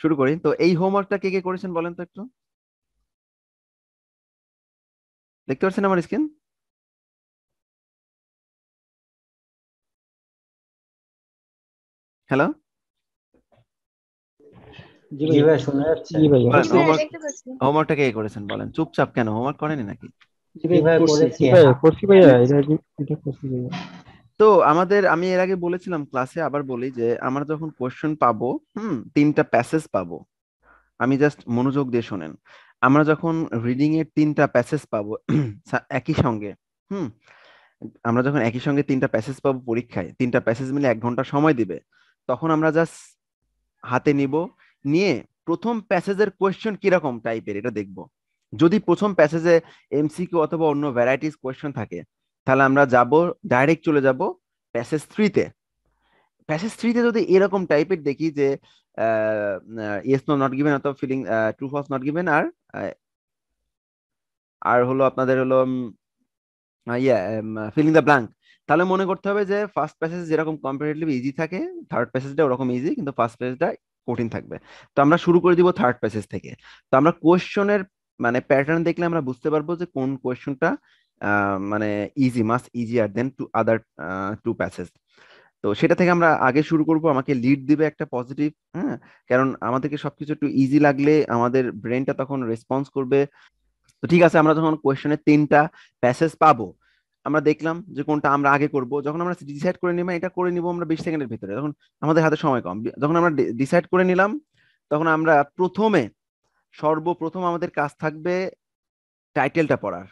শুরু করি তো এই হোমওয়ার্কটা কে কে করেছেন বলেন তো একটু দেখতে পাচ্ছেন আমার স্ক্রিন হ্যালো হোমওয়ার্কটা কে করেছেন বলেন চুপচাপ কেন হোমওয়ার্ক করেনি নাকি তো আমাদের আমি এর আগে বলেছিলাম ক্লাসে আবার বলি যে আমরা যখন কোয়েশ্চন পাবো হুম তিনটা প্যাসেজ পাবো আমি জাস্ট মনোযোগ দিয়ে শোনেন আমরা যখন রিডিং এর তিনটা প্যাসেজ পাবো একই সঙ্গে হুম আমরা যখন একই সঙ্গে তিনটা প্যাসেজ পাবো পরীক্ষায় তিনটা প্যাসেজ মিলে এক ঘন্টা সময় দিবে তখন আমরা জাস্ট হাতে নিব নিয়ে প্রথম প্যাসেজের কোয়েশ্চেন কিরকম টাইপের এটা দেখব যদি প্রথম প্যাসেজে এমসিকিউ অথবা অন্য ভ্যারাইটিস কোয়েশ্চন থাকে তাহলে আমরা যাব ডাইরেক্ট চলে যাব প্যাসেজ থ্রিতে প্যাসেজ থ্রিতে যদি এরকম টাইপের দেখি যে ইয়েস নো নট গিভেন অথবা filling true false not given আর আর হলো আপনাদের হলো ইয়া ফিলিং দ্য ব্ল্যাঙ্ক তাহলে মনে করতে হবে যে ফার্স্ট প্যাসেজ যেরকম কম্পারেটিভলি ইজি থাকে থার্ড প্যাসেজটা ওরকম ইজি কিন্তু ফার্স্ট প্যাসেজটা কঠিন থাকবে তো আমরা শুরু করে দিব থার্ড প্যাসেজ থেকে তো আমরা কোয়েশ্চনের মানে প্যাটার্ন দেখলে আমরা বুঝতে পারবো যে কোন কোয়েশ্চনটা মানে easy much easier than to other two passage তো সেটা থেকে আমরা আগে শুরু করব আমাকে লিড দিবে একটা পজিটিভ হ্যাঁ কারণ আমাদেরকে সবকিছু একটু ইজি লাগলে আমাদের ব্রেনটা তখন রেসপন্স করবে তো ঠিক আছে আমরা যখন কোয়েশ্চনের তিনটা প্যাসেজ পাবো আমরা দেখলাম যে কোনটা আমরা আগে করব যখন আমরা ডিসাইড করে নিলাম এটা করে নিব আমরা বিশ সেকেন্ডের ভিতরে তখন আমাদের হাতে সময় কম যখন আমরা ডিসাইড করে নিলাম তখন আমরা প্রথমে সর্বপ্রথম আমাদের কাজ থাকবে টাইটেলটা পড়ার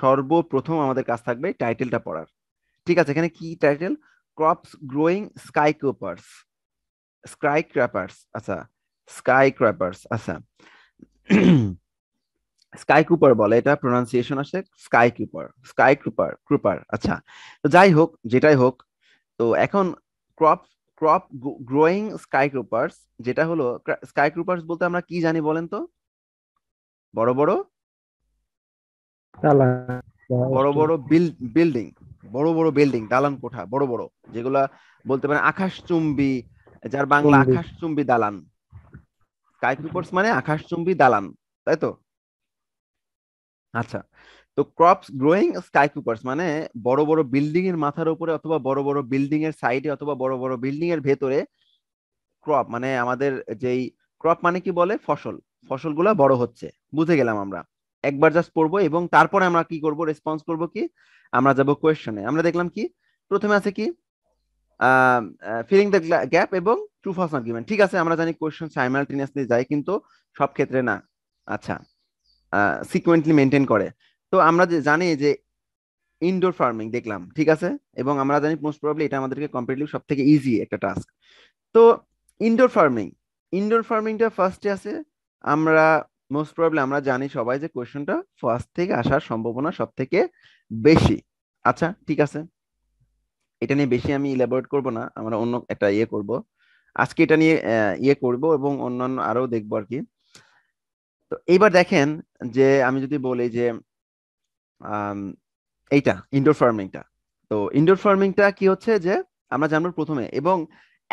সর্বপ্রথম আমাদের কাজ থাকবে টাইটেলটা পড়ার ঠিক আছে এখানে কি title crops growing skyscrapers skyscrapers আচ্ছা স্কাই ক্র্যাপার্স আচ্ছা স্কাই কুপার বলে এটা প্রোনাউন্সিয়েশন আছে skyscraper skyscraper scraper আচ্ছা তো যাই হোক যেটাই হোক তো এখন crop crop growing skyscrapers যেটা হলো স্কাই ক্রুপার্স বলতে আমরা কি জানি বলেন তো বড় বড় বড় বড় বিল্ডিং বড় বড় বিল্ডিং দালান কোঠা বড় বড় যেগুলা বলতে পারেন আকাশচুম্বী যার বাংলা আকাশ আকাশচুম্বী দালান কাইকুপোর্টস মানে আকাশ চুম্বি দালান তাই তো আচ্ছা তো ক্রপস গ্রোয়িং স্কাইকুপার্স মানে বড় বড় বিল্ডিং এর মাথার উপরে অথবা বড় বড় বিল্ডিং এর সাইডে অথবা বড় বড় বিল্ডিং এর ভেতরে ক্রপ মানে আমাদের যেই ক্রপ মানে কি বলে ফসল ফসলগুলো বড় হচ্ছে বুঝে গেলাম আমরা একবার জাস্ট পড়বো এবং তারপরে আমরা কি করব রেসপন্স করব কি আমরা যাব কোয়েশ্চনে আমরা দেখলাম কি প্রথমে আছে কি ফিলিং দ্য গ্যাপ এবং ট্রু ফলস আর্গুমেন্ট ঠিক আছে আমরা জানি কোয়েশন সাইমালটেনিয়াসলি যায় কিন্তু সব ক্ষেত্রে না আচ্ছা সিকুয়েন্টলি মেনটেন করে তো আমরা যে জানি যে ইনডোর ফার্মিং দেখলাম ঠিক আছে এবং আমরা জানি মোস্ট প্রবলি এটা আমাদেরকে কম্পিটলি সব থেকে ইজি একটা টাস্ক তো ইনডোর ফার্মিং ইনডোর ফার্মিংটা ফার্স্টে আছে আমরা মোস্ট প্রবলি আমরা জানি সবাই যে কোয়েশনটা ফার্স্ট থেকে আসার সম্ভাবনা সব থেকে বেশি আচ্ছা ঠিক আছে এটা নিয়ে বেশি আমি ইলাবোরেট করব না আমরা অন্য একটা ইয়ে করব আজকে এটা নিয়ে ইয়ে করব এবং অন্যান্য আরও দেখব আর কি তো এইবার দেখেন যে আমি যদি বলি যে এইটা ইনডোর ফার্মিংটা তো ইনডোর ফার্মিংটা কি হচ্ছে যে আমরা জানবো প্রথমে এবং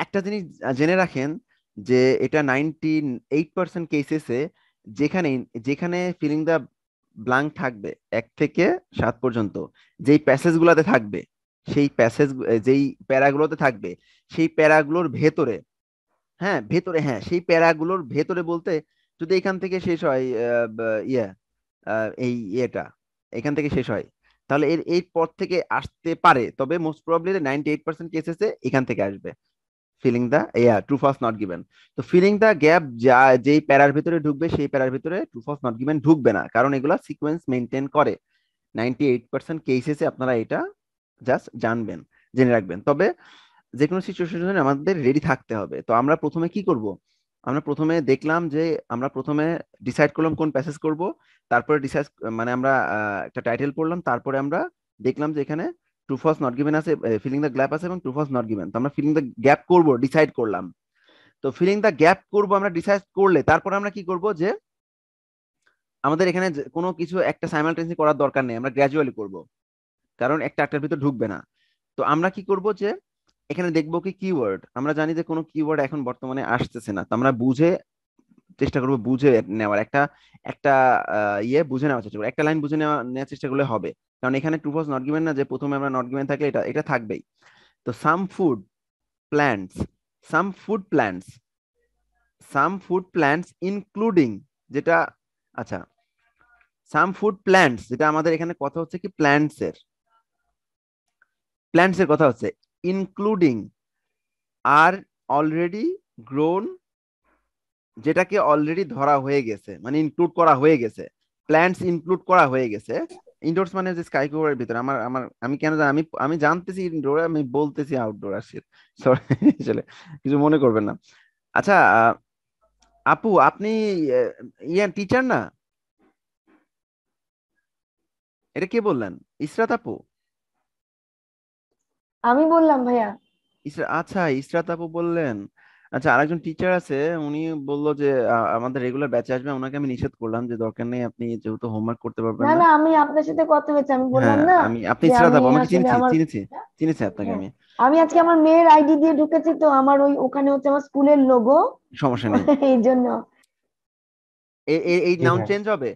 একটা জিনিস জেনে রাখেন যে এটা নাইনটি এইট পার্সেন্ট কেসেসে যেখানে যেখানে ফিলিং দ্য ব্লাঙ্ক থাকবে এক থেকে সাত পর্যন্ত যেই প্যাসেজ গুলাতে থাকবে সেই প্যাসেজ যেই প্যারাগুলোতে থাকবে সেই প্যারাগুলোর ভেতরে হ্যাঁ ভেতরে হ্যাঁ সেই প্যারাগুলোর ভেতরে বলতে যদি এখান থেকে শেষ হয় ইয়ে এই ইয়েটা এখান থেকে শেষ হয় তাহলে এর এই পর থেকে আসতে পারে তবে most probably ninety eight percent কেসেসে এখান থেকে আসবে filling the yeah true false not given তো ফিলিং দা গ্যাপ যা যেই প্যারার ভিতরে ঢুকবে সেই প্যারার ভিতরে ট্রু ফাস নট গিভেন ঢুকবে না কারণ এগুলো সিকোয়েন্স মেনটেন করে নাইনটি এইট পার্সেন্ট কেসেসে আপনারা এটা জাস্ট জানবেন জেনে রাখবেন তবে যে কোনো সিচুয়েশনে আমাদের রেডি থাকতে হবে তো আমরা প্রথমে কি করব আমরা প্রথমে দেখলাম যে আমরা প্রথমে ডিসাইড করলাম কোন প্যাসেজ করব তারপরে ডিসাইড মানে আমরা একটা টাইটেল পড়লাম তারপরে আমরা দেখলাম যে এখানে ট্রু ফলস নট গিভেন আছে ফিলিং দ্য গ্যাপ আছে এবং ট্রু ফলস নট গিভেন তো আমরা ফিলিং দ্য গ্যাপ করব ডিসাইড করলাম তো ফিলিং দ্য গ্যাপ করব আমরা ডিসাইড করলে তারপর আমরা কি করব যে আমাদের এখানে কোনো কিছু একটা সাইমালটেন্সি করার দরকার নেই আমরা গ্র্যাজুয়ালি করব কারণ একটা একটার ভিতর ঢুকবে না তো আমরা কি করব যে এখানে দেখবো কি কিওয়ার্ড আমরা জানি যে কোনো কিওয়ার্ড এখন বর্তমানে আসতেছে না তো আমরা বুঝে চেষ্টা করবো বুঝে নেওয়ার একটা একটা ইয়ে বুঝে নেওয়ার চেষ্টা করবো একটা লাইন বুঝে নেওয়া নেওয়ার চেষ্টা করলে হবে কারণ এখানে ট্রু ফলস নট গিভেন না যে প্রথমে আমরা নট গিভেন থাকলে এটা এটা থাকবেই তো some food plants some food plants some food plants including যেটা আচ্ছা সাম ফুড প্ল্যান্টস যেটা আমাদের এখানে কথা হচ্ছে কি প্ল্যান্টস এর প্ল্যান্টস এর কথা হচ্ছে ইনক্লুডিং আর অলরেডি গ্রোন যেটাকে অলরেডি ধরা হয়ে গেছে মানে ইনক্লুড করা হয়ে গেছে প্ল্যান্টস ইনক্লুড করা হয়ে গেছে ইনডোরস মানে যে স্কাই কোভারের ভিতরে আমার আমার আমি কেন জানি আমি আমি জানতেছি ইনডোর আমি বলতেছি আউটডোর আসি সরি চলে কিছু মনে করবেন না আচ্ছা আপু আপনি ইয়া টিচার না এটা কে বললেন ইসরাত আপু আমি বললাম ভাইয়া আচ্ছা ইসরাত আপু বললেন আচ্ছা আরেকজন টিচার আছে উনি বলল যে আমাদের রেগুলার ব্যাচে আসবে ওনাকে আমি নিষেধ করলাম যে দরকার নেই আপনি যেহেতু হোমওয়ার্ক করতে পারবেন না না আমি আপনার সাথে কথা হয়েছে আমি বললাম হ্যাঁ, না আমি আপনি ইসরা দাবো আমাকে চিনেছি চিনেছি চিনেছি আপনাকে হ্যাঁ, আমি আমি আজকে আমার মেয়ের আইডি দিয়ে ঢুকেছি তো আমার ওই ওখানে হচ্ছে আমার স্কুলের লোগো সমস্যা নেই এই জন্য এই নাম হ্যাঁ। চেঞ্জ হবে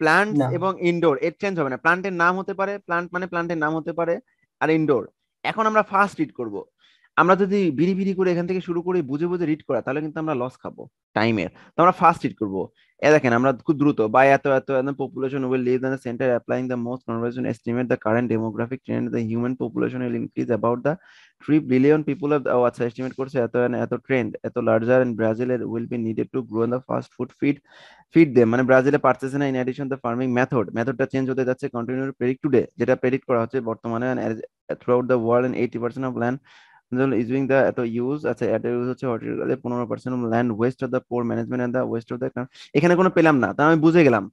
প্ল্যান্ট এবং ইনডোর এর চেঞ্জ হবে না প্লান্টের নাম হতে পারে প্লান্ট মানে প্লান্টের নাম হতে পারে আর ইনডোর এখন আমরা ফার্স্ট রিড করবো আমরা যদি বিড়ি বিড়ি করে এখান থেকে শুরু করে বুঝে বুঝে রিড করা তাহলে কিন্তু আমরা লস খাবো টাইমের তো আমরা ফার্স্ট রিড করবো এ দেখেন আমরা খুব দ্রুত বা এত এত population will live the centre applying the most conversation estimate the current demographic trend the human population will increase about the three billion people ও আচ্ছা এস্টিমেট করছে এত এত ট্রেন্ড এত লার্জার এন্ড ব্রাজিলের will be needed to grow the fast food feed feed them মানে ব্রাজিলে পারতেছে না in addition the farming method মেথডটা চেঞ্জ হতে যাচ্ছে কন্টিনিউ প্রেডিক্ট টুডে যেটা প্রেডিক্ট করা হচ্ছে বর্তমানে throughout the world and eighty percent of land is being এত ইউজ আচ্ছা হচ্ছে পনেরো percent land waste of the poor management and the waste of the এখানে কোনো পেলাম না তা আমি বুঝে গেলাম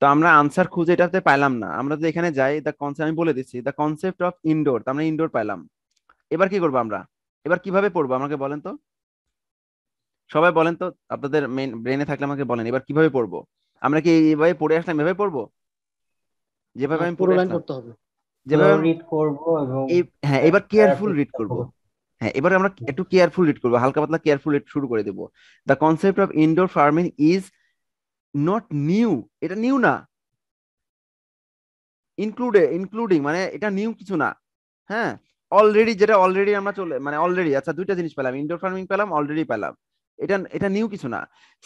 তো আমরা আনসার খুঁজে এটাতে পাইলাম না আমরা তো এখানে যাই দ্য কনসেপ্ট আমি বলে দিচ্ছি দ্য কনসেপ্ট অফ ইনডোর তো আমরা ইনডোর পাইলাম এবার কি করবো আমরা এবার কিভাবে পড়বো আমাকে বলেন তো সবাই বলেন তো আপনাদের মেন ব্রেনে থাকলে আমাকে বলেন এবার কিভাবে পড়বো আমরা কি এইভাবে পড়ে আসলাম এভাবে পড়বো যেভাবে হ্যাঁ, আমি পড়ে আসলাম হবে যেভাবে রিড করব এবং হ্যাঁ এবার কেয়ারফুল রিড করব হ্যাঁ এবার আমরা একটু কেয়ারফুল রিড করব হালকা পাতলা কেয়ারফুল রিড শুরু করে দেব the concept of indoor farming is not new এটা নিউ না ইনক্লুডে ইনক্লুডিং মানে এটা নিউ কিছু না হ্যাঁ অলরেডি যেটা অলরেডি আমরা চলে মানে অলরেডি আচ্ছা দুইটা জিনিস পেলাম ইনডোর ফার্মিং পেলাম অলরেডি পেলাম এটা এটা নিউ কিছু না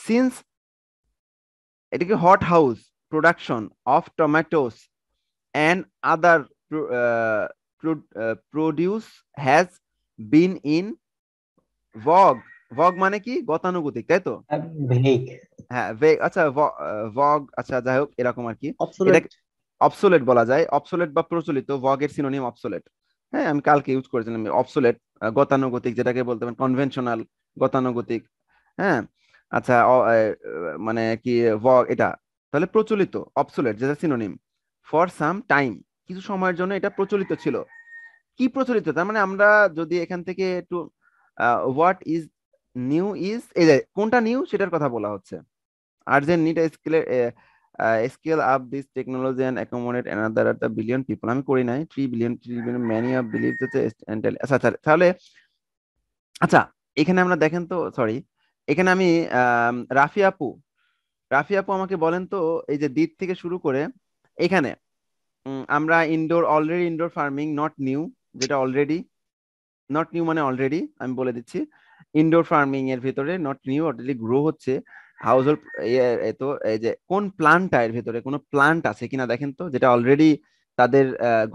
সিন্স এটাকে hot house production of tomatoes and other uh, pro, uh, produce has been in vogue vogue মানে কি গতানুগতিক তাই তো হ্যাঁ, হ্যাঁ আচ্ছা uh, vogue আচ্ছা যাই হোক এরকম আর কি অবসোলেট বলা যায় অবসোলেট বা প্রচলিত ভগ এর সিনোনিম অবসোলেট হ্যাঁ আমি কালকে ইউজ করেছিলাম অবসোলেট গতানুগতিক যেটাকে বলতে পারেন কনভেনশনাল গতানুগতিক হ্যাঁ আচ্ছা মানে কি ভগ এটা তাহলে প্রচলিত অবসোলেট যেটা সিনোনিম ফর সাম টাইম কিছু সময়ের জন্য এটা প্রচলিত ছিল কি প্রচলিত তার মানে আমরা যদি এখান থেকে একটু হোয়াট ইজ নিউ ইজ এই কোনটা নিউ সেটার কথা বলা হচ্ছে আর যে নিট স্কেলের scale up this technology and accommodate another আর দ্য বিলিয়ন পিপল আমি করি নাই three billion three billion many of believe আচ্ছা আচ্ছা তাহলে আচ্ছা এখানে আমরা দেখেন তো সরি এখানে আমি রাফি আপু রাফি আপু আমাকে বলেন তো এই যে দ্বীপ থেকে শুরু করে এখানে আমরা indoor already indoor farming not new যেটা অলরেডি নট নিউ মানে অলরেডি আমি বলে দিচ্ছি ইনডোর ফার্মিং এর ভিতরে নট নিউ অলরেডি গ্রো হচ্ছে হাউস হোল্ড তো এই যে কোন প্লান্টটা এর ভিতরে কোনো প্লান্ট আছে কিনা দেখেন তো যেটা অলরেডি তাদের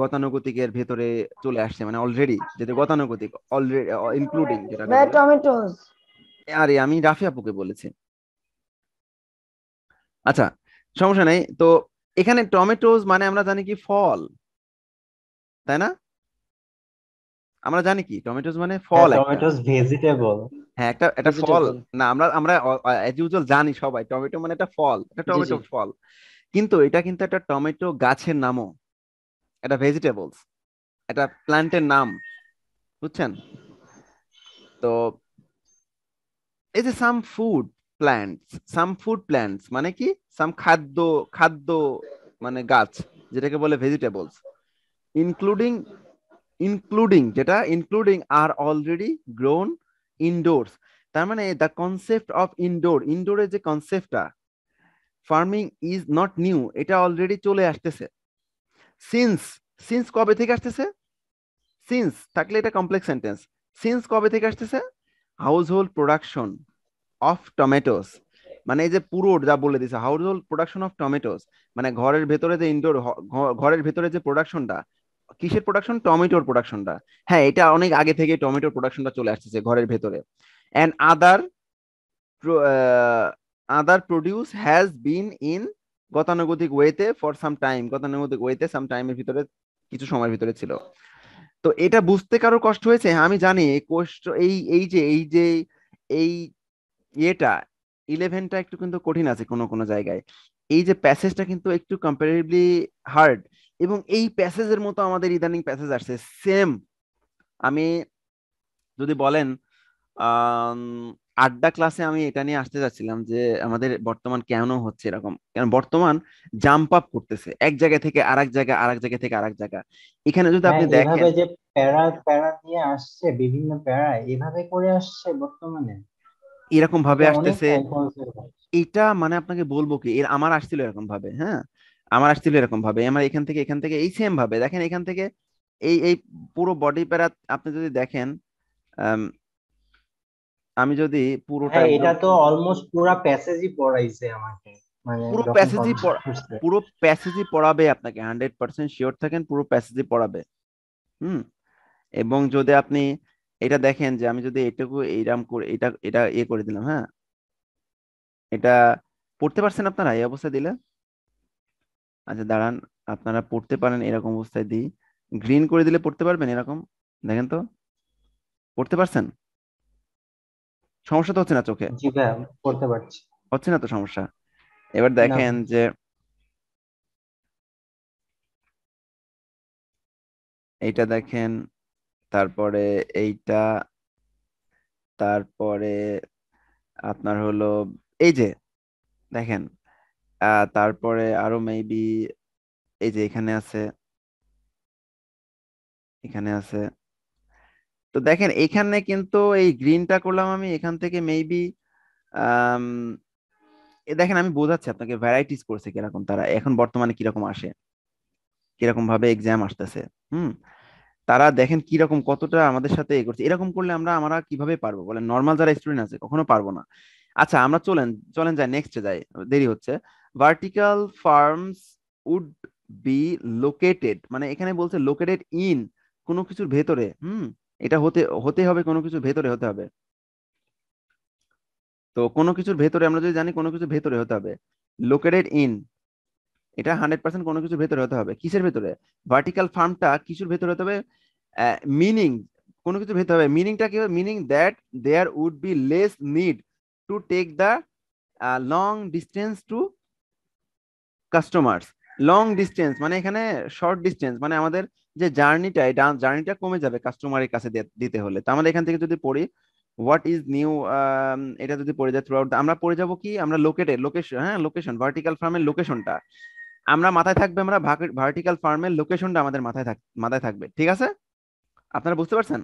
গতানুগতিকের ভেতরে চলে আসছে মানে অলরেডি যেটা গতানুগতিক অলরেডি ইনক্লুডিং যেটা টমেটোস আরে আমি রাফিয়া আপুকে বলেছি আচ্ছা সমস্যা নাই তো এখানে টমেটোজ মানে আমরা জানি কি ফল তাই না আমরা জানি কি টমেটোজ মানে ফল হ্যাঁ, টমেটোজ ভেজিটেবল হ্যাঁ একটা একটা ফল না আমরা আমরা অ্যাজ ইউজুয়াল জানি সবাই টমেটো মানে একটা ফল একটা টমেটো ফল কিন্তু এটা কিন্তু একটা টমেটো গাছের নামও এটা ভেজিটেবলস এটা প্ল্যান্টের নাম বুঝছেন তো এই যে some food plants some food plants মানে কি সাম খাদ্য খাদ্য মানে গাছ যেটাকে বলে ভেজিটেবলস ইনক্লুডিং ইনক্লুডিং যেটা ইনক্লুডিং আর অলরেডি গ্রোন ইনডোরস তার মানে দ্য কনসেপ্ট অফ ইনডোর ইনডোরের যে কনসেপ্টটা ফার্মিং ইজ নট নিউ এটা অলরেডি চলে আসতেছে সিন্স সিন্স কবে থেকে আসতেছে সিন্স থাকলে এটা কমপ্লেক্স সেন্টেন্স সিন্স কবে থেকে আসতেছে household production of tomatoes মানে এই যে পুরো যা বলে দিছে household production of tomatoes মানে ঘরের ভেতরে যে ইনডোর ঘরের ভেতরে যে প্রোডাকশনটা কিসের প্রোডাকশন টমেটোর প্রোডাকশনটা হ্যাঁ এটা অনেক আগে থেকে টমেটোর প্রোডাকশনটা চলে আসছে ঘরের ভেতরে and other other produce has been in গতানুগতিক ওয়েতে ফর সাম টাইম গতানুগতিক ওয়েতে সাম টাইমের ভিতরে কিছু সময়ের ভিতরে ছিল তো এটা বুঝতে কারো কষ্ট হয়েছে হ্যাঁ, আমি জানি কষ্ট এই এই যে এই যে এই ইয়েটা ইলেভেনটা একটু কিন্তু কঠিন আছে কোনো কোনো জায়গায় এই যে প্যাসেজটা কিন্তু একটু কম্পারেটিভলি হার্ড এবং এই প্যাসেজের মতো আমাদের ইদানিং প্যাসেজ আসছে সেম আমি যদি বলেন আড্ডা ক্লাসে আমি এটা নিয়ে আসতে যাচ্ছিলাম যে আমাদের বর্তমান কেন হচ্ছে এরকম কারণ বর্তমান জাম্প আপ করতেছে এক জায়গা থেকে আরেক জায়গা আরেক জায়গা থেকে আরেক জায়গা এখানে যদি হ্যাঁ, আপনি দেখেন যে প্যারা প্যারা দিয়ে আসছে বিভিন্ন প্যারা এভাবে করে আসছে বর্তমানে এরকম ভাবে আসতেছে এটা মানে আপনাকে বলবো কি এর আমার আসছিল এরকম ভাবে হ্যাঁ আমার আসছিল এরকম ভাবে আমার এখান থেকে এখান থেকে এই সেম ভাবে দেখেন এখান থেকে এই এই পুরো বডি প্যারা আপনি যদি দেখেন আমি যদি পুরোটা হ্যাঁ, এটা তো অলমোস্ট পুরো প্যাসেজই পড়াইছে আমাকে মানে পুরো প্যাসেজই পুরো প্যাসেজই পড়াবে আপনাকে হান্ড্রেড পার্সেন্ট শিওর থাকেন পুরো প্যাসেজই পড়াবে হুম এবং যদি আপনি এটা দেখেন যে আমি যদি এটুকু এইরাম করে এটা এটা ইয়ে করে দিলাম হ্যাঁ এটা পড়তে পারছেন আপনারা এই অবস্থায় দিলে আচ্ছা দাঁড়ান আপনারা পড়তে পারেন এরকম অবস্থায় দিই গ্রিন করে দিলে পড়তে পারবেন এরকম দেখেন তো পড়তে পারছেন সমস্যা তো হচ্ছে না চোখে হচ্ছে না তো সমস্যা এবার দেখেন যে এটা দেখেন তারপরে এইটা তারপরে আপনার হলো এই যে দেখেন তারপরে আরো মেবি এই যে এখানে আছে এখানে আছে তো দেখেন এখানে কিন্তু এই গ্রিনটা করলাম আমি এখান থেকে মেবি দেখেন আমি বোঝাচ্ছি আপনাকে ভ্যারাইটিস করছে কিরকম তারা এখন বর্তমানে কিরকম আসে কিরকম ভাবে এক্সাম আসতেছে হুম তারা দেখেন কি রকম কতটা আমাদের সাথে এ করছে এরকম করলে আমরা আমরা কিভাবে পারবো বলেন নর্মাল যারা স্টুডেন্ট আছে কখনো পারবো না আচ্ছা আমরা চলেন চলেন যাই নেক্সট যাই দেরি হচ্ছে vertical farms would be located মানে এখানে বলছে লোকেটেড ইন কোনো কিছুর ভেতরে হুম এটা হতে হতে হবে কোনো কিছুর ভেতরে হতে হবে তো কোনো কিছুর ভেতরে আমরা যদি জানি কোনো কিছুর ভেতরে হতে হবে লোকেটেড ইন এটা হান্ড্রেড পার্সেন্ট কোনো কিছুর ভেতরে হতে হবে কিসের ভেতরে ভার্টিক্যাল ফার্মটা কিছুর ভেতরে হতে হবে মিনিং কোনো কিছু ভেতে হবে মিনিংটা কি হবে meaning that there would be less need to take the long distance to customers long distance মানে এখানে শর্ট ডিস্টেন্স মানে আমাদের যে জার্নিটা এই জার্নিটা কমে যাবে কাস্টমারের কাছে দিতে হলে তো আমাদের এখান থেকে যদি পড়ি হোয়াট ইজ নিউ এটা যদি পড়ে যায় থ্রু আউট আমরা পড়ে যাবো কি আমরা লোকেটের লোকেশন হ্যাঁ লোকেশন ভার্টিক্যাল ফার্মের লোকেশনটা আমরা মাথায় থাকবে আমরা ভার্টিক্যাল ফার্মের লোকেশনটা আমাদের মাথায় থাক মাথায় থাকবে ঠিক আছে আপনারা বুঝতে পারছেন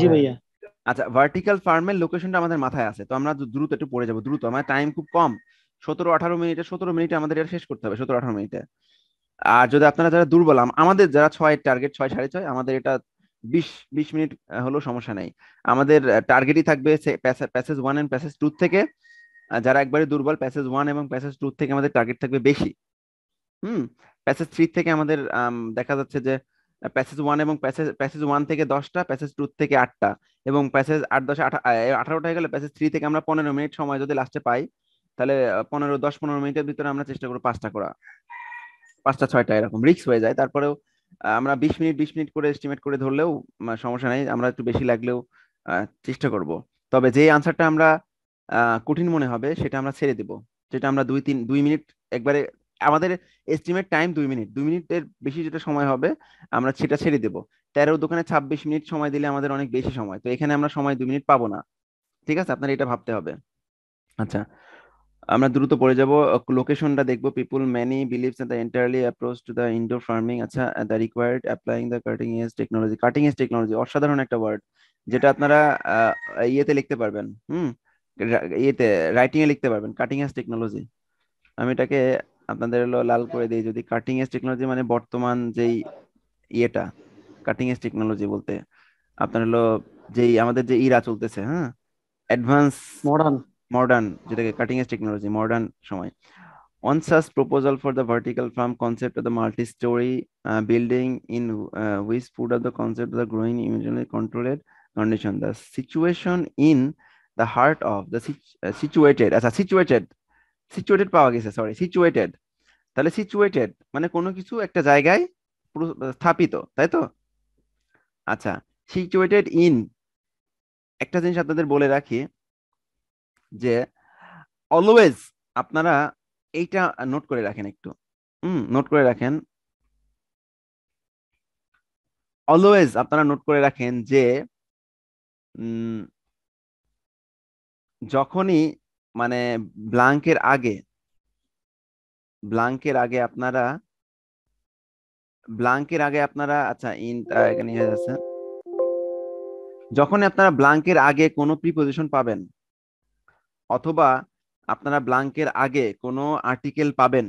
হ্যাঁ। আচ্ছা ভার্টিক্যাল ফার্মের লোকেশনটা আমাদের মাথায় আছে তো আমরা দ্রুত একটু পড়ে যাবো দ্রুত আমার টাইম খুব কম সতেরো আঠারো মিনিটে সতেরো মিনিটে আমাদের এটা শেষ করতে হবে সতেরো আঠারো মিনিটে আর যদি আপনারা যারা দুর্বল আমাদের যারা ছয় টার্গেট ছয় সাড়ে ছয় আমাদের এটা বিশ বিশ মিনিট হলো সমস্যা নেই আমাদের টার্গেটই থাকবে passage one and passage two থেকে যারা একবারে দুর্বল প্যাসেজ ওয়ান এবং প্যাসেজ টু থেকে আমাদের টার্গেট থাকবে বেশি হুম প্যাসেজ থ্রি থেকে আমাদের দেখা যাচ্ছে যে প্যাসেজ ওয়ান এবং প্যাসেজ প্যাসেজ ওয়ান থেকে দশটা প্যাসেজ টু থেকে আটটা এবং প্যাসেজ আট দশ আঠারোটা হয়ে গেলে প্যাসেজ থ্রি থেকে আমরা পনেরো মিনিট সময় যদি লাস্টে পাই তাহলে পনেরো দশ পনেরো মিনিটের ভিতরে আমরা চেষ্টা করবো পাঁচটা করা পাঁচটা ছয়টা এরকম রিক্স হয়ে যায় তারপরেও আমরা বিশ মিনিট বিশ মিনিট করে এস্টিমেট করে ধরলেও সমস্যা নেই আমরা একটু বেশি লাগলেও চেষ্টা করব তবে যে আনসারটা আমরা কঠিন মনে হবে সেটা আমরা ছেড়ে দেব যেটা আমরা দুই তিন দুই মিনিট একবারে আমাদের এস্টিমেট টাইম দুই মিনিট দুই মিনিটের বেশি যেটা সময় হবে আমরা সেটা ছেড়ে দেবো তেরো দোকানে ছাব্বিশ মিনিট সময় দিলে আমাদের অনেক বেশি সময় তো এখানে আমরা সময় দুই মিনিট পাবো না ঠিক আছে আপনার এটা ভাবতে হবে আচ্ছা আমরা দ্রুত পড়ে যাব লোকেশনটা দেখবো people many believes the entirely approach to the indoor farming আচ্ছা the required applying the cutting edge technology cutting edge technology অসাধারণ একটা ওয়ার্ড যেটা আপনারা ইয়েতে লিখতে পারবেন হুম ইয়েতে রাইটিং এ লিখতে পারবেন কাটিং এস টেকনোলজি আমি এটাকে আপনাদের হলো লাল করে দিই যদি কাটিং এস টেকনোলজি মানে বর্তমান যেই ইয়েটা কাটিং এস টেকনোলজি বলতে আপনার হলো যেই আমাদের যে ইরা চলতেছে হ্যাঁ অ্যাডভান্স মডার্ন মডার্ন যেটাকে কাটিং এস টেকনোলজি মডার্ন সময় on such proposal for the vertical farm concept of the multi storey building in which food of the concept of the growing environmentally controlled condition the situation in the heart of the situated আচ্ছা situated situated পাওয়া গেছে sorry situated তাহলে situated মানে কোনো কিছু একটা জায়গায় স্থাপিত তাই তো আচ্ছা সিচুয়েটেড ইন একটা জিনিস আপনাদের বলে রাখি যে অলওয়েজ আপনারা এইটা নোট করে রাখেন একটু হুম নোট করে রাখেন অলওয়েজ আপনারা নোট করে রাখেন যে যখনই মানে ব্লাঙ্কের আগে ব্লাঙ্কের আগে আপনারা ব্লাঙ্কের আগে আপনারা আচ্ছা ইন এখানে হয়ে যাচ্ছে যখন আপনারা ব্লাঙ্কের আগে কোনো প্রিপোজিশন পাবেন অথবা আপনারা ব্লাঙ্কের আগে কোনো আর্টিকেল পাবেন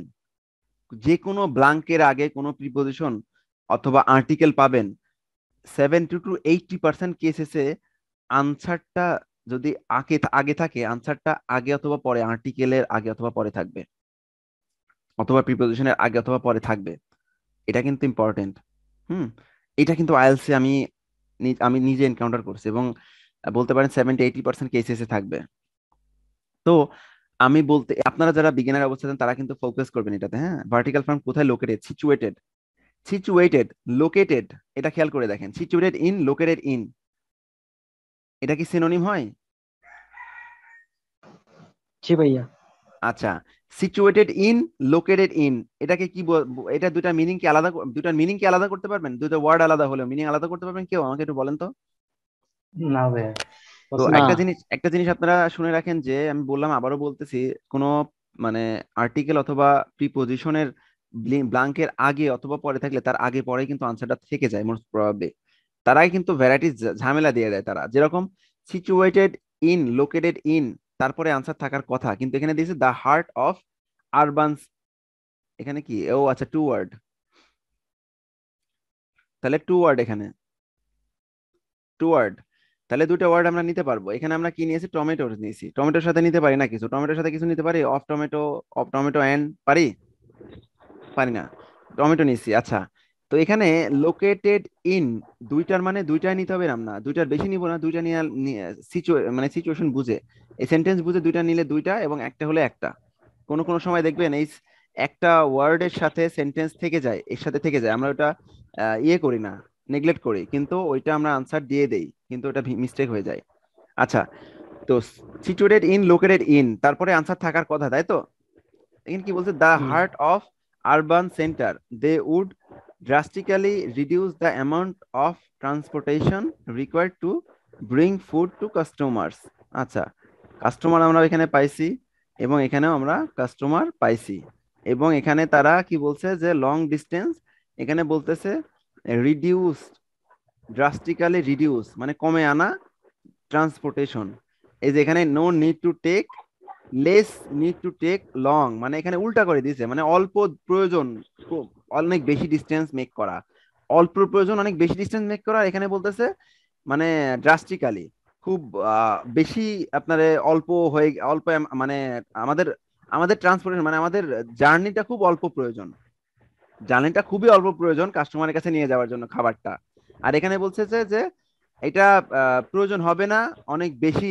যে কোনো ব্লাঙ্কের আগে কোনো প্রিপোজিশন অথবা আর্টিকেল পাবেন সেভেন্টি টু এইটটি পার্সেন্ট কেসেসে আনসারটা যদি আগে আগে থাকে আনসারটা আগে অথবা পরে আর্টিকেলের আগে অথবা পরে থাকবে অথবা প্রিপোজিশনের আগে অথবা পরে থাকবে এটা কিন্তু ইম্পর্টেন্ট হুম এটা কিন্তু আইএলসি আমি আমি নিজে এনকাউন্টার করছি এবং বলতে পারেন সেভেন্টি এইটি পার্সেন্ট কেসেসে থাকবে তো আমি বলতে আপনারা যারা বিজ্ঞানের অবস্থাতেন তারা কিন্তু ফোকাস করবেন এটাতে হ্যাঁ ভার্টিক্যাল ফার্ম কোথায় লোকেটেড সিচুয়েটেড সিচুয়েটেড লোকেটেড এটা খেয়াল করে দেখেন সিচুয়েটেড ইন লোকেটেড ইন এটা কি সিনোনিম হয় জি ভাইয়া আচ্ছা সিচুয়েটেড ইন লোকেটেড ইন এটাকে কি এটা দুটা মিনিং কি আলাদা দুটা মিনিং কি আলাদা করতে পারবেন দুটা ওয়ার্ড আলাদা হলেও মিনিং আলাদা করতে পারবেন কেউ আমাকে একটু বলেন তো না ভাইয়া তো একটা জিনিস একটা জিনিস আপনারা শুনে রাখেন যে আমি বললাম আবারও বলতেছি কোনো মানে আর্টিকেল অথবা প্রিপোজিশনের ব্লাঙ্কের আগে অথবা পরে থাকলে তার আগে পরে কিন্তু আনসারটা থেকে যায় মোস্ট প্রবাবলি তারাই কিন্তু ভ্যারাইটিস ঝামেলা দিয়ে দেয় তারা যেরকম সিচুয়েটেড ইন লোকেটেড ইন তারপরে আনসার থাকার কথা কিন্তু এখানে দিয়েছে দ্য হার্ট অফ আরবান এখানে কি ও আচ্ছা টু ওয়ার্ড তাহলে টু ওয়ার্ড এখানে টু ওয়ার্ড তাহলে দুটো ওয়ার্ড আমরা নিতে পারবো এখানে আমরা কি নিয়েছি টমেটো নিয়েছি টমেটোর সাথে নিতে পারি না কিছু টমেটোর সাথে কিছু নিতে পারি of tomato of tomato and পারি পারি না টমেটো নিয়েছি আচ্ছা তো এখানে লোকেটেড ইন দুইটার মানে দুইটাই নিতে হবে রাম না দুইটার বেশি নিব না দুইটা নিয়ে মানে সিচুয়েশন বুঝে এই সেন্টেন্স বুঝে দুইটা নিলে দুইটা এবং একটা হলে একটা কোনো কোনো সময় দেখবেন এই একটা ওয়ার্ডের সাথে সেন্টেন্স থেকে যায় এর সাথে থেকে যায় আমরা ওটা ইয়ে করি না নেগলেক্ট করি কিন্তু ওইটা আমরা আনসার দিয়ে দেই কিন্তু ওটা মিস্টেক হয়ে যায় আচ্ছা তো সিচুয়েটেড ইন লোকেটেড ইন তারপরে আনসার থাকার কথা তাই তো এখানে কি বলছে the heart of urban centre they would drastically reduce the amount of transportation required to bring food to customers আচ্ছা কাস্টমার আমরা এখানে পাইছি এবং এখানেও আমরা কাস্টমার পাইছি এবং এখানে তারা কি বলছে যে লং ডিস্টেন্স এখানে বলতেছে রিডিউস ড্রাস্টিক্যালি রিডিউস মানে কমে আনা ট্রান্সপোর্টেশন এই যে এখানে no need to take less need to take long মানে এখানে উল্টা করে দিয়েছে মানে অল্প প্রয়োজন অনেক বেশি ডিস্টেন্স মেক করা অল্প প্রয়োজন অনেক বেশি ডিস্টেন্স মেক করা এখানে বলতেছে মানে ড্রাস্টিক্যালি খুব বেশি আপনার অল্প হয়ে অল্প মানে আমাদের আমাদের ট্রান্সপোর্টেশন মানে আমাদের জার্নিটা খুব অল্প প্রয়োজন জার্নিটা খুবই অল্প প্রয়োজন কাস্টমারের কাছে নিয়ে যাওয়ার জন্য খাবারটা আর এখানে বলছে যে এটা প্রয়োজন হবে না অনেক বেশি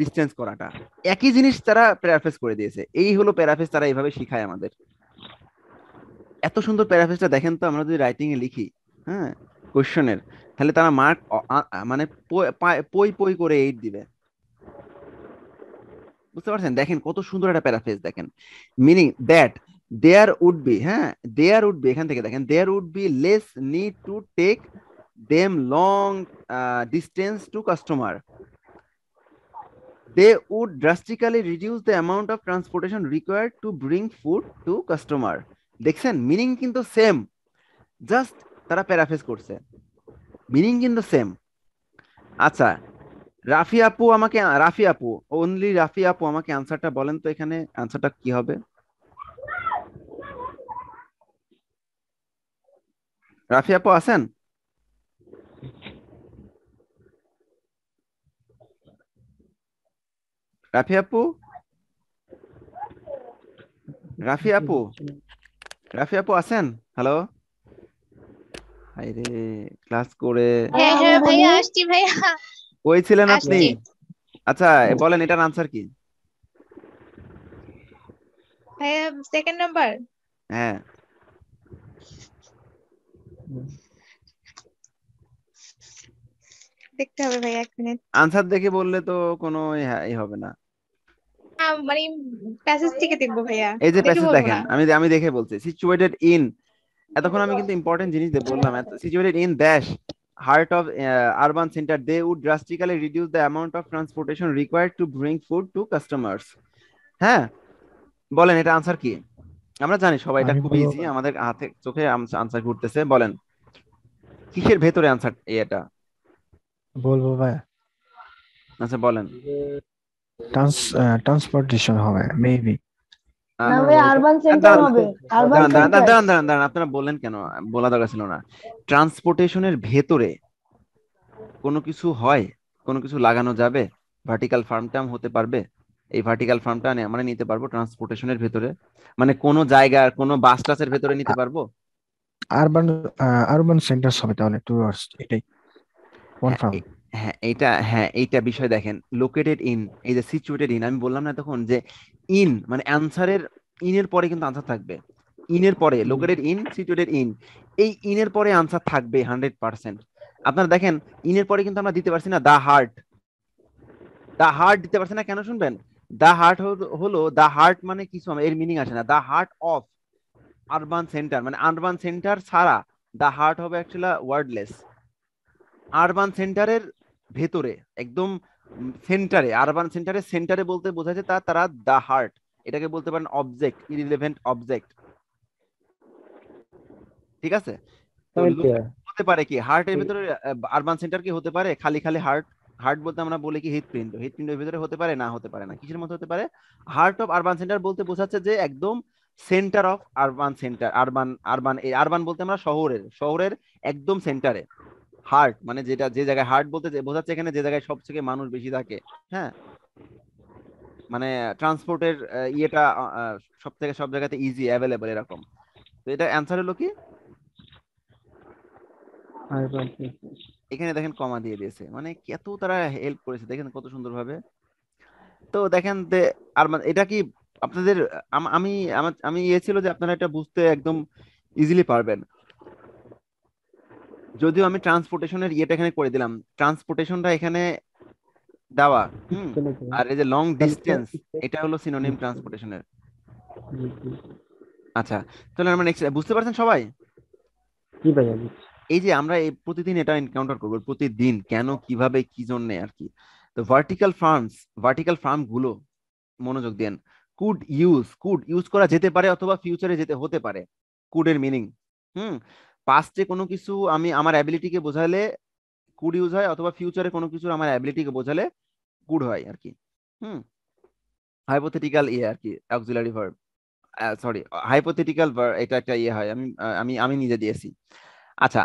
ডিস্টেন্স করাটা একই জিনিস তারা প্যারাফেস করে দিয়েছে এই হলো প্যারাফেস তারা এইভাবে শিখায় আমাদের এত সুন্দর প্যারাফেসটা দেখেন তো আমরা যদি রাইটিং এ লিখি হ্যাঁ কোশ্চেনের তাহলে তারা মার্ক মানে পই পই করে এইট দিবে বুঝতে পারছেন দেখেন কত সুন্দর একটা প্যারাফেস দেখেন meaning that there would be হ্যাঁ দেয়ার উড বি এখান থেকে দেখেন there would be less need to take them long distance to customer they would drastically reduce the amount of transportation required to bring food to customer দেখছেন meaning কিন্তু same just তারা paraphrase করছে meaning কিন্তু same আচ্ছা রাফি আপু আমাকে রাফি আপু only Rafi আপু আমাকে আনসারটা বলেন তো এখানে আনসারটা কি হবে রাফি আপু আছেন রাফি আপু রাফি আপু রাফি আপু আছেন হ্যালো ক্লাস করে হ্যাঁ, হ্যাঁ, হ্যাঁ, কই ছিলেন আপনি আচ্ছা বলেন এটার আনসার কি সেকেন্ড নাম্বার হ্যাঁ দেখতে হবে ভাইয়া এক মিনিট আনসার দেখে বললে তো কোনো ই হবে না মানে প্যাসেজ থেকে দেখবো ভাইয়া এই যে প্যাসেজ দেখেন আমি আমি দেখে বলছি সিচুয়েটেড ইন এতক্ষণ আমি কিন্তু ইম্পর্টেন্ট জিনিস বললাম situated in dash heart of urban centre they would drastically reduce reduce amount of transportation transportation to to food to to হ্যাঁ বলেন এটা আনসার কি আমরা জানি সবাই এটা খুব ইজি আমাদের হাতে চোখে আনসার ঘুরতেছে বলেন কিসের ভেতরে আনসার এটা বলবো ভাই আচ্ছা বলেন ট্রান্স ট্রান্সপোর্টেশন uh, হবে মেবি আপনারা বললেন কেন বলা দরকার ছিল না ট্রান্সপোর্টেশনের ভেতরে কোনো কিছু হয় কোনো কিছু লাগানো যাবে ভার্টিক্যাল ফার্ম টার্ম হতে পারবে এই ভার্টিক্যাল ফার্মটা আমরা নিতে পারবো ট্রান্সপোর্টেশনের ভেতরে মানে কোনো জায়গার কোনো বাস টাসের ভেতরে নিতে পারবো আরবান আরবান সেন্টার হবে তাহলে টু আওয়ার্স এটাই কনফার্ম হ্যাঁ এটা হ্যাঁ এইটা বিষয় দেখেন লোকেটেড ইন এই যে সিচুয়েটেড ইন আমি বললাম না তখন যে ইন মানে অ্যান্সারের ইনের পরে কিন্তু আনসার থাকবে ইনের পরে লোকেটেড ইন সিচুয়েটেড ইন এই ইনের পরে আনসার থাকবে হান্ড্রেড পার্সেন্ট আপনারা দেখেন ইনের পরে কিন্তু আমরা দিতে পারছি না দা হার্ট দা হার্ট দিতে পারছি না কেন শুনবেন দা হার্ট হলো দা হার্ট মানে কিছু এর মিনিং আছে না the heart of urban centre মানে আরবান সেন্টার ছাড়া দা হার্ট হবে অ্যাকচুয়ালি ওয়ার্ডলেস আরবান সেন্টারের ভেতরে একদম সেন্টারে আরবান সেন্টারে সেন্টারে বলতে বোঝাচ্ছে তা তারা দ্য হার্ট এটাকে বলতে পারেন অবজেক্ট ইরিলেভেন্ট অবজেক্ট ঠিক আছে হতে পারে কি এর ভিতরে আরবান সেন্টার কি হতে পারে খালি খালি হার্ট হার্ট বলতে আমরা বলি কি হৃদপিণ্ড হৃৎপিণ্ডের ভিতরে হতে পারে না হতে পারে না কিসের মতো হতে পারে হার্ট অফ আরবান সেন্টার বলতে বোঝাচ্ছে যে একদম centre of urban centre urban urban urban বলতে আমরা শহরের শহরের একদম সেন্টারে হার্ট মানে যেটা যে জায়গায় হার্ট বলতে বোঝাচ্ছে এখানে যে জায়গায় সব থেকে মানুষ বেশি থাকে হ্যাঁ মানে ট্রান্সপোর্টের ইয়েটা সব থেকে সব জায়গাতে ইজি অ্যাভেলেবল এরকম তো এটা অ্যান্সার হলো কি এখানে দেখেন কমা দিয়ে দিয়েছে মানে কত তারা হেল্প করেছে দেখেন কত সুন্দরভাবে তো দেখেন আর মানে এটা কি আপনাদের আমি আমি ইয়ে ছিল যে আপনারা এটা বুঝতে একদম ইজিলি পারবেন যদিও আমি ট্রান্সপোর্টেশনের ইয়েটা এখানে করে দিলাম ট্রান্সপোর্টেশনটা এখানে দেওয়া আর এই যে লং ডিসটেন্স এটা হলো সিনোনিম ট্রান্সপোর্টেশনের আচ্ছা তাহলে আমরা নেক্সট বুঝতে পারছেন সবাই কি ভাই এই যে আমরা এই প্রতিদিন এটা এনকাউন্টার করব প্রতিদিন কেন কিভাবে কি জন্য আর কি তো ভার্টিক্যাল ফার্মস ভার্টিক্যাল ফার্ম গুলো মনোযোগ দেন কুড ইউজ কুড ইউজ করা যেতে পারে অথবা ফিউচারে যেতে হতে পারে কুডের মিনিং হুম পাস্টে কোনো কিছু আমি আমার অ্যাবিলিটিকে বোঝালে কুড ইউজ হয় অথবা ফিউচারে কোনো কিছুর আমার অ্যাবিলিটিকে বোঝালে কুড হয় আর কি হুম হাইপোথেটিক্যাল ইয়ে আর কি অক্সিলারি ভার্ব সরি হাইপোথেটিক্যাল এটা একটা ইয়ে হয় আমি আমি আমি নিজে দিয়েছি আচ্ছা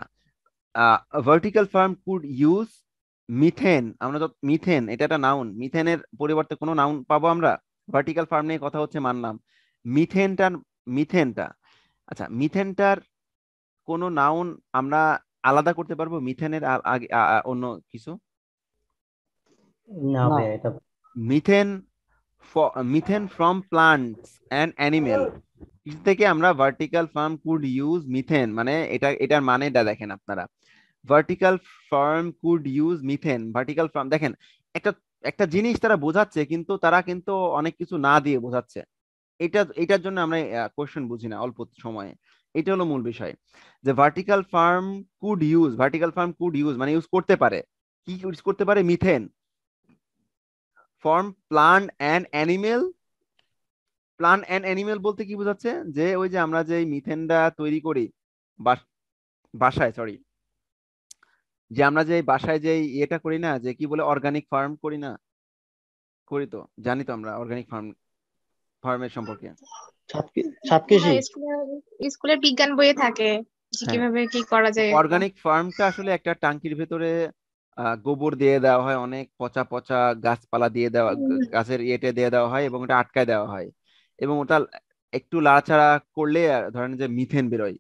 vertical farm could use methane আমরা যত মিথেন এটা একটা নাউন মিথেনের পরিবর্তে কোনো নাউন পাবো আমরা ভার্টিক্যাল ফার্ম নিয়ে কথা হচ্ছে মানলাম মিথেনটার মিথেনটা আচ্ছা মিথেনটার কোনো নাউন আমরা আলাদা করতে পারবো মিথেনের আগে অন্য কিছু methane methane from plants and animal থেকে আমরা vertical farm could use methane মানে এটা এটার মানেটা দেখেন আপনারা vertical farm could use methane vertical farm দেখেন একটা একটা জিনিস তারা বোঝাচ্ছে কিন্তু তারা কিন্তু অনেক কিছু না দিয়ে বোঝাচ্ছে এটা এটার জন্য আমরা কোয়েশ্চেন বুঝি না অল্প সময়ে এটা হলো মূল বিষয় যে vertical farm could use vertical farm could use মানে ইউজ করতে পারে কি ইউজ করতে পারে methane from plant and animal plant and animal বলতে কি বোঝাচ্ছে যে ওই যে আমরা যে মিথেনটা তৈরি করি বাসায় সরি যে আমরা যে বাসায় যে ইয়েটা করি না যে কি বলে অর্গানিক ফার্ম করি না করি তো জানি তো আমরা অর্গানিক ফার্ম ফার্মের সম্পর্কে স্কুলের বিজ্ঞান বইয়ে থাকে হ্যাঁ। কিভাবে কি করা যায় অর্গানিক ফার্মটা আসলে একটা টাঙ্কির ভেতরে গোবর দিয়ে দেওয়া হয় অনেক পচা পচা গাছপালা দিয়ে দেওয়া গাছের ইয়েটে দিয়ে দেওয়া হয় এবং ওটা আটকায় দেওয়া হয় এবং ওটা একটু লাড়াছাড়া করলে ধরেন যে মিথেন বেরোয়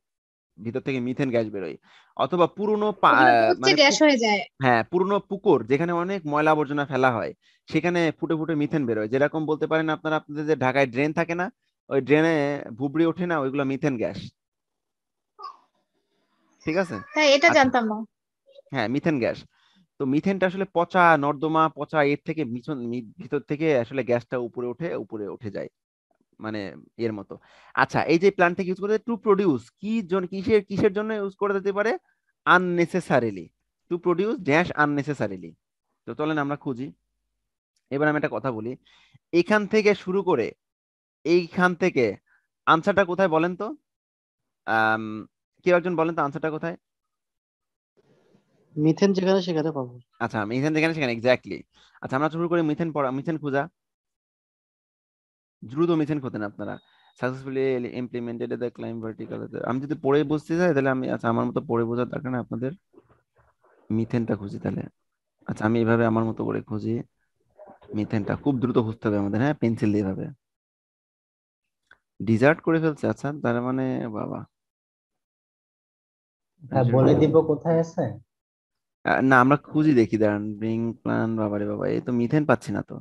ভিতর থেকে মিথেন গ্যাস বেরোয় অথবা পুরনো মানে হ্যাঁ পুরনো পুকুর যেখানে অনেক ময়লা আবর্জনা ফেলা হয় সেখানে ফুটে ফুটে মিথেন বেরোয় যেরকম বলতে পারেন আপনারা আপনাদের যে ঢাকায় ড্রেন থাকে না ওই ড্রেনে ভুবড়ি ওঠে না ওইগুলো মিথেন গ্যাস ঠিক আছে হ্যাঁ এটা আচ্ছা। জানতাম না হ্যাঁ মিথেন গ্যাস তো মিথেনটা আসলে পচা নর্দমা পচা এর থেকে ভিতর থেকে আসলে গ্যাসটা উপরে উঠে উপরে উঠে যায় মানে এর মতো আচ্ছা এই যে প্ল্যান ইউজ করতে টু প্রডিউস কি জন কিসের কিসের জন্য ইউজ করে দিতে পারে unnecessarily to produce dash unnecessarily তো চলেন আমরা খুঁজি এবার আমি একটা কথা বলি এখান থেকে শুরু করে এইখান থেকে আনসারটা কোথায় বলেন তো কেউ একজন বলেন তো আনসারটা কোথায় মিথেন যেখানে সেখানে পাবো আচ্ছা মিথেন যেখানে সেখানে এক্স্যাক্টলি আচ্ছা আমরা শুরু করি মিথেন পড়া মিথেন খোঁজা দ্রুত মিথেন খোঁজেন আপনারা successfully implemented the claim vertical আমি যদি পড়ে বুঝতে চাই তাহলে আমি আচ্ছা আমার মতো পড়ে বোঝার দরকার না আপনাদের মিথেনটা খুঁজি তাহলে আচ্ছা আমি এভাবে আমার মতো করে খুঁজি মিথেনটা খুব দ্রুত খুঁজতে হবে আমাদের হ্যাঁ পেন্সিল দিয়ে এভাবে ডিজার্ট করে ফেলছে আচ্ছা তার মানে বাবা হ্যাঁ, বলে দিব কোথায় আছে না আমরা খুঁজি দেখি দাঁড়ান ব্রিং প্ল্যান বাবারে বাবা এই তো মিথেন পাচ্ছি না তো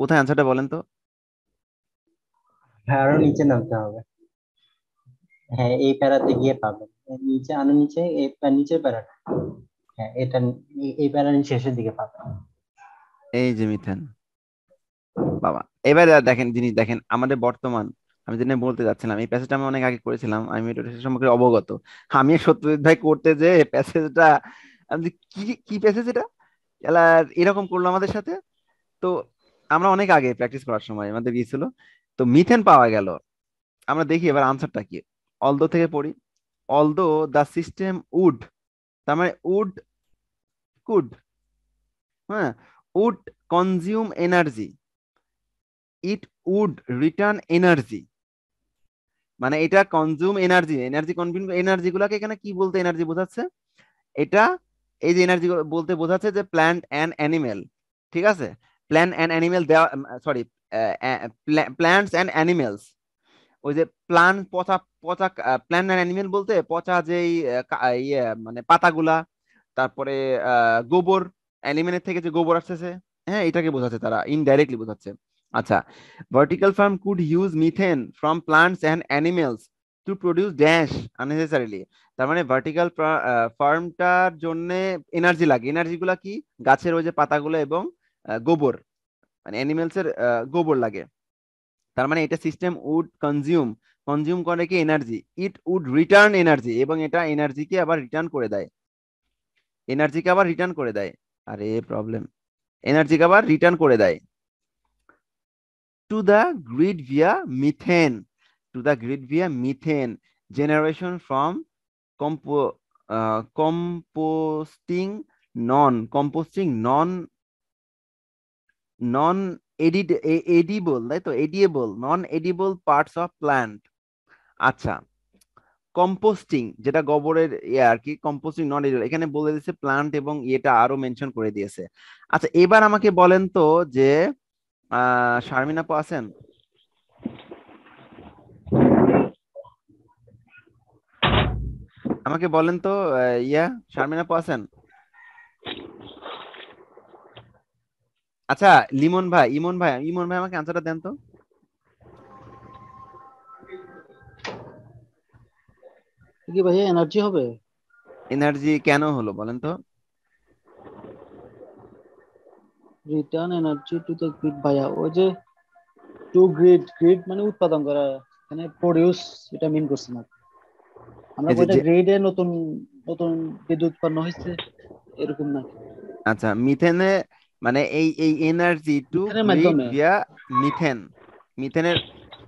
কোথায় আনসারটা বলেন তো হ্যাঁ আরো নিচে নামতে হবে হ্যাঁ এই প্যারাতে গিয়ে পাবে নিচে আনো নিচে এই নিচের প্যারাটা হ্যাঁ এটা এই প্যারার শেষের দিকে পাবে এই যে মিথেন বাবা এবারে দেখেন জিনিস দেখেন আমাদের বর্তমান আমি যেটা বলতে যাচ্ছিলাম এই প্যাসেজটা আমি অনেক আগে করেছিলাম আমি এটা সম্পর্কে অবগত আমি সত্যজিৎ ভাই করতে যে প্যাসেজটা আমি কি কি প্যাসেজ এটা এরকম করলো আমাদের সাথে তো আমরা অনেক আগে প্র্যাকটিস করার সময় আমাদের গিয়েছিল তো মিথেন পাওয়া গেল আমরা দেখি এবার আনসারটা কি অলদো থেকে পড়ি অলদো দ্য সিস্টেম উড তার মানে উড কুড হ্যাঁ would consume energy it would return energy মানে এটা consume energy energy consume energy গুলাকে এখানে কি বলতে এনার্জি বোঝাচ্ছে এটা এই যে এনার্জি বলতে বোঝাচ্ছে যে প্ল্যান্ট অ্যান্ড অ্যানিমেল ঠিক আছে প্ল্যান্ট অ্যান্ড অ্যানিমেল দেওয়া সরি প্ল্যান্টস অ্যান্ড অ্যানিমেলস ওই যে প্লান পচা পচা প্ল্যান অ্যান্ড অ্যানিমেল বলতে পচা যেই ইয়ে মানে পাতাগুলা তারপরে গোবর অ্যানিমেলের থেকে যে গোবর আসতেছে হ্যাঁ এটাকে বোঝাচ্ছে তারা ইনডাইরেক্টলি বোঝাচ্ছে আচ্ছা vertical farm could use methane from plants and animals to produce dash unnecessarily তার মানে ভার্টিক্যাল ফার্মটার জন্য এনার্জি লাগে এনার্জিগুলা কি গাছের ওই যে পাতাগুলো এবং গোবর মানে অ্যানিমেলস এর গোবর লাগে তার মানে এটা সিস্টেম উড কনজিউম কনজিউম করে কি energy it would return energy এবং এটা এনার্জিকে আবার রিটার্ন করে দেয় এনার্জিকে আবার রিটার্ন করে দেয় আরে প্রবলেম এনার্জিকে আবার রিটার্ন করে দেয় to the grid via methane to the grid via methane generation from compo composting non composting non non added edible তাই তো edible non edible parts of plant আচ্ছা কম্পোস্টিং যেটা গোবরের ইয়ে আর কি কম্পোস্টিং নন এডিবল এখানে বলে দিয়েছে প্ল্যান্ট এবং ইয়েটা আরো মেনশন করে দিয়েছে আচ্ছা এবার আমাকে বলেন তো যে শারমিনা পো আছেন আমাকে বলেন তো ইয়া শারমিনা পো আছেন আচ্ছা লিমন ভাই ইমন ভাই ইমন ভাই আমাকে আনসারটা দেন তো কি ভাই এনার্জি হবে এনার্জি কেন হলো বলেন তো return energy to the grid ভাইয়া ওই যে টু গ্রিড গ্রিড মানে উৎপাদন করা মানে প্রডিউস এটা মিন করছে না আমরা বলতে গ্রিডে নতুন নতুন বিদ্যুৎ উৎপন্ন হয়েছে এরকম না আচ্ছা মিথেনে মানে এই এই এনার্জি টু দিয়া মিথেন মিথেনের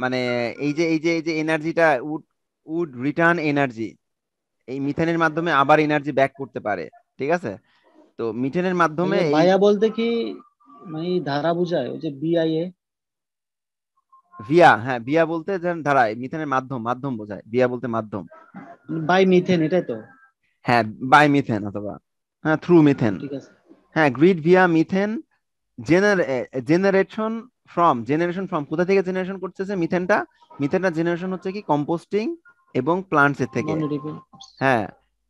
মানে এই যে এই যে এই যে এনার্জিটা উড উড রিটার্ন এনার্জি এই মিথেনের মাধ্যমে আবার এনার্জি ব্যাক করতে পারে ঠিক আছে তো মিথেনের মাধ্যমে মায়া বলতে কি মানে ধারা বোঝায় ওই যে বিআইএ বিয়া হ্যাঁ বিয়া বলতে যেন ধারায় মিথেনের মাধ্যম মাধ্যম বোঝায় বিয়া বলতে মাধ্যম বাই মিথেন এটাই তো হ্যাঁ বাই মিথেন অথবা হ্যাঁ থ্রু মিথেন ঠিক আছে হ্যাঁ grid via methane generation from generation from কোথা থেকে জেনারেশন করতেছে মিথেনটা মিথেনটা জেনারেশন হচ্ছে কি কম্পোস্টিং এবং প্লান্টস এর থেকে হ্যাঁ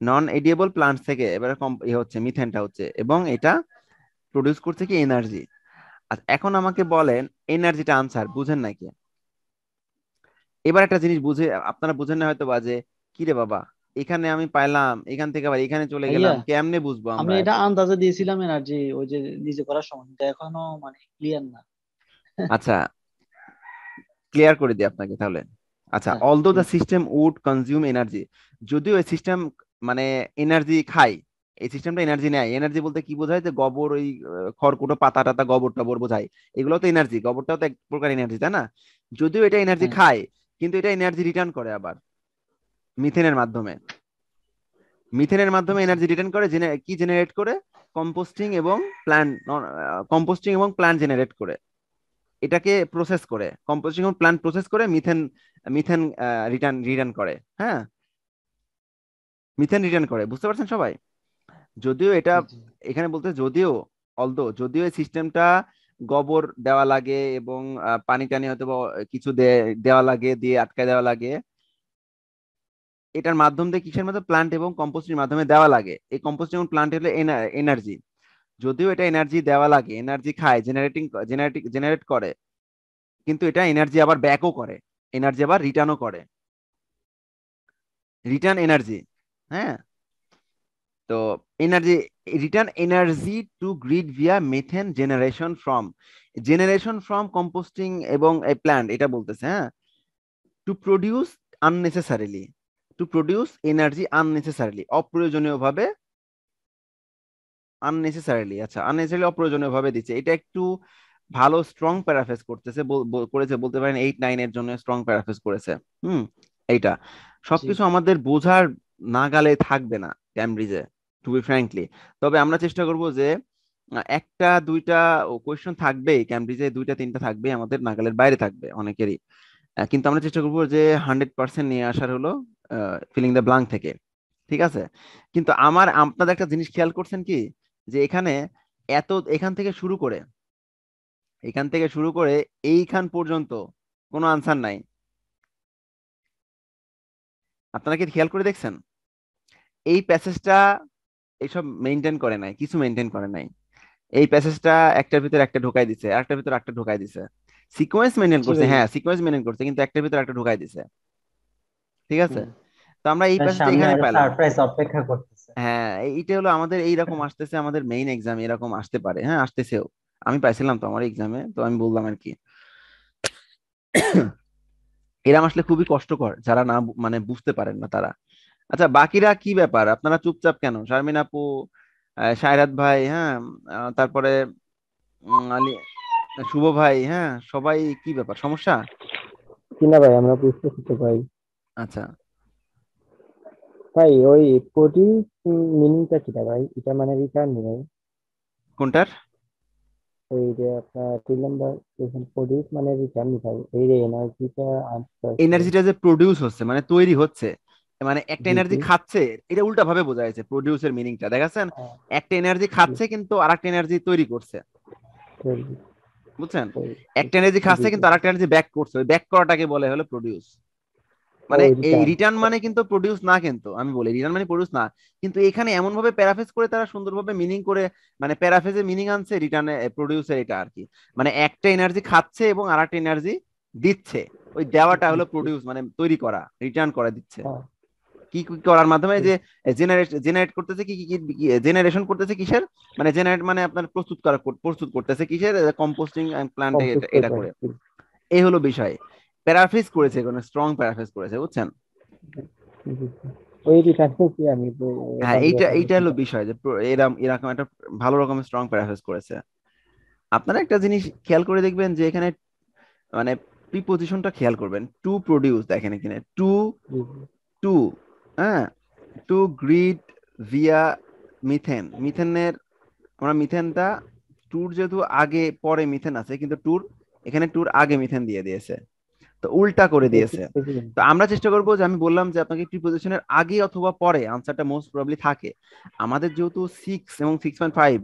নন এডিয়েবল প্লান্টস থেকে এবারে ইয়ে হচ্ছে মিথেনটা হচ্ছে এবং এটা প্রডিউস করছে কি এনার্জি আচ্ছা এখন আমাকে বলেন এনার্জিটা আনসার বুঝেন নাকি এবার একটা জিনিস বুঝে আপনারা বুঝেন না হয়তো বা যে কি রে বাবা এখানে আমি পাইলাম এখান থেকে আবার এখানে চলে গেলাম কেমনে বুঝবো আমরা এটা আন্দাজে দিয়েছিলাম এনার্জি ওই যে নিজে করার সময় এখনো মানে ক্লিয়ার না আচ্ছা ক্লিয়ার করে দিই আপনাকে তাহলে আচ্ছা although the system would consume energy যদিও এই সিস্টেম মানে এনার্জি খায় এই সিস্টেমটা এনার্জি নেয় এনার্জি বলতে কি বোঝায় যে গোবর ওই খড়কুটো পাতা টাতা গোবর টবর বোঝায় এগুলো তো এনার্জি গোবরটাও তো এক প্রকার এনার্জি তাই না যদিও এটা এনার্জি হ্যাঁ। খায় কিন্তু এটা এনার্জি রিটার্ন করে আবার মিথেনের মাধ্যমে মিথেনের মাধ্যমে এনার্জি রিটার্ন করে কি জেনারেট করে কম্পোস্টিং এবং প্ল্যান কম্পোস্টিং এবং প্ল্যান জেনারেট করে এটাকে প্রসেস করে কম্পোস্টিং এবং প্ল্যান প্রসেস করে মিথেন মিথেন রিটার্ন রিটার্ন করে হ্যাঁ মিথেন রিটার্ন করে বুঝতে পারছেন সবাই যদিও এটা এখানে বলতে যদিও অলদো যদিও এই সিস্টেমটা গোবর দেওয়া লাগে এবং পানি টানি হয়তো কিছু দেওয়া লাগে দিয়ে আটকায় দেওয়া লাগে এটার মাধ্যম দিয়ে কিসের মাধ্যমে প্লান্ট এবং কম্পোস্টের মাধ্যমে দেওয়া লাগে এই কম্পোস্ট এবং প্লান্ট হলো এনার্জি যদিও এটা এনার্জি দেওয়া লাগে এনার্জি খায় জেনারেটিং জেনারেটিং জেনারেট করে কিন্তু এটা এনার্জি আবার ব্যাকও করে এনার্জি আবার রিটার্নও করে রিটার্ন এনার্জি হ্যাঁ তো energy return energy to grid via methane generation from generation from composting এবং প্ল্যান্ট এটা বলতেছে হ্যাঁ to produce unnecessarily to produce energy unnecessarily অপ্রয়োজনীয়ভাবে আননেসেসারিলি আচ্ছা আননেসারিলি অপ্রয়োজনীয়ভাবে দিচ্ছে এটা একটু ভালো স্ট্রং প্যারাফেস করতেছে করেছে বলতে পারেন এইট নাইন এর জন্য স্ট্রং প্যারাফেস করেছে হুম এইটা সবকিছু আমাদের বোঝার নাগালে থাকবে না ক্যামব্রিজে টু বি ফ্র্যাঙ্কলি তবে আমরা চেষ্টা করব যে একটা দুইটা কোয়েশ্চন থাকবে ক্যামব্রিজে দুইটা তিনটা থাকবে আমাদের নাগালের বাইরে থাকবে অনেকেরই কিন্তু আমরা চেষ্টা করবো যে হান্ড্রেড পার্সেন্ট নিয়ে আসার হলো ফিলিং দ্য ব্লাঙ্ক থেকে ঠিক আছে কিন্তু আমার আপনাদের একটা জিনিস খেয়াল করছেন কি যে এখানে এত এখান থেকে শুরু করে এখান থেকে শুরু করে এইখান পর্যন্ত কোনো আনসার নাই আপনারা কি খেয়াল করে দেখছেন এই প্যাসেজটা এইসব মেনটেন করে নাই কিছু মেনটেন করে নাই এই প্যাসেজটা একটার ভিতর একটা ঢোকাই দিছে আরেকটার ভিতর একটা ঢোকাই দিছে সিকোয়েন্স মেনটেন করছে হ্যাঁ সিকোয়েন্স মেনটেন করছে কিন্তু একটার ভিতর একটা ঢোকাই দিছে ঠিক আছে তো আমরা এই হ্যাঁ, পাশে এখানে পেলাম সারপ্রাইজ অপেক্ষা করতেছে হ্যাঁ এইটা হলো আমাদের এইরকম আসতেছে আমাদের মেইন এক্সাম এরকম আসতে পারে হ্যাঁ আসতেছেও আমি পাইছিলাম তো আমার এক্সামে তো আমি বললাম আর কি এরা আসলে খুবই কষ্টকর যারা না মানে বুঝতে পারেন না তারা আচ্ছা বাকিরা কি ব্যাপার আপনারা চুপচাপ কেন শারমিন আপু সায়রাত ভাই হ্যাঁ তারপরে শুভ ভাই হ্যাঁ সবাই কি ব্যাপার সমস্যা কিনা ভাই আমরা বুঝতে পারি আচ্ছা ভাই ওই পটি মিনিংটা কিটা ভাই এটা মানে রিটার্ন নেই ভাই কোনটার ওই যে আপনার তিন নাম্বার এখানে প্রডিউস মানে রিটার্ন ভাই এই যে এনার্জিটা এনার্জিটা যে প্রোডিউস হচ্ছে মানে তৈরি হচ্ছে মানে একটা এনার্জি খাচ্ছে এটা উল্টা ভাবে বোঝা যাচ্ছে প্রোডিউসের মিনিংটা দেখাছেন একটা এনার্জি খাচ্ছে কিন্তু আরেকটা এনার্জি তৈরি করছে বুঝছেন একটা এনার্জি খাচ্ছে কিন্তু আরেকটা এনার্জি ব্যাক করছে ব্যাক করাটাকে বলে হলো প্রোডিউস মানে oh, এই রিটার্ন মানে কিন্তু প্রডিউস না কিন্তু আমি বলি রিটার্ন মানে প্রডিউস না কিন্তু এখানে এমন ভাবে প্যারাফেজ করে তারা সুন্দরভাবে মিনিং করে মানে প্যারাফেজে মিনিং আনছে রিটার্নে প্রডিউসের এটা আর কি মানে একটা এনার্জি খাচ্ছে এবং আর একটা এনার্জি দিচ্ছে ওই দেওয়াটা হলো প্রডিউস মানে তৈরি করা রিটার্ন করে দিচ্ছে হ্যাঁ। কি কি করার মাধ্যমে যে জেনারেট জেনারেট করতেছে কি কি জেনারেশন করতেছে কিসের মানে জেনারেট মানে আপনার প্রস্তুত করা প্রস্তুত করতেছে কিসের কম্পোস্টিং প্ল্যান্ট এটা করে এই হলো বিষয় প্যারাফ্রেজ করেছে কোন স্ট্রং প্যারাফ্রেজ করেছে বুঝছেন ওই রিসার্চে আমি হ্যাঁ এইটা এইটা হলো বিষয় যে এরকম এরকম একটা ভালো রকমের স্ট্রং প্যারাফ্রেজ করেছে আপনারা একটা জিনিস খেয়াল করে দেখবেন যে এখানে মানে প্রিপোজিশনটা খেয়াল করবেন টু প্রডিউস দেখেন এখানে টু টু হ্যাঁ টু গ্রিড ভিয়া মিথেন মিথেনের আমরা মিথেনটা টুর যেহেতু আগে পরে মিথেন আছে কিন্তু টুর এখানে টুর আগে মিথেন দিয়ে দিয়েছে তো উল্টা করে দিয়েছে তো আমরা চেষ্টা করব যে আমি বললাম যে আপনাকে প্রিপোজিশনের আগে অথবা পরে আনসারটা মোস্ট প্রবলি থাকে আমাদের যেহেতু সিক্স এবং সিক্স পয়েন্ট ফাইভ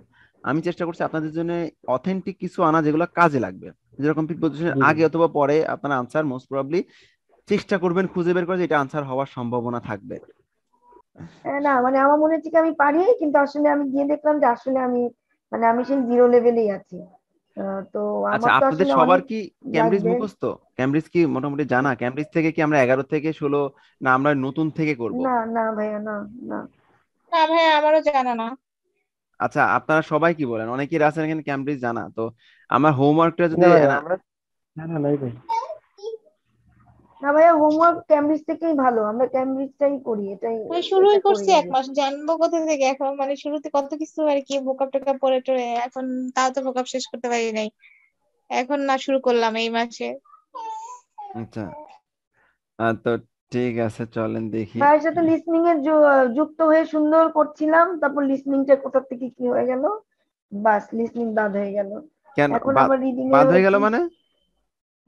আমি চেষ্টা করছি আপনাদের জন্য অথেন্টিক কিছু আনা যেগুলো কাজে লাগবে যেরকম প্রিপোজিশনের আগে অথবা পরে আপনার আনসার মোস্ট প্রবলি চেষ্টা করবেন খুঁজে বের করে যে এটা আনসার হওয়ার সম্ভাবনা থাকবে না মানে আমার মনে হচ্ছে আমি পারি কিন্তু আসলে আমি গিয়ে দেখলাম যে আসলে আমি মানে আমি সেই জিরো লেভেলেই আছি তো আচ্ছা আপনাদের মানে সবার কি ক্যামব্রিজ মুখস্থ ক্যামব্রিজ কি মোটামুটি জানা ক্যামব্রিজ থেকে কি আমরা এগারো থেকে ষোলো না আমরা নতুন থেকে করব না না ভাইয়া না না না ভাইয়া আমারও জানা না আচ্ছা আপনারা সবাই কি বলেন অনেকেই আছেন এখানে ক্যামব্রিজ জানা তো আমার হোমওয়ার্কটা যদি না না নাই ভাই না ভাইয়া হোমওয়ার্ক ক্যামব্রিজ থেকেই ভালো আমরা ক্যামব্রিজটাই করি এটাই মানে শুরুই করছি এক মাস জানবো কোথা থেকে এখন মানে শুরুতে কত কিছু আর কি ভোকাপ টোকা পড়ে টরে এখন তাও তো বোকা শেষ করতে পারি নাই এখন না শুরু করলাম এই মাসে আচ্ছা তো ঠিক আছে চলেন দেখি ভাইয়ের সাথে লিসনিং এ যুক্ত হয়ে সুন্দর করছিলাম তারপর টা কোথা থেকে কি হয়ে গেল বাস লিসনিং বাদ হয়ে গেল এখন আবার রিডিং বাদ হয়ে গেল মানে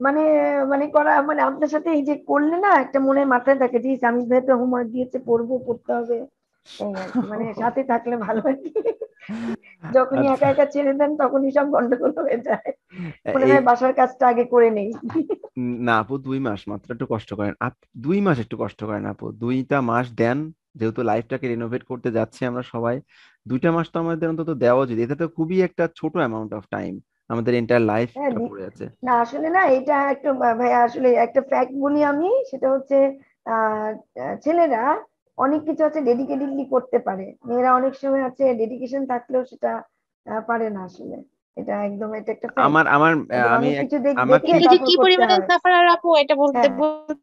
মানে মানে করা মানে আপনার সাথে এই যে করলে না একটা মনে মাথায় থাকে যে আমি যেহেতু হোমওয়ার্ক দিয়েছে পড়বো পড়তে হবে মানে সাথে থাকলে ভালো হয় যখনই আচ্ছা। একা একা ছেড়ে দেন তখন সব গন্ডগোল হয়ে যায় মনে হয় বাসার কাজটা আগে করে নেই না আপু দুই মাস মাত্র একটু কষ্ট করেন দুই মাস একটু কষ্ট করেন আপু দুইটা মাস দেন যেহেতু লাইফটাকে রিনোভেট করতে যাচ্ছি আমরা সবাই দুইটা মাস তো আমাদের অন্তত দেওয়া উচিত এটা তো খুবই একটা ছোট অ্যামাউন্ট অফ টাইম আমাদের এন্টার হ্যাঁ, লাইফ পড়ে আছে না আসলে না এটা একটা ভাই আসলে একটা ফ্যাক্ট বলি আমি সেটা হচ্ছে ছেলেরা অনেক কিছু আছে ডেডিকেটেডলি করতে পারে মেয়েরা অনেক সময় আছে ডেডিকেশন থাকলেও সেটা পারে না আসলে এটা একদম এটা একটা আমার আমার আমি কিছু দেখি কি পরিমাণে সাফার আপু এটা বলতে হ্যাঁ। বলতে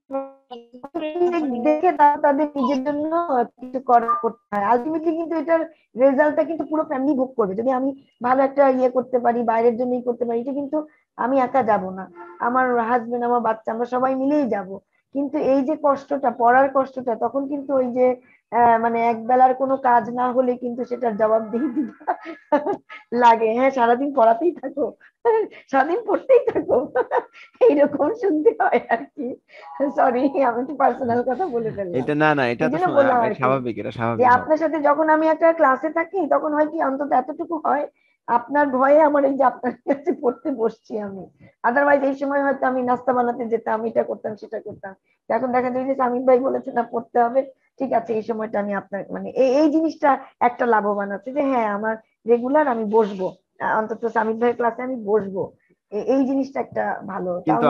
দেখে তারা তাদের নিজের জন্য কিছু করা করতে হয় আলটিমেটলি কিন্তু এটার রেজাল্টটা কিন্তু পুরো ফ্যামিলি ভোগ করবে যদি আমি ভালো একটা ইয়ে করতে পারি বাইরের জন্যই করতে পারি এটা কিন্তু আমি একা যাব না আমার হাজবেন্ড আমার বাচ্চা আমরা সবাই মিলেই যাব কিন্তু এই যে কষ্টটা পড়ার কষ্টটা তখন কিন্তু ওই যে হ্যাঁ, মানে এক বেলার কোনো কাজ না হলে কিন্তু সেটার জবাবদিহি লাগে হ্যাঁ সারাদিন পড়াতেই থাকো সারাদিন পড়তেই থাকো এইরকম শুনতে হয় আর কি সরি আমি একটু পার্সোনাল কথা বলে ফেললাম এটা না না এটা তো মানে স্বাভাবিক এটা স্বাভাবিক আপনার সাথে যখন আমি একটা ক্লাসে থাকি তখন হয় কি অন্তত এতটুকু হয় আপনার ভয়ে আমার এই যে আপনার কাছে পড়তে বসছি আমি আদারওয়াইজ এই সময় হয়তো আমি নাস্তা বানাতে যেতাম এটা করতাম সেটা করতাম এখন দেখা যায় যে সামিদ ভাই বলেছে না পড়তে হবে ঠিক আছে এই সময়টা আমি আপনার মানে এই জিনিসটা একটা লাভবান আছে যে হ্যাঁ আমার রেগুলার আমি বসবো অন্তত সামিত ভাইয়ের ক্লাসে আমি বসবো এই জিনিসটা একটা ভালো কিন্তু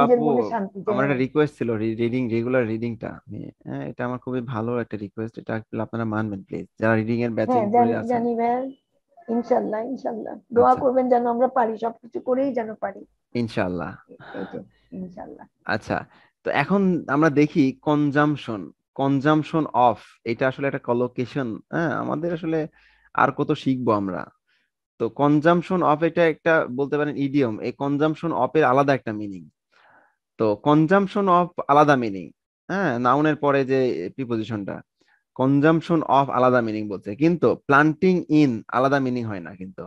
আমার হ্যাঁ। একটা রিকোয়েস্ট ছিল রিডিং রেগুলার রিডিংটা এটা আমার খুবই ভালো একটা রিকোয়েস্ট এটা আপনারা মানবেন প্লিজ যারা রিডিং এর ব্যাচে আছেন জানি ভাই ইনশাআল্লাহ ইনশাআল্লাহ দোয়া আচ্ছা। করবেন যেন আমরা পারি সবকিছু করেই যেন পারি ইনশাআল্লাহ ইনশাআল্লাহ আচ্ছা তো এখন আমরা দেখি কনজাম্পশন কনজামশন অফ এটা আসলে একটা কলোকেশন হ্যাঁ আমাদের আসলে আর কত শিখবো আমরা তো কনজামশন অফ এটা একটা বলতে পারেন ইডিয়ম এই কনজামশন অফ এর আলাদা একটা মিনিং তো কনজামশন অফ আলাদা মিনিং হ্যাঁ নাউনের পরে যে প্রিপোজিশনটা কনজামশন অফ আলাদা মিনিং বলছে কিন্তু প্লান্টিং ইন আলাদা মিনিং হয় না কিন্তু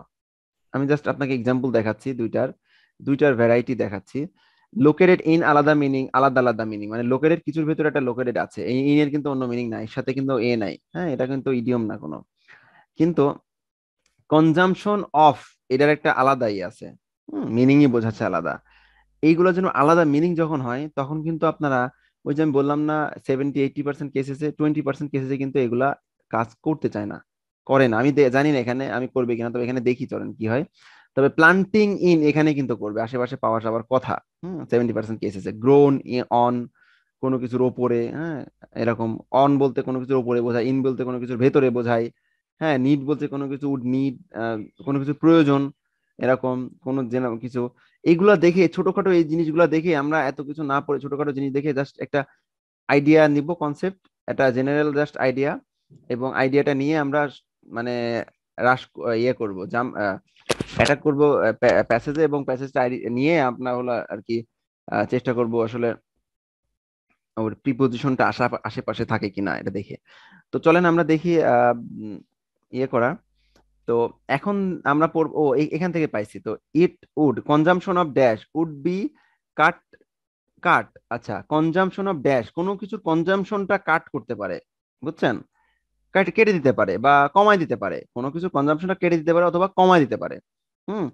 আমি জাস্ট আপনাকে এক্সাম্পল দেখাচ্ছি দুইটার দুইটার ভ্যারাইটি দেখাচ্ছি লোকেটেড ইন আলাদা মিনিং আলাদা আলাদা মিনিং মানে লোকেটেড কিছুর ভিতরে একটা লোকেটেড আছে এই ইন এর কিন্তু অন্য মিনিং নাই এর সাথে কিন্তু এ নাই হ্যাঁ এটা কিন্তু ইডিয়ম না কোনো কিন্তু কনজামশন অফ এটার একটা আলাদাই আছে মিনিংই বোঝাচ্ছে আলাদা এইগুলো যেন আলাদা মিনিং যখন হয় তখন কিন্তু আপনারা ওই যে আমি বললাম না সেভেন্টি এইটি পার্সেন্ট কেসেসে টোয়েন্টি পার্সেন্ট কেসেসে কিন্তু এগুলা কাজ করতে চায় না করে না আমি জানি না এখানে আমি করবে কিনা তবে এখানে দেখি চলেন কি হয় তবে প্লান্টিং ইন এখানে কিন্তু করবে আশেপাশে পাওয়া যাওয়ার কথা হ্যাঁ সেভেন্টি পার্সেন্ট কেস আছে গ্রোন অন কোনো কিছুর ওপরে হ্যাঁ এরকম অন বলতে কোনো কিছুর ওপরে বোঝায় ইন বলতে কোনো কিছুর ভেতরে বোঝায় হ্যাঁ নিড বলতে কোনো কিছু উড নিড কোনো কিছু প্রয়োজন এরকম কোনো যেন কিছু এগুলা দেখে ছোটখাটো এই জিনিসগুলো দেখে আমরা এত কিছু না পড়ে ছোটখাটো জিনিস দেখে জাস্ট একটা আইডিয়া নিব কনসেপ্ট একটা জেনারেল জাস্ট আইডিয়া এবং আইডিয়াটা নিয়ে আমরা মানে হ্রাস ইয়ে করবো জাম অ্যাটাক করব প্যাসেজে এবং প্যাসেজটা নিয়ে আপনার হলো আর কি চেষ্টা করব আসলে ওর প্রিপোজিশনটা আশা আশেপাশে থাকে কিনা এটা দেখে তো চলেন আমরা দেখি ইয়ে করা তো এখন আমরা পড়ব ও এখান থেকে পাইছি তো it would consumption of dash would be cut cut আচ্ছা কনজামশন অফ ড্যাশ কোনো কিছুর কনজামশনটা কাট করতে পারে বুঝছেন কেটে দিতে পারে বা কমায় দিতে পারে কোনো কিছু কনজামশনটা কেটে দিতে পারে অথবা কমায় দিতে পারে হুম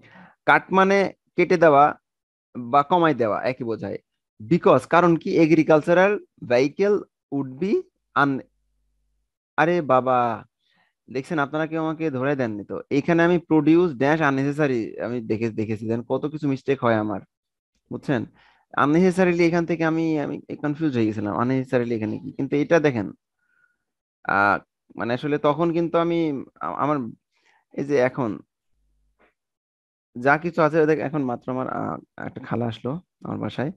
কাট মানে কেটে দেওয়া বা কমাই দেওয়া একই বোঝায় বিকজ কারণ কি agricultural vehicle would be un আরে বাবা দেখছেন আপনারা কেউ আমাকে ধরে দেননি তো এখানে আমি প্রডিউস ড্যাশ আননেসেসারি আমি দেখে দেখেছি দেন কত কিছু মিস্টেক হয় আমার বুঝছেন আননেসেসারিলি এখান থেকে আমি আমি কনফিউজ হয়ে গেছিলাম আননেসেসারিলি এখানে কি কিন্তু এটা দেখেন মানে আসলে তখন কিন্তু আমি আমার এই যে এখন যা কিছু আছে দেখ এখন মাত্র আমার একটা খালা আসলো আমার বাসায়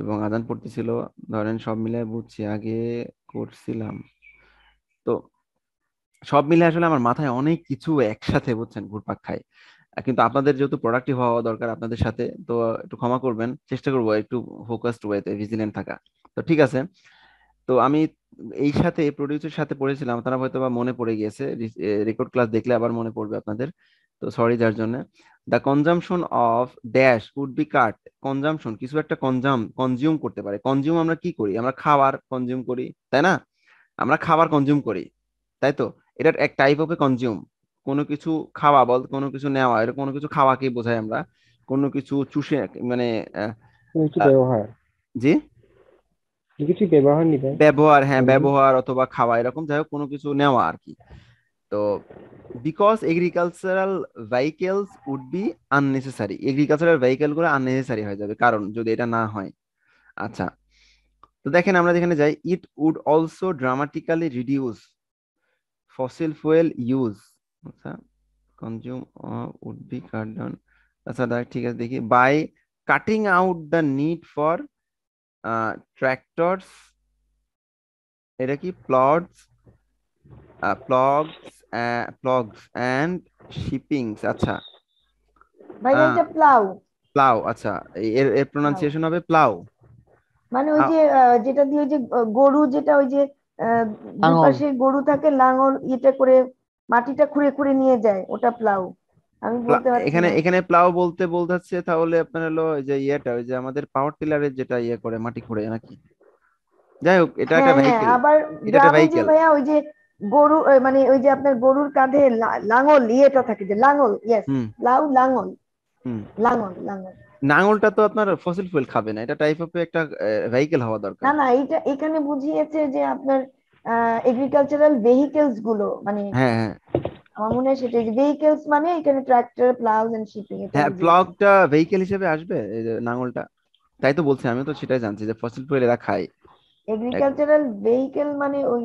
এবং আদান পড়তেছিল ধরেন সব মিলে বুঝছি আগে করছিলাম তো সব মিলে আসলে আমার মাথায় অনেক কিছু একসাথে বুঝছেন ঘুরপাক খায় কিন্তু আপনাদের যেহেতু প্রোডাক্টিভ হওয়া দরকার আপনাদের সাথে তো একটু ক্ষমা করবেন চেষ্টা করবো একটু ফোকাসড ওয়েতে ভিজিলেন্ট থাকা তো ঠিক আছে তো আমি এই সাথে প্রডিউসের সাথে পড়েছিলাম তারা হয়তো বা মনে পড়ে গিয়েছে রেকর্ড ক্লাস দেখলে আবার মনে পড়বে আপনাদের তো সরি যার জন্য the consumption of dash would be cut consumption কিছু একটা কনজাম কনজিউম করতে পারে কনজিউম আমরা কি করি আমরা খাবার কনজিউম করি তাই না আমরা খাবার কনজিউম করি তাই তো এটা এক টাইপ অফ এ কনজিউম কোনো কিছু খাওয়া বল কোনো কিছু নেওয়া এটা কোনো কিছু খাওয়াকে বোঝাই আমরা কোনো কিছু চুষে মানে জি কিছু ব্যবহার ব্যবহার হ্যাঁ ব্যবহার অথবা খাওয়া এরকম যাই হোক কোনো কিছু নেওয়া আর কি তো because agricultural vehicles would be unnecessary agricultural vehicle গুলো আননেসেসারি হয়ে যাবে কারণ যদি এটা না হয় আচ্ছা তো দেখেন আমরা যেখানে যাই it would also dramatically reduce fossil fuel use আচ্ছা consume would be cut down আচ্ছা ঠিক আছে দেখি by cutting out the need for tractors এটা কি plots plugs uh, plugs and shippings আচ্ছা ভাই এই যে প্লাউ প্লাউ আচ্ছা এর এর প্রোনান্সিয়েশন হ্যাঁ। হবে প্লাউ মানে ওই যে যেটা দিয়ে ওই যে গরু যেটা ওই যে দুপাশে গরু থাকে লাঙল এটা করে মাটিটা খুঁড়ে খুঁড়ে নিয়ে যায় ওটা প্লাউ আমি বলতে এখানে এখানে প্লাউ বলতে বলতেছে তাহলে আপনার হলো যে ইয়েটা ওই যে আমাদের পাওয়ার টিলারের যেটা ইয়ে করে মাটি খুঁড়ে নাকি যাই হোক এটা একটা ভেহিকেল হ্যাঁ, হ্যাঁ, আবার এটা ভেহিকেল ভাইয়া ওই যে গরু মানে ওই যে আপনার গরুর কাঁধে লাঙল ইয়েটা থাকে যে লাঙল ইয়েস লাউ লাঙল লাঙল লাঙল নাঙলটা তো আপনার ফসিল ফুয়েল খাবে না এটা টাইপ অফ একটা ভেহিকেল হওয়া দরকার না না এটা এখানে বুঝিয়েছে যে আপনার এগ্রিকালচারাল ভেহিকেলস গুলো মানে হ্যাঁ হ্যাঁ আমার মনে হয় সেটা ভেহিকেলস মানে এখানে ট্রাক্টর প্লাউজ এন্ড শিপিং হ্যাঁ প্লাগটা ভেহিকেল হিসেবে আসবে লাঙলটা তাই তো বলছি আমি তো সেটাই জানছি যে ফসিল ফুয়েল এরা খায় এগ্রিকালচারাল ভেহিকেল মানে ওই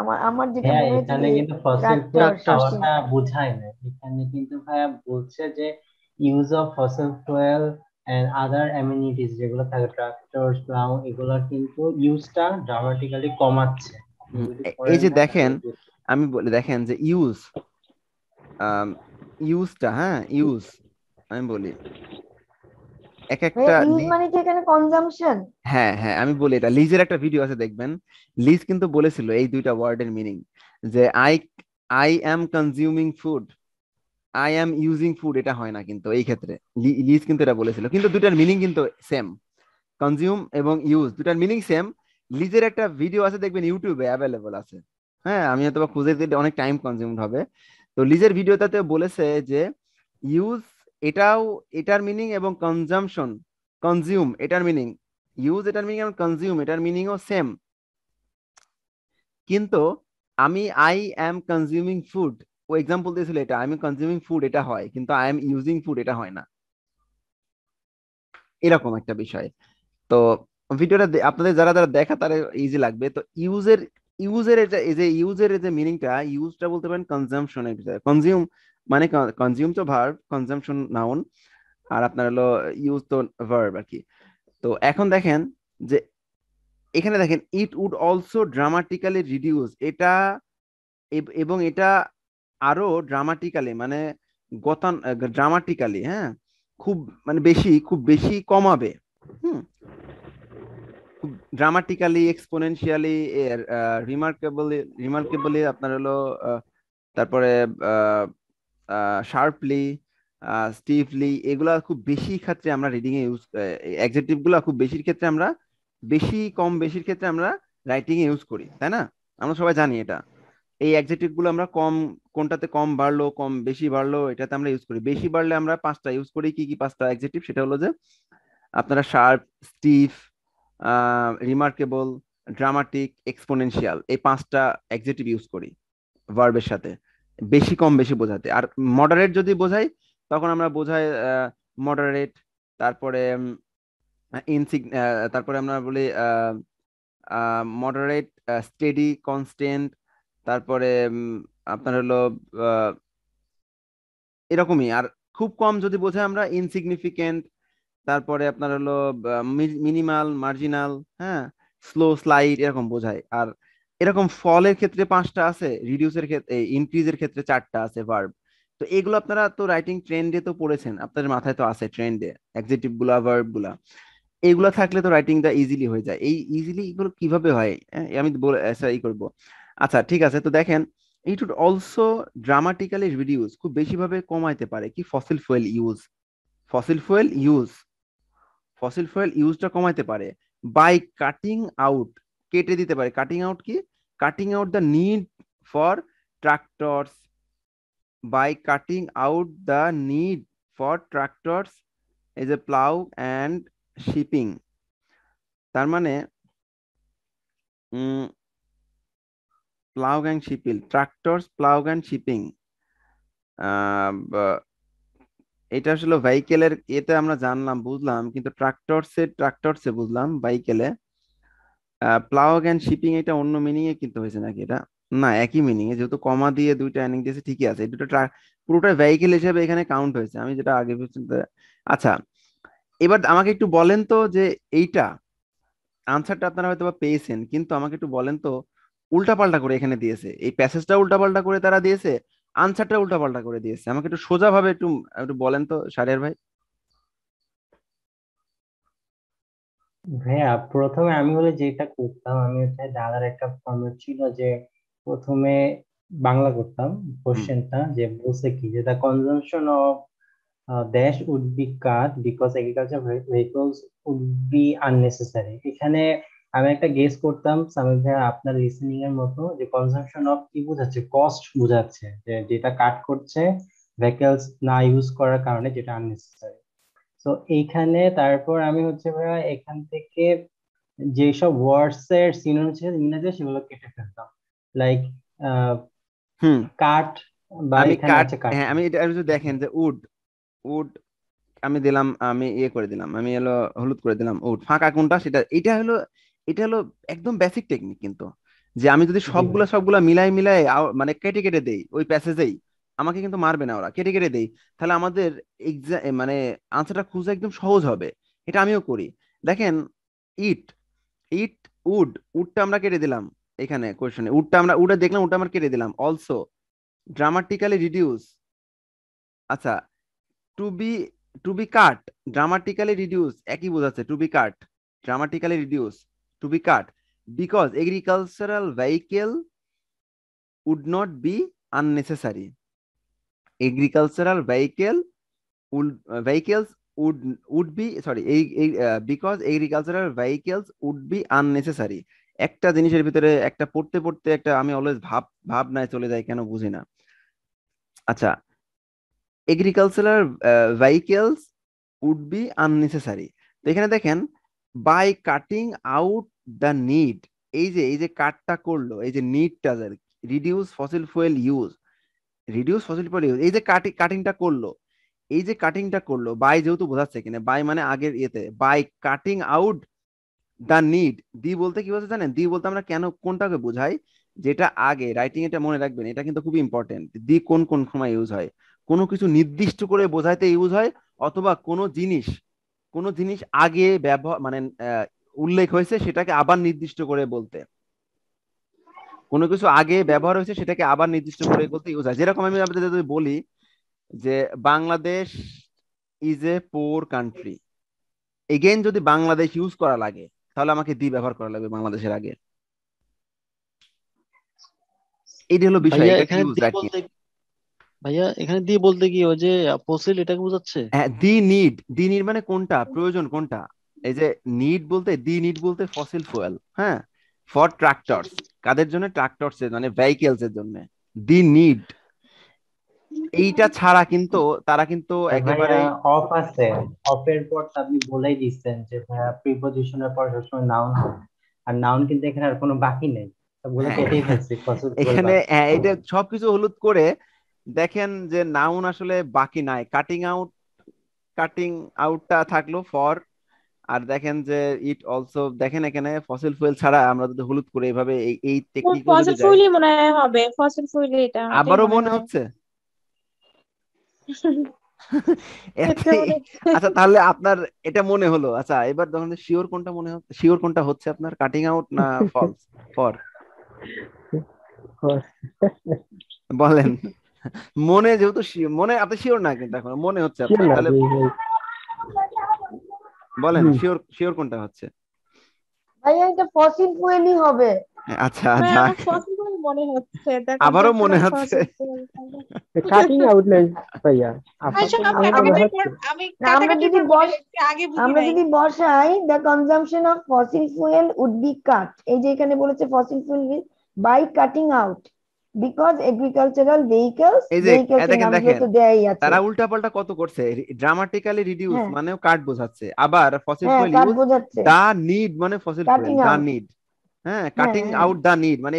আমার আমার যেটা মনে হচ্ছে হ্যাঁ, এখানে কিন্তু ফসিল ফুয়েল খাওয়াটা বোঝায় না এখানে কিন্তু ভাইয়া বলছে যে use of fossil fuel and other amenities যেগুলো থাকে ট্রাক্টর প্লাউ এগুলো কিন্তু ইউজটা ড্রামাটিক্যালি কমাচ্ছে এই যে দেখেন আমি বলে দেখেন যে ইউজ ইউজটা হ্যাঁ ইউজ আমি বলি এক একটা মানে কি এখানে কনজাম্পশন হ্যাঁ হ্যাঁ আমি বলি এটা লিজের একটা ভিডিও আছে দেখবেন লিজ কিন্তু বলেছিল এই দুইটা ওয়ার্ডের মিনিং যে I I am consuming food I am using food এটা হয় না কিন্তু এই ক্ষেত্রে লিজ কিন্তু এটা বলেছিল কিন্তু দুটার মিনিং কিন্তু সেম কনজিউম এবং ইউজ দুটার মিনিং সেম লিজের একটা ভিডিও আছে দেখবেন ইউটিউবে অ্যাভেলেবল আছে হ্যাঁ আমি হয়তো খুঁজে দিলে অনেক টাইম কনজিউম হবে তো লিজের ভিডিওটাতে বলেছে যে ইউজ এটাও এটার মিনিং এবং কনজামশন কনজিউম এটার মিনিং ইউজ এটার মিনিং এবং কনজিউম এটার মিনিংও সেম কিন্তু আমি আই অ্যাম কনজিউমিং ফুড ও এক্সাম্পল দিয়েছিল এটা এম কনজিউমিং ফুড এটা হয় কিন্তু আই এম ইউজিং ফুড এটা হয় না এরকম একটা বিষয় তো ভিডিওটা আপনাদের যারা যারা দেখা তারা ইজি লাগবে তো ইউজের ইউজের এটা এই যে ইউজের যে মিনিংটা ইউজটা বলতে পারেন কনজামশন এটা কনজিউম মানে কনজিউম তো ভার্ব কনজামশন নাউন আর আপনার হলো ইউজ তো ভার্ব আর কি তো এখন দেখেন যে এখানে দেখেন it would also dramatically reduce এটা এবং এটা আরো ড্রামাটিক্যালি মানে গতান ড্রামাটিক্যালি হ্যাঁ খুব মানে বেশি খুব বেশি কমাবে হুম খুব ড্রামাটিক্যালি এক্সপোনেনশিয়ালি রিমার্কেবল রিমার্কেবলি আপনার হলো তারপরে শার্পলি স্টিভলি এগুলা খুব বেশি ক্ষেত্রে আমরা রিডিং এ ইউজ অ্যাডজেক্টিভ গুলা খুব বেশির ক্ষেত্রে আমরা বেশি কম বেশির ক্ষেত্রে আমরা রাইটিং এ ইউজ করি তাই না আমরা সবাই জানি এটা এই অ্যাডজেক্টিভ গুলো আমরা কম কোনটাতে কম বাড়লো কম বেশি বাড়লো এটাতে আমরা ইউজ করি বেশি বাড়লে আমরা পাঁচটা ইউজ করি কি কি পাঁচটা অ্যাডজেক্টিভ সেটা হলো যে আপনারা sharp stiff remarkable dramatic exponential এই পাঁচটা অ্যাডজেক্টিভ ইউজ করি ভার্বের সাথে বেশি কম বেশি বোঝাতে আর মডারেট যদি বোঝাই তখন আমরা বোঝাই মডারেট তারপরে ইনসিগ তারপরে আমরা বলি মডারেট স্টেডি কনস্ট্যান্ট তারপরে আপনার হলো এরকমই আর খুব কম যদি বোঝাই আমরা ইনসিগনিফিকেন্ট তারপরে আপনার হলো মিনিমাল মার্জিনাল হ্যাঁ স্লো স্লাইড এরকম বোঝায় আর এরকম ফলের ক্ষেত্রে পাঁচটা আছে রিডিউসের ক্ষেত্রে ইনক্রিজের ক্ষেত্রে চারটা আছে ভার্ব তো এগুলো আপনারা তো রাইটিং ট্রেন্ডে তো পড়েছেন আপনাদের মাথায় তো আছে ট্রেন্ডে অ্যাডজেক্টিভ গুলা ভার্ব গুলা এগুলো থাকলে তো রাইটিংটা ইজিলি হয়ে যায় এই ইজিলি এগুলো কিভাবে হয় হ্যাঁ, আমি ই করব আচ্ছা ঠিক আছে তো দেখেন it would also dramatically reduce খুব বেশিভাবে কমাইতে পারে কি fossil fuel use fossil fuel use fossil fuel ইউজটা কমাইতে পারে বাই কাটিং আউট কেটে দিতে পারে কাটিং আউট কি cutting out the need for tractors by cutting out the need for tractors is a plow and shipping তার মানে plough and shipping tractors plough and shipping এটা আসলে ভেহিকেলের এতে আমরা জানলাম বুঝলাম কিন্তু ট্রাক্টরসে ট্রাক্টরসে বুঝলাম বাইকেলে প্লাউগ অ্যান্ড শিপিং এটা অন্য মিনিং এ কিন্তু হয়েছে নাকি এটা না একই মিনিং এ যেহেতু কমা দিয়ে দুইটা এনিং দিয়েছে ঠিকই আছে দুটো পুরোটা ভেহিকেল হিসেবে এখানে কাউন্ট হয়েছে আমি যেটা আগে আচ্ছা এবার আমাকে একটু বলেন তো যে এইটা আনসারটা আপনারা হয়তো বা পেয়েছেন কিন্তু আমাকে একটু বলেন তো উল্টাপাল্টা করে এখানে দিয়েছে এই প্যাসেজটা উল্টাপাল্টা করে তারা দিয়েছে আনসারটা উল্টাপাল্টা করে দিয়েছে আমাকে একটু সোজাভাবে একটু একটু বলেন তো সারের ভাই ভাইয়া হ্যাঁ, প্রথমে আমি হলে যেটা করতাম আমি হচ্ছে দাদার একটা ফরম্যাট ছিল যে প্রথমে বাংলা করতাম কোশ্চেনটা যে বলছে কি যে the consumption of dash would be cut because agriculture vehicles would be unnecessary এখানে আমি একটা গেস করতাম সামিল ভাইয়া আপনার রিসেনিং এর মতো যে কনজামশন অফ কি বোঝাচ্ছে কস্ট বোঝাচ্ছে যে যেটা কাট করছে ভেহিকলস না ইউজ করার কারণে যেটা আননেসেসারি তো এইখানে তারপর আমি হচ্ছে ভাইয়া এখান থেকে যেসব ওয়ার্ডস এর সিনোনিম ছিল ইংরেজি সেগুলো কেটে ফেলতাম লাইক হুম কাঠ বা এখানে আছে কাঠ হ্যাঁ আমি এটা একটু দেখেন যে উড উড আমি দিলাম আমি ইয়ে করে দিলাম আমি হলো হলুদ করে দিলাম উড ফাঁকা কোনটা সেটা এটা হলো এটা হলো একদম বেসিক টেকনিক কিন্তু যে আমি যদি সবগুলো সবগুলো মিলাই মিলাই মানে কেটে কেটে দেই ওই প্যাসেজেই আমাকে কিন্তু মারবে না ওরা কেটে কেটে দেই তাহলে আমাদের মানে আনসারটা খুঁজে একদম সহজ হবে এটা আমিও করি দেখেন ইট ইট উড উডটা আমরা কেটে দিলাম এখানে কোয়েশনে উডটা আমরা উডে দেখলাম উডটা আমরা কেটে দিলাম অলসো ড্রামাটিক্যালি রিডিউস আচ্ছা to be to be cut dramatically reduce একই বোঝাচ্ছে to be cut dramatically reduce to be cut because agricultural vehicle would not be unnecessary agricultural vehicle would uh, vehicles would would be sorry এই because agricultural vehicles would be unnecessary একটা জিনিসের ভিতরে একটা পড়তে পড়তে একটা আমি অলওয়েজ ভাব ভাবনায় চলে যাই কেন বুঝি না আচ্ছা agricultural vehicles would be unnecessary তো এখানে দেখেন by cutting out the need এই যে এই যে কাটটা করলো এই যে নিডটা reduce fossil fuel use reduce fossil fuel use এই যে কাটিং কাটিংটা করলো এই যে কাটিংটা করলো বাই যেহেতু বোঝাচ্ছে কিনা বাই মানে আগের ইয়েতে by cutting out the need the বলতে কি বলতে জানেন দি বলতে আমরা কেন কোনটাকে বোঝাই যেটা আগে রাইটিং এটা মনে রাখবেন এটা কিন্তু খুব ইম্পর্টেন্ট দি কোন কোন সময় ইউজ হয় কোনো কিছু নির্দিষ্ট করে বোঝাইতে ইউজ হয় অথবা কোনো জিনিস কোনো জিনিস আগে ব্যবহার মানে উল্লেখ হয়েছে সেটাকে আবার নির্দিষ্ট করে বলতে কোনো কিছু আগে ব্যবহার হয়েছে সেটাকে আবার নির্দিষ্ট করে বলতে ইউজ হয় যেরকম আমি আপনাদের যদি বলি যে Bangladesh is a poor country again যদি বাংলাদেশ ইউজ করা লাগে তাহলে আমাকে দি ব্যবহার করা লাগবে বাংলাদেশের আগে এটি হলো বিষয় ভাইয়া এখানে দি বলতে কি ও যে ফসিল এটাকে বোঝাচ্ছে হ্যাঁ দি নিড দি নিড মানে কোনটা প্রয়োজন কোনটা এই যে নিড বলতে দি নিড বলতে ফসিল ফুয়েল হ্যাঁ ফর ট্রাক্টরস কাদের জন্য ট্রাক্টরস মানে ভেহিকেলস এর জন্য দি নিড এইটা ছাড়া কিন্তু তারা কিন্তু একেবারে অফ আছে অফ এর পর আপনি বলেই দিচ্ছেন যে ভাইয়া পর সবসময় নাউন আর নাউন কিন্তু এখানে আর কোনো বাকি নেই হ্যাঁ। এখানে হ্যাঁ, এটা সবকিছু হলুদ করে দেখেন যে নাউন আসলে বাকি নাই কাটিং আউট কাটিং আউটটা থাকলো ফর আর দেখেন যে ইট অলসো দেখেন এখানে ফসিল ফুয়েল ছাড়া আমরা যদি হলুদ করে এভাবে এই এই টেকনিক ফসিল ফুয়েলই মনে হবে ফসিল এটা আবারও মনে হচ্ছে আচ্ছা তাহলে আপনার এটা মনে হলো আচ্ছা এবার ধরেন শিওর কোনটা মনে হচ্ছে শিওর কোনটা হচ্ছে আপনার কাটিং আউট না ফলস ফর বলেন মনে যেহেতু মনে আপনি শিওর না কিন্তু এখন মনে হচ্ছে আপনার তাহলে বলেন শিওর শিওর কোনটা হচ্ছে ভাই এটা ফসিল ফুয়েলই হবে হ্যাঁ, আচ্ছা আচ্ছা ফসিল ফুয়েল মনে হচ্ছে আবারও মনে হচ্ছে কাটিং আউট আউটলাইন ভাইয়া আমরা যদি আমরা যদি বসাই the consumption of fossil fuel would be cut এই যে এখানে বলেছে fossil fuel by cutting out because তারা উল্টাপাল্টা কত করছে রিডিউস হ্যাঁ। মানে বোঝাচ্ছে আবার দা হ্যাঁ, মানে দা হ্যাঁ কাটিং হ্যাঁ, আউট মানে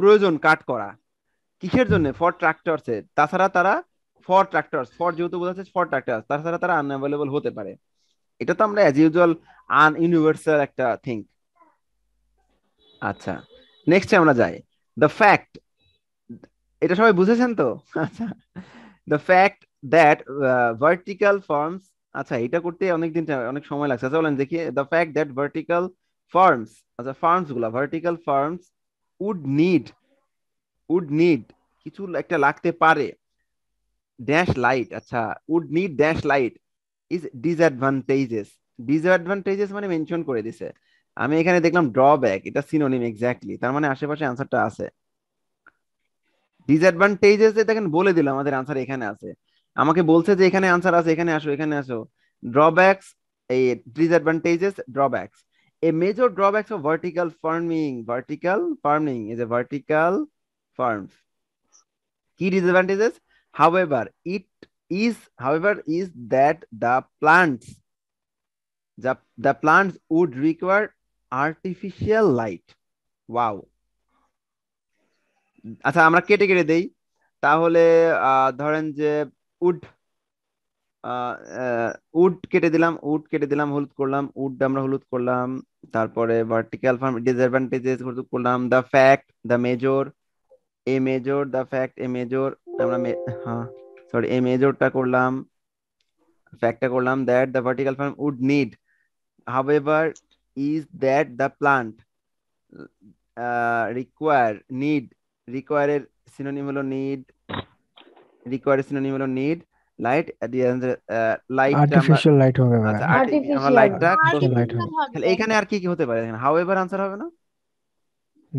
প্রয়োজন কাট করা কিসের জন্য ফর ট্রাক্টরস এর তাছাড়া তারা ফর ট্রাক্টরস ফর যেহেতু বোঝাচ্ছে ফর ট্রাক্টরস তাছাড়া তারা আনঅ্যাভেলেবল হতে পারে এটা তো আমরা অ্যাজ ইউজুয়াল আন ইউনিভার্সাল একটা থিঙ্ক আচ্ছা নেক্সট আমরা যাই দ্য ফ্যাক্ট এটা সবাই বুঝেছেন তো আচ্ছা the fact that vertical forms আচ্ছা এটা করতে অনেক দিন অনেক সময় লাগছে আচ্ছা বলেন দেখি the fact that vertical forms আচ্ছা ফার্মস গুলা vertical farms would need would need কিছু একটা লাগতে পারে ড্যাশ লাইট আচ্ছা would need dash light is disadvantages disadvantages মানে মেনশন করে দিছে আমি এখানে দেখলাম ড্রব্যাক এটা সিনোনিম এক্স্যাক্টলি তার মানে আশেপাশে আনসারটা আছে ডিসঅ্যাডভান্টেজেস দেখেন বলে দিলাম আমাদের আনসার এখানে আছে আমাকে বলছে যে এখানে আনসার আছে এখানে আসো এখানে আসো ড্রব্যাকস এই disadvantages drawbacks a major drawbacks of vertical farming vertical farming is a vertical farm কি disadvantages however it is however is that the plants the plants would require artificial light wow আচ্ছা আমরা কেটে কেটে দেই তাহলে ধরেন যে উড উড কেটে দিলাম উড কেটে দিলাম হলুদ করলাম উড আমরা হলুদ করলাম তারপরে ভার্টিক্যাল ফার্ম ডিসঅ্যাডভান্টেজেস হলুদ করলাম the fact the major a major the fact a major আমরা হ্যাঁ সরি এ মেজরটা করলাম ফ্যাক্টটা করলাম that the vertical farm would need however is that the plant uh, require need require synonym হলো need require synonym হলো need light light artificial light হবে artificial লাইটটা লাইট হবে এখানে আর কি কি হতে পারে দেখেন হাউএভার आंसर হবে না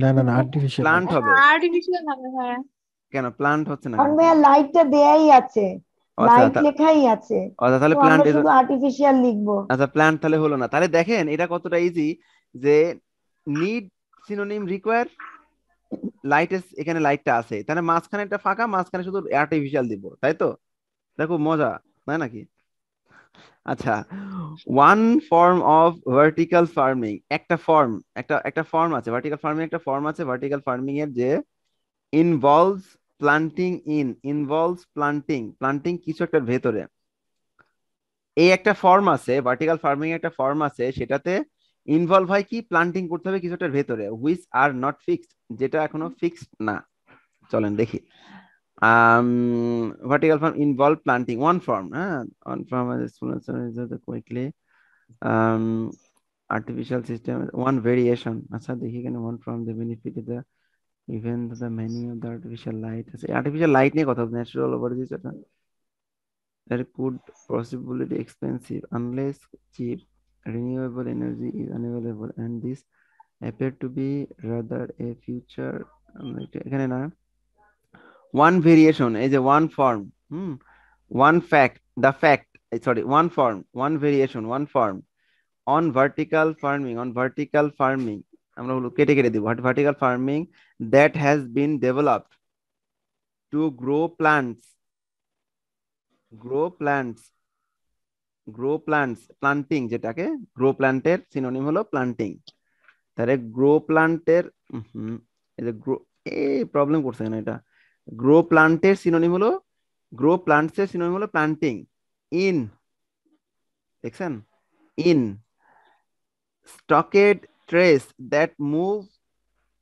না না না আর্টিফিশিয়াল প্লান্ট হবে আর্টিফিশিয়াল হবে হ্যাঁ কেন প্লান্ট হচ্ছে না আর লাইটটা দেয়াই আছে আচ্ছা, লাইট আচ্ছা, আচ্ছা, তাহলে হলো না তাহলে দেখেন এটা কতটা ইজি যে নিড সিনোনিম রিকোয়ার এখানে লাইটটা আছে তাহলে মাঝখানে একটা ফাঁকা মাঝখানে শুধু আর্টিফিশিয়াল তাই তো মজা তাই নাকি আচ্ছা one form of vertical farming একটা ফর্ম একটা একটা ফর্ম আছে ফার্মিং একটা ফর্ম আছে ফার্মিং এর যে involves planting in involves planting planting কিছু একটা ভেতরে এই একটা ফর্ম আছে ভার্টিক্যাল ফার্মিং একটা ফর্ম আছে সেটাতে ইনভলভ হয় কি প্লান্টিং করতে হবে একটা ভেতরে হুইচ আর নট ফিক্সড যেটা এখনো ফিক্সড না চলেন দেখি vertical farm involve planting one form হ্যাঁ one form quickly artificial system one variation আচ্ছা দেখি কেন one form the benefit the even the many of the artificial light artificial light niye kotha natural over this that could possibly be expensive unless cheap renewable energy is unavailable and this appear to be rather a future এখানে um, না One variation is a one form. Hmm hmm, fact. Fact the fact One one One one variation one form on vertical farming on vertical আমরা ওগুলো কেটে কেটে দিব vertical farming that has been developed to grow plants grow plants grow plants planting যেটাকে grow প্লান্টের synonym হলো planting তাহলে grow প্লান্টের এই গ্রো এই প্রবলেম করছে না এটা গ্রো প্লান্টের সিনোনিম হলো গ্রো প্লান্টস এর সিনোনিম হলো প্লান্টিং ইন দেখছেন in stocked trace that move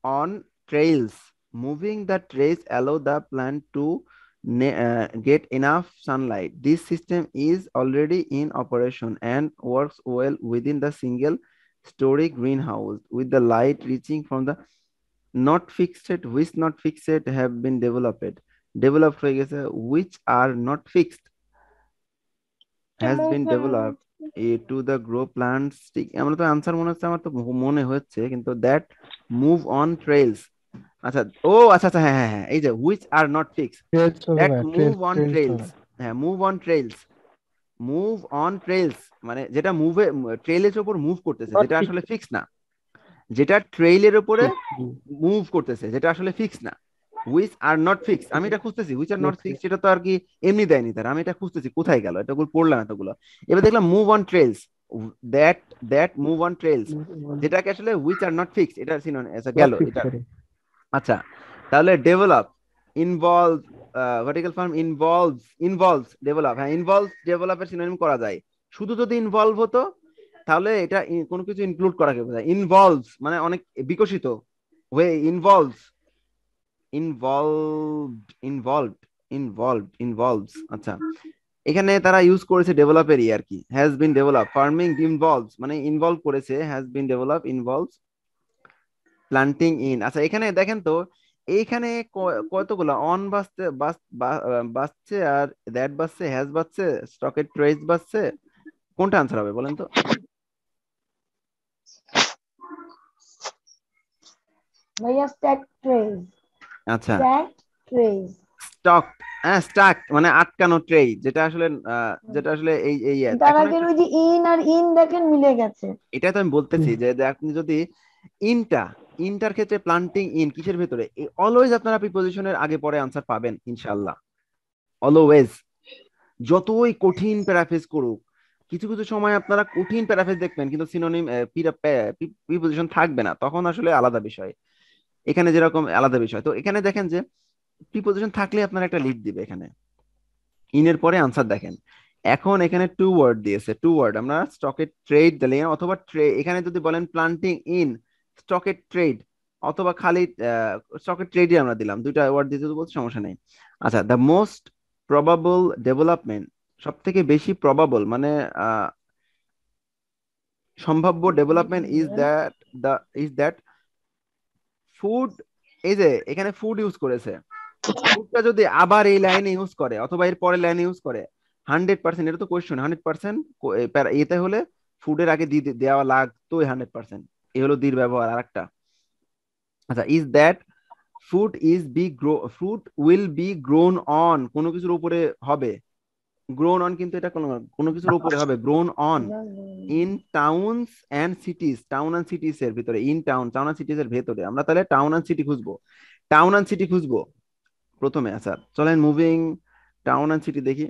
on trails. Moving the trace allow the plant to uh, get enough sunlight. This system is already in operation and works well within the single story greenhouse with the light reaching from the not fixed which not fixed have been developed developed uh, which are not fixed has been developed a to the grow plants ঠিক আমরা তো answer মনে হচ্ছে আমার তো মনে হচ্ছে কিন্তু দ্যাট মুভ অন ট্রেলস আচ্ছা ও আচ্ছা আচ্ছা হ্যাঁ হ্যাঁ হ্যাঁ এই যে which are not fix that move on trails হ্যাঁ move on trails move on trails মানে যেটা মুভে ট্রেলের উপর মুভ করতেছে যেটা আসলে ফিক্স না যেটা ট্রেইলের উপরে মুভ করতেছে যেটা আসলে ফিক্স না উইচ আর নট ফিক্স আমি এটা খুঁজতেছি উইচ আর নট ফিক্স এটা তো আর কি এমনি দেয়নি তার আমি এটা খুঁজতেছি কোথায় গেল এটাগুলো পড়লাম এতগুলো এবার দেখলাম move on trails that that move on trails যেটাকে আসলে উইচ আর নট ফিক্স এটা সিনোন গেল এটা আচ্ছা তাহলে develop involve vertical farm involve involves develop হ্যাঁ ইনভলভস ডেভেলপের সিনোনিম করা যায় শুধু যদি ইনভলভ হতো তাহলে এটা কোনো কিছু ইনক্লুড করাকে বোঝায় ইনভলভস মানে অনেক বিকশিত হয়ে involve involve involved involve involves আচ্ছা এখানে তারা ইউজ করেছে ডেভেলপ এর আর কি has been develop farming involves মানে ইনভলভ করেছে has been develop involves planting in আচ্ছা এখানে দেখেন তো এইখানে কতগুলো অন বাসতে বাসছে আর দ্যাট বাসছে হ্যাজ বাসছে স্টকের ট্রেস বাসছে কোনটা আনসার হবে বলেন তো ভাইয়া স্টক ট্রেস আচ্ছা স্টক হ্যাঁ, মানে আটকানো ট্রে যেটা আসলে যেটা আসলে এই এই ওই যে ইন আর ইন দেখেন মিলে গেছে এটা তো আমি বলতেছি যে আপনি যদি ইনটা ইনটার ক্ষেত্রে প্লান্টিং ইন কিসের ভিতরে অলওয়েজ আপনারা প্রিপোজিশনের আগে পরে আনসার পাবেন ইনশাআল্লাহ অলওয়েজ যতই কঠিন প্যারাফেজ করুক কিছু কিছু সময় আপনারা কঠিন প্যারাফেজ দেখবেন কিন্তু সিনোনিম প্রিপোজিশন থাকবে না তখন আসলে আলাদা বিষয় এখানে যেরকম আলাদা বিষয় তো এখানে দেখেন যে প্রিপোজিশন থাকলে আপনার একটা লিড দিবে এখানে ইনের পরে আনসার দেখেন এখন এখানে টু ওয়ার্ড দিয়েছে টু ওয়ার্ড আমরা স্টকের ট্রেড দিলে অথবা এখানে যদি বলেন প্লান্টিং ইন স্টকের ট্রেড অথবা খালি স্টকের ট্রেডই আমরা দিলাম দুইটা ওয়ার্ড দিতে বলতে সমস্যা নেই আচ্ছা দ্য মোস্ট প্রবাবল ডেভেলপমেন্ট সব থেকে বেশি প্রবাবল মানে সম্ভাব্য development is that the is that food এই যে এখানে ফুড ইউজ করেছে ফুডটা যদি আবার এই লাইনে ইউজ করে অথবা এর পরের লাইনে ইউজ করে হান্ড্রেড পার্সেন্ট এটা তো কোয়েশ্চন হান্ড্রেড পার্সেন্ট এতে হলে ফুডের আগে দেওয়া লাগতো হান্ড্রেড পার্সেন্ট এ হলো দীর ব্যবহার আর একটা আচ্ছা is that food is be grow food will be grown on কোনো কিছুর উপরে হবে গ্রোন অন কিন্তু এটা কোনো কোনো কিছুর উপরে হবে grown on in towns and cities town and cities এর ভিতরে in town town and cities এর ভেতরে আমরা তাহলে টাউন অ্যান্ড সিটি খুঁজবো টাউন অ্যান্ড সিটি খুঁজবো প্রথমে আচ্ছা চলেন মুভিং টাউন অ্যান্ড সিটি দেখি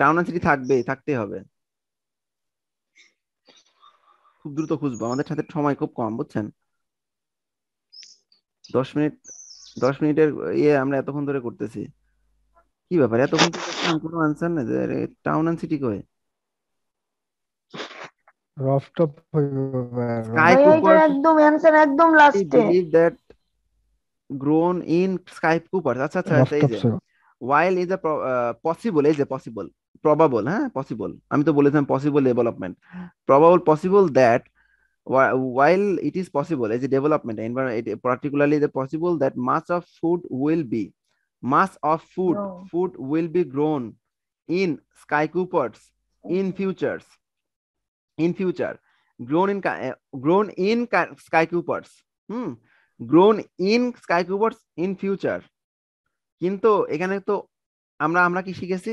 টাউন অ্যান্ড সিটি থাকবে থাকতে হবে খুব দ্রুত খুঁজবো আমাদের সাথে সময় খুব কম বুঝছেন দশ মিনিট দশ মিনিটের ইয়ে আমরা এতক্ষণ ধরে করতেছি কি ব্যাপার এত কোনো আনসার না টাউন অ্যান্ড সিটি কয় রফ টপ স্কাই কুপার একদম অ্যানসার একদম লাস্টে believe that grown in skyscraper আচ্ছা আচ্ছা এই যে while is a uh, possible is a possible probable হ্যাঁ possible আমি তো বলেছিলাম possible development probable possible that while it is possible as a development particularly the possible that much of food will be mass of food no. food will be grown in skycoopers in futures in future grown in uh, grown in skycoopers hmm grown in skycoopers in future কিন্তু এখানে তো আমরা আমরা কি শিখেছি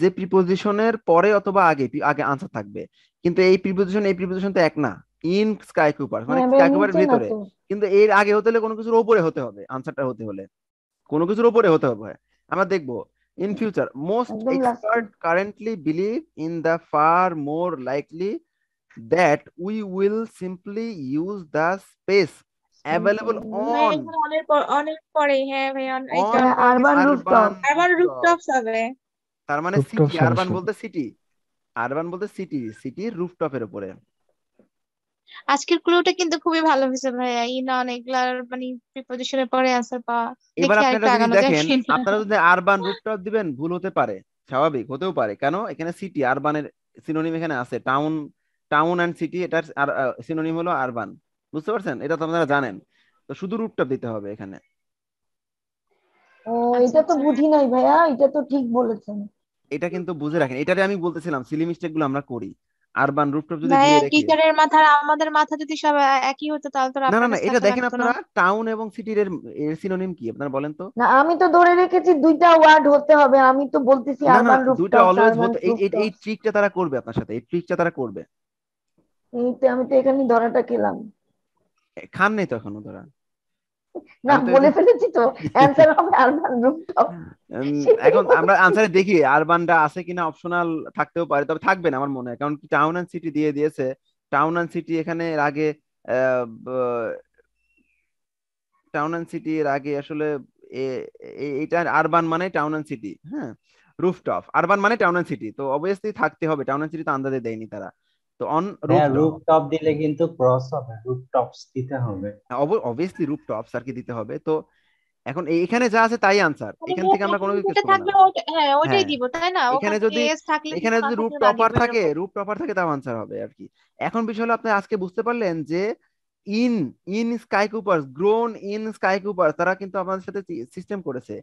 যে প্রিপোজিশনের পরে অথবা আগে আগে আনসার থাকবে কিন্তু এই প্রিপোজিশন এই প্রিপোজিশন তো এক না ইন স্কাইকুপার মানে স্কাইকুপারের হ্যাঁ, ভিতরে কিন্তু এর আগে হতে হলে কোনো কিছুর উপরে হতে হবে আনসারটা হতে হলে কোনো কিছুর উপরে হতে হবে আমরা দেখব in future most expert currently believe in the far more likely that we will simply use the space available on অনেক পরে হ্যাঁ আরবান রুফটপ আরবান রুফটপ হবে তার মানে সিটি আরবান বলতে সিটি আরবান বলতে সিটি সিটির রুফটপের উপরে আজকের ক্লুটা কিন্তু খুবই ভালো হয়েছে ভাইয়া ইনন এগুলার মানে প্রিপজিশনের পরে আনসার পাওয়া এবার আপনারা যদি দেখেন আপনারা যদি আরবান রুটটা দিবেন ভুল হতে পারে স্বাভাবিক হতেও পারে কেন এখানে সিটি আরবানের সিনোনিম এখানে আছে টাউন টাউন এন্ড সিটি এটার সিনোনিম হলো আরবান বুঝতে পারছেন এটা তো আপনারা জানেন তো শুধু রুটটা দিতে হবে এখানে ও এটা তো আচ্ছা। বুঝি নাই ভাইয়া এটা তো ঠিক বলেছেন এটা কিন্তু বুঝে রাখেন এটারে আমি বলতেছিলাম সিলি মিস্টেক গুলো আমরা করি আরবান রুফটপ যদি মানে দিয়ে রাখি টিচারের মাথা আমাদের মাথা যদি সব একই হতো তাহলে তো না না না এটা দেখেন আপনারা টাউন এবং সিটির এর সিনোনিম কি আপনারা বলেন তো না আমি তো ধরে রেখেছি দুইটা ওয়ার্ড হতে হবে আমি তো বলতেছি আরবান রুফটপ দুইটা অলওয়েজ হতে এই এই ট্রিকটা তারা করবে আপনার সাথে এই ট্রিকটা তারা করবে আমি তো এখানে ধরাটা খেলাম খান নেই তো এখনো ধরা রুফটপ টাউন সিটি এখানে এর আগে টাউন সিটি এর আগে আসলে এটা আরবান মানে টাউন সিটি হ্যাঁ রুফটপ আরবান মানে টাউন সিটি তো অবভিয়াসলি থাকতে হবে টাউন সিটি তো আন্দাজে দেয়নি তারা তো অন রুফ টপ দিলে কিন্তু ক্রস হবে রুফ টপস দিতে হবে হ্যাঁ, অবভিয়াসলি রুফটপস আর কি দিতে হবে তো এখন এখানে যা আছে তাই আনসার মানে এখান থেকে আমরা কোনো কিছু থাকলে হ্যাঁ, হ্যাঁ। ওইটাই দিব তাই না এখানে যদি এখানে যদি রুফ টপার থাকে রুফ টপার থাকে তাও আনসার হবে আর কি এখন বিষয় হলো আপনি আজকে বুঝতে পারলেন যে in in skyscrapers grown in skyscraper তারা কিন্তু আমাদের সাথে সিস্টেম করেছে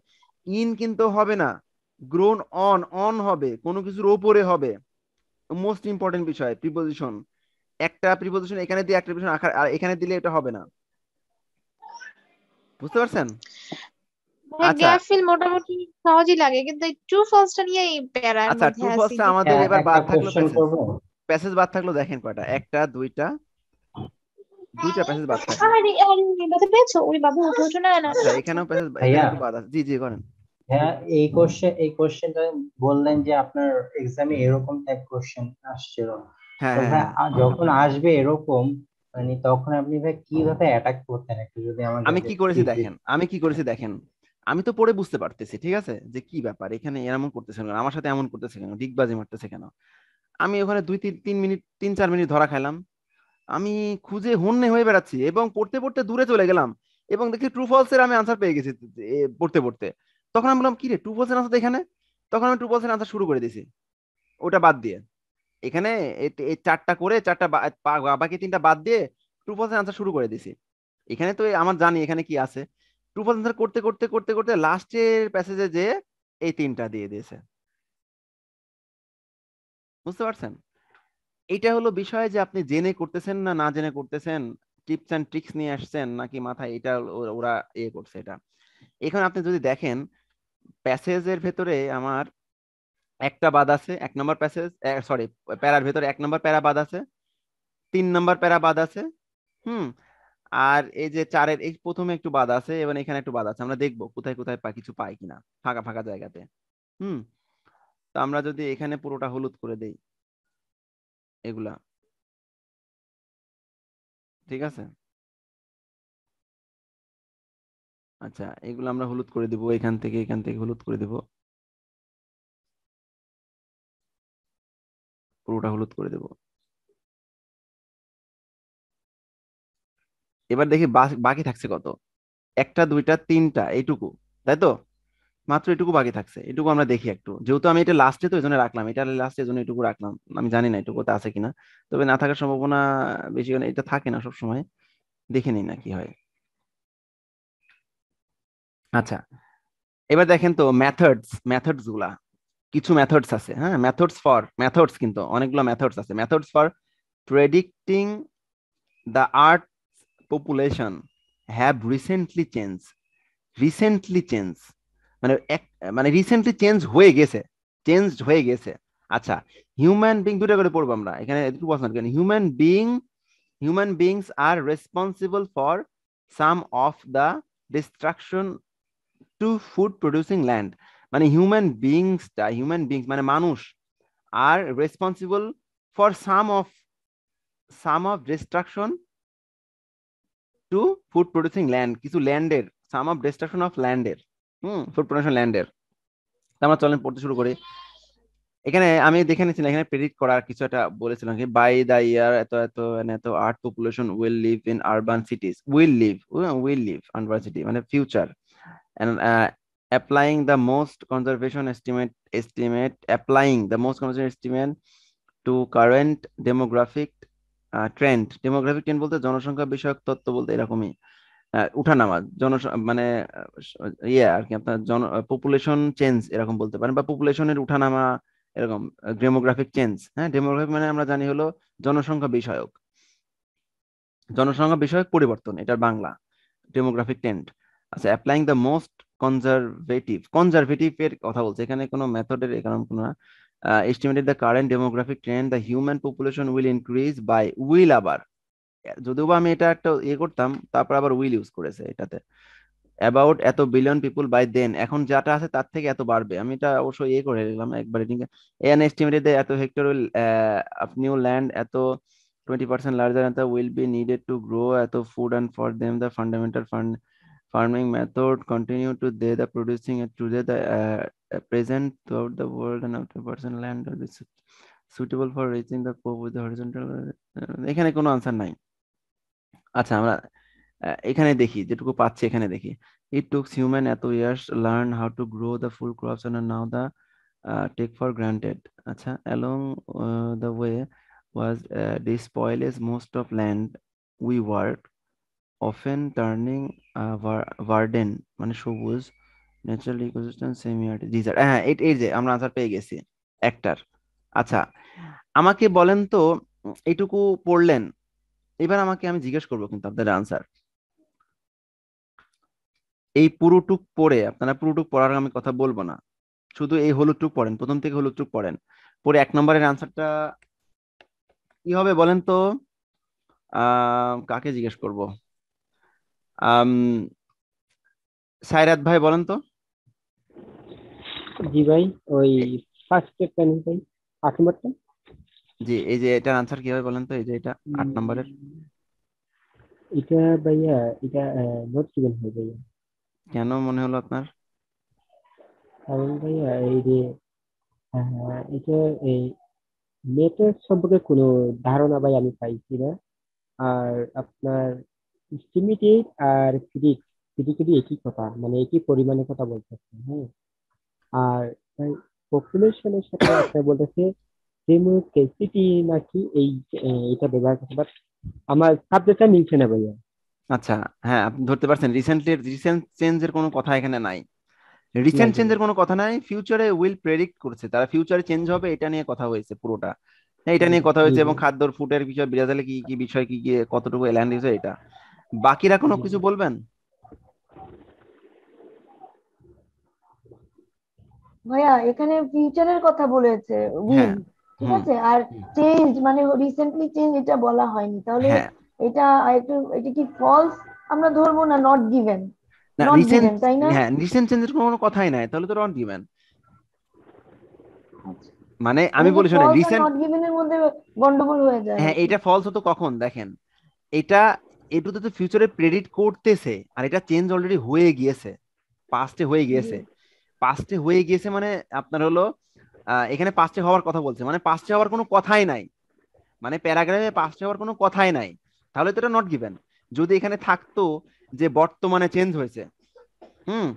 ইন কিন্তু হবে না গ্রোন অন অন হবে কোনো কিছুর ওপরে হবে মোস্ট ইম্পর্টেন্ট বিষয় প্রিপোজিশন একটা প্রিপোজিশন এখানে দিয়ে একটা প্রিপোজিশন আর এখানে দিলে এটা হবে না বুঝতে পারছেন মানে আচ্ছা। মোটামুটি সহজই লাগে কিন্তু এই আচ্ছা, হ্যাঁ, আমাদের হ্যাঁ, এবার বাদ থাকলো প্যাসেজ দেখেন কয়টা একটা দুইটা দুইটা প্যাসেজ আচ্ছা, এখানেও বাদ আছে জি জি করেন হ্যাঁ এই কোশ্চেন এই কোশ্চেনটা বললেন যে আপনার এক্সামে এরকম এক কোশ্চেন আসছিল হ্যাঁ, হ্যাঁ যখন আসবে এরকম মানে তখন আপনি ভাই কিভাবে অ্যাটাক করতেন একটু যদি আমাকে আমি কি করেছি দেখেন আমি কি করেছি দেখেন আমি তো পরে বুঝতে পারতেছি ঠিক আছে যে কি ব্যাপার এখানে এমন করতেছে কেন আমার সাথে এমন করতেছে কেন ডিগবাজি মারতেছে কেন আমি ওখানে দুই তিন তিন মিনিট তিন চার মিনিট ধরা খাইলাম আমি খুঁজে হন্যে হয়ে বেড়াচ্ছি এবং পড়তে পড়তে দূরে চলে গেলাম এবং দেখি ট্রু ফলস এর আমি আনসার পেয়ে গেছি পড়তে পড়তে তখন আমি বললাম কি রে টু পোলসের আনসার এখানে তখন আমি টু পোলসের আনসার শুরু করে দিয়েছি ওটা বাদ দিয়ে এখানে এই চারটা করে চারটা বাকি তিনটা বাদ দিয়ে টু পোলসের আনসার শুরু করে দিয়েছি এখানে তো আমার জানি এখানে কি আছে টু পোলস আনসার করতে করতে করতে করতে লাস্টের প্যাসেজে যে এই তিনটা দিয়ে দিয়েছে বুঝতে পারছেন এটা হলো বিষয় যে আপনি জেনে করতেছেন না না জেনে করতেছেন টিপস অ্যান্ড ট্রিক্স নিয়ে আসছেন নাকি মাথায় এটা ওরা ইয়ে করছে এটা এখন আপনি যদি দেখেন প্যাসেজের ভেতরে আমার একটা বাদ আছে এক নম্বর প্যাসেজ সরি প্যারার ভেতরে এক নম্বর প্যারা বাদ আছে তিন নম্বর প্যারা বাদ আছে হুম আর এই যে চারের এই প্রথমে একটু বাদ আছে এবং এখানে একটু বাদ আছে আমরা দেখব কোথায় কোথায় পা কিছু পাই কিনা ফাঁকা ফাঁকা জায়গাতে হুম তো আমরা যদি এখানে পুরোটা হলুদ করে দেই এগুলা ঠিক আছে আচ্ছা এগুলো আমরা হলুদ করে দিব এখান থেকে এখান থেকে হলুদ করে দিব পুরোটা হলুদ করে দেব এবার দেখি বাকি থাকছে কত একটা দুইটা তিনটা এইটুকু তাই তো মাত্র এটুকু বাকি থাকছে এটুকু আমরা দেখি একটু যেহেতু আমি এটা লাস্টে তো এই জন্য রাখলাম এটা লাস্টে জন্য এটুকু রাখলাম আমি জানি না এটুকুতে আছে কিনা তবে না থাকার সম্ভাবনা বেশি মানে এটা থাকে না সবসময় দেখে নিই না কি হয় আচ্ছা এবার দেখেন তো মেথডস মেথডস গুলা কিছু মেথডস আছে হ্যাঁ মেথডস ফর মেথডস কিন্তু অনেকগুলো মেথডস আছে methods for predicting the art population have recently change recently change মানে এক মানে রিসেন্টলি চেঞ্জ হয়ে গেছে চেঞ্জ হয়ে গেছে আচ্ছা হিউম্যান বিং দুটো করে পড়বো আমরা এখানে human being human beings are responsible for some of the destruction to food producing land মানে হিউম্যান বিংসটা হিউম্যান বিংস মানে মানুষ are responsible for some of some of destruction to food producing land কিছু ল্যান্ডের সাম অফ ডিস্ট্রাকশন অফ ল্যান্ডের hmm food production ল্যান্ডের আমরা চলেন পড়তে শুরু করি এখানে আমি দেখে নিয়েছিলাম এখানে প্রেডিক্ট করার কিছু একটা বলেছিলাম কি বাই দা ইয়ার এত এত মানে এত art population will live in urban cities will live will live urban city মানে future and uh, applying the most conservation estimate estimate applying the most conservation estimate to current demographic uh, trend demographic trend বলতে জনসংখ্যা বিষয়ক তথ্য বলতে এরকমই উঠানামা জন মানে ইয়ে আর কি আপনার জন পপুলেশন চেঞ্জ এরকম বলতে পারেন বা পপুলেশনের উঠানামা এরকম ডেমোগ্রাফিক চেঞ্জ হ্যাঁ ডেমোগ্রাফিক মানে আমরা জানি হলো জনসংখ্যা বিষয়ক জনসংখ্যা বিষয়ক পরিবর্তন এটার বাংলা ডেমোগ্রাফিক ট্রেন্ড আচ্ছা applying the most conservative conservative এর কথা বলছে এখানে কোনো মেথডের এখানে কোনো estimated the current demographic trend the human population will increase by will আবার যদিও বা আমি এটা একটা ইয়ে করতাম তারপর আবার উইল ইউজ করেছে এটাতে অ্যাবাউট এত বিলিয়ন পিপল বাই দেন এখন যেটা আছে তার থেকে এত বাড়বে আমি এটা অবশ্যই ইয়ে করে নিলাম একবারে এন এস্টিমেটেড এত hectare will up new land এত টোয়েন্টি পার্সেন্ট লার্জার এত will be needed to grow এত food and for them the fundamental fund farming method continue to data producing and today the uh, present throughout the world and after person land will be suitable for reaching the pole with the horizontal এখানে কোনো answer নাই আচ্ছা আমরা এখানে দেখি যেটুকু পাচ্ছি এখানে দেখি ইট টুকস হিউম্যান এত years learn how to grow the full crops and now the take for granted আচ্ছা along the way was despoils most of land we work often turning verdant মানে সবুজ ন্যাচারাল ইকোসিস্টেম সেমি ডিজার্ট হ্যাঁ এই যে আমরা answer পেয়ে গেছি একটার আচ্ছা আমাকে বলেন তো এইটুকু পড়লেন এবার আমাকে আমি জিজ্ঞেস করবো কিন্তু আপনাদের আনসার এই পুরোটুক পড়ে আপনারা পুরোটুক পড়ার আমি কথা বলবো না শুধু এই হলুদটুক পড়েন প্রথম থেকে হলুদটুক পড়েন পরে এক নম্বরের আনসারটা কি হবে বলেন তো কাকে জিজ্ঞেস করবো সাইরাত ভাই বলেন তো জি ভাই ওই ফার্স্ট স্টেপটা ভাই আট নম্বরটা জি এই যে এটার আনসার কি হবে বলেন তো এই যে এটা আট নম্বরের এটা ভাইয়া এটা নোট দিবেন হয় ভাইয়া কেন মনে হলো আপনার কারণ ভাইয়া এই যে এটা এই নেটের সম্পর্কে কোনো ধারণা ভাই আমি পাইছি না আর আপনার ইস্টিমেটেড আর প্রিডিক্ট প্রিডিক্টেরই একই কথা মানে একই পরিমাণের কথা বলতেছে হ্যাঁ আর পপুলেশনের সাথে আপনার বলতেছে নাকি এই এটা ব্যবহার করতে বাট আমার সাবজেক্টটা মিলছে না ভাইয়া আচ্ছা হ্যাঁ আপনি ধরতে পারছেন রিসেন্টলি রিসেন্ট চেঞ্জের কোনো কথা এখানে নাই রিসেন্ট চেঞ্জের কোনো কথা নাই ফিউচারে উইল প্রেডিক্ট করছে তারা ফিউচারে চেঞ্জ হবে এটা নিয়ে কথা হয়েছে পুরোটা হ্যাঁ, এটা নিয়ে কথা হয়েছে এবং খাদ্য ফুটের বিষয় বিরাজালে কি কি বিষয় কি কি কতটুকু এলান্ড হয়েছে এটা বাকিরা কোনো কিছু বলবেন ভাইয়া এখানে ফিউচারের কথা বলেছে হ্যাঁ। ঠিক আছে আর চেঞ্জ মানে রিসেন্টলি চেঞ্জ এটা বলা হয়নি তাহলে হ্যাঁ। এটা একটু এটা কি ফলস আমরা ধরবো না নট গিভেন হ্যাঁ রিসেন্ট চেঞ্জের কোনো কথাই নাই তাহলে তো নট গিভেন আচ্ছা। মানে আমি বলি শুনে রিসেন্ট নট গিভেন মধ্যে গন্ডগোল হয়ে যায় হ্যাঁ এটা ফলস হতো কখন দেখেন এটা এটুতে তো ফিউচারে প্রেডিক্ট করতেছে আর এটা চেঞ্জ অলরেডি হয়ে গিয়েছে পাস্টে হয়ে গিয়েছে পাস্টে হয়ে গিয়েছে মানে আপনার হলো এখানে পাস্টে হওয়ার কথা বলছে মানে পাস্টে হওয়ার কোনো কথাই নাই মানে প্যারাগ্রাফে পাস্টে হওয়ার কোনো কথাই নাই তাহলে তো এটা নট গিভেন যদি এখানে থাকতো যে বর্তমানে চেঞ্জ হয়েছে হুম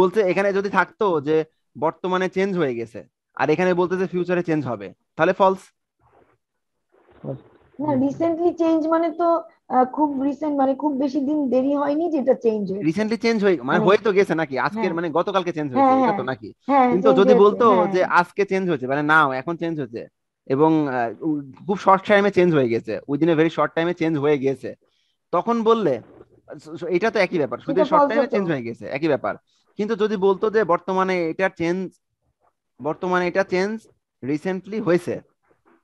বলছে এখানে যদি থাকতো যে বর্তমানে চেঞ্জ হয়ে গেছে আর এখানে বলতে যে ফিউচারে চেঞ্জ হবে তাহলে ফলস না রিসেন্টলি চেঞ্জ মানে তো খুব রিসেন্ট মানে খুব বেশি দিন দেরি হয়নি যেটা চেঞ্জ হয়েছে রিসেন্টলি চেঞ্জ হয়ে মানে হয়ে তো গেছে নাকি হ্যাঁ। আজকের মানে গতকালকে চেঞ্জ হ্যাঁ, হয়েছে এটা হ্যাঁ। তো নাকি কিন্তু যদি বলতো যে আজকে চেঞ্জ হয়েছে মানে নাও এখন চেঞ্জ হয়েছে এবং খুব শর্ট টাইমে চেঞ্জ হয়ে গেছে উইদিন এ ভেরি শর্ট টাইমে চেঞ্জ হয়ে গেছে তখন বললে এটা তো একই ব্যাপার শুধু শর্ট টাইমে চেঞ্জ হয়ে গেছে একই ব্যাপার কিন্তু যদি বলতো যে বর্তমানে এটা চেঞ্জ বর্তমানে এটা চেঞ্জ রিসেন্টলি হয়েছে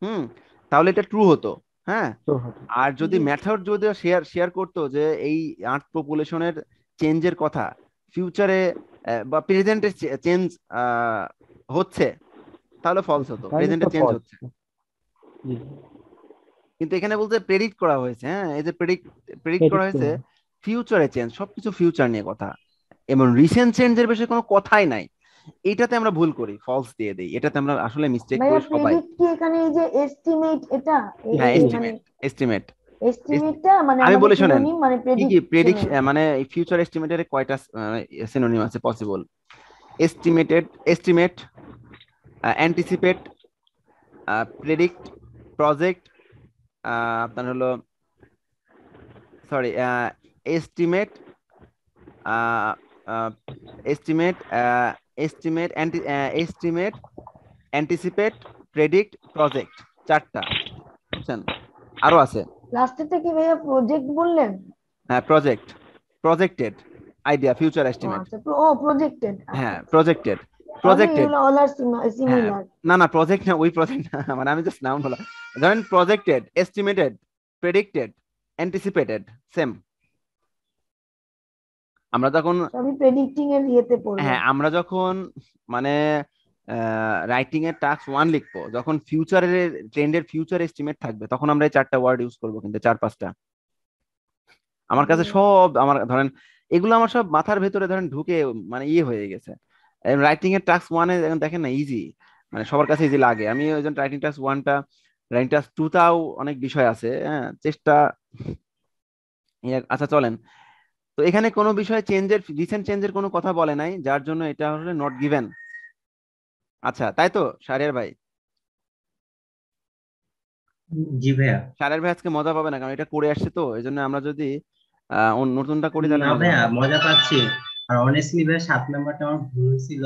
হুম তাহলে এটা ট্রু হতো হ্যাঁ? হ্যাঁ আর যদি মেথড যদি শেয়ার শেয়ার করতো যে এই আর্থ পপুলেশনের চেঞ্জের কথা ফিউচারে বা প্রেজেন্টে চেঞ্জ হচ্ছে তাহলে ফলস হতো প্রেজেন্টে চেঞ্জ হচ্ছে কিন্তু এখানে বলতে প্রেডিক্ট করা হয়েছে হ্যাঁ এই যে প্রেডিক্ট প্রেডিক্ট করা হয়েছে ফিউচারে চেঞ্জ সবকিছু ফিউচার নিয়ে কথা এবং রিসেন্ট চেঞ্জের বিষয়ে কোনো কথাই নাই এটাতে আমরা ভুল করি ফলস দিয়ে দেই এটাতে আমরা আসলে মিস্টেক করি সবাই কি এখানে এই যে এস্টিমেট এটা হ্যাঁ এস্টিমেট এস্টিমেট এস্টিমেটটা মানে আমি বলে শুনেন মানে প্রেডিকশন মানে ফিউচার এস্টিমেটের কয়টা সিনোনিম আছে possible estimated estimate anticipate predict project আপনার হলো sorry estimate estimate estimate estimate anticipate predict project চারটা বুঝছেন আরো আছে লাস্টে থেকে ভাইয়া প্রজেক্ট বললেন হ্যাঁ project projected idea future estimate ও প্রজেক্টেড আচ্ছা, আচ্ছা, হ্যাঁ প্রজেক্টেড আচ্ছা। হ্যাঁ, প্রজেক্টেড না না প্রজেক্ট না ওই প্রজেক্ট না মানে আমি জাস্ট নাম ধরেন projected estimated predicted anticipated same আমরা যখন আমি প্রেডিক্টিং এর ইয়েতে পড়ব হ্যাঁ আমরা যখন মানে রাইটিং এর টাস্ক ওয়ান লিখবো যখন ফিউচারের ট্রেন্ডের ফিউচার এস্টিমেট থাকবে তখন আমরা এই চারটা ওয়ার্ড ইউজ করব কিন্তু চার পাঁচটা আমার কাছে সব আমার ধরেন এগুলো আমার সব মাথার ভেতরে ধরেন ঢুকে মানে ইয়ে হয়ে গেছে রাইটিং এর টাস্ক ওয়ানে দেখেন না ইজি মানে সবার কাছে ইজি লাগে আমি ওই জন্য রাইটিং টাস্ক ওয়ানটা রাইটিং টাস্ক তাও অনেক বিষয় আছে হ্যাঁ চেষ্টা ইয়ে, আচ্ছা চলেন তো এখানে কোনো বিষয়ে চেঞ্জের রিসেন্ট চেঞ্জের কোনো কথা বলে নাই যার জন্য এটা হলে নট গিভেন আচ্ছা তাই তো সারিয়ার ভাই জি ভাইয়া সারিয়ার ভাই আজকে মজা পাবে না কারণ এটা করে আসছে তো এই জন্য আমরা যদি নতুনটা করি তাহলে মজা পাচ্ছি আর অনেস্টলি ভাই সাত নাম্বারটা আমার ভুল ছিল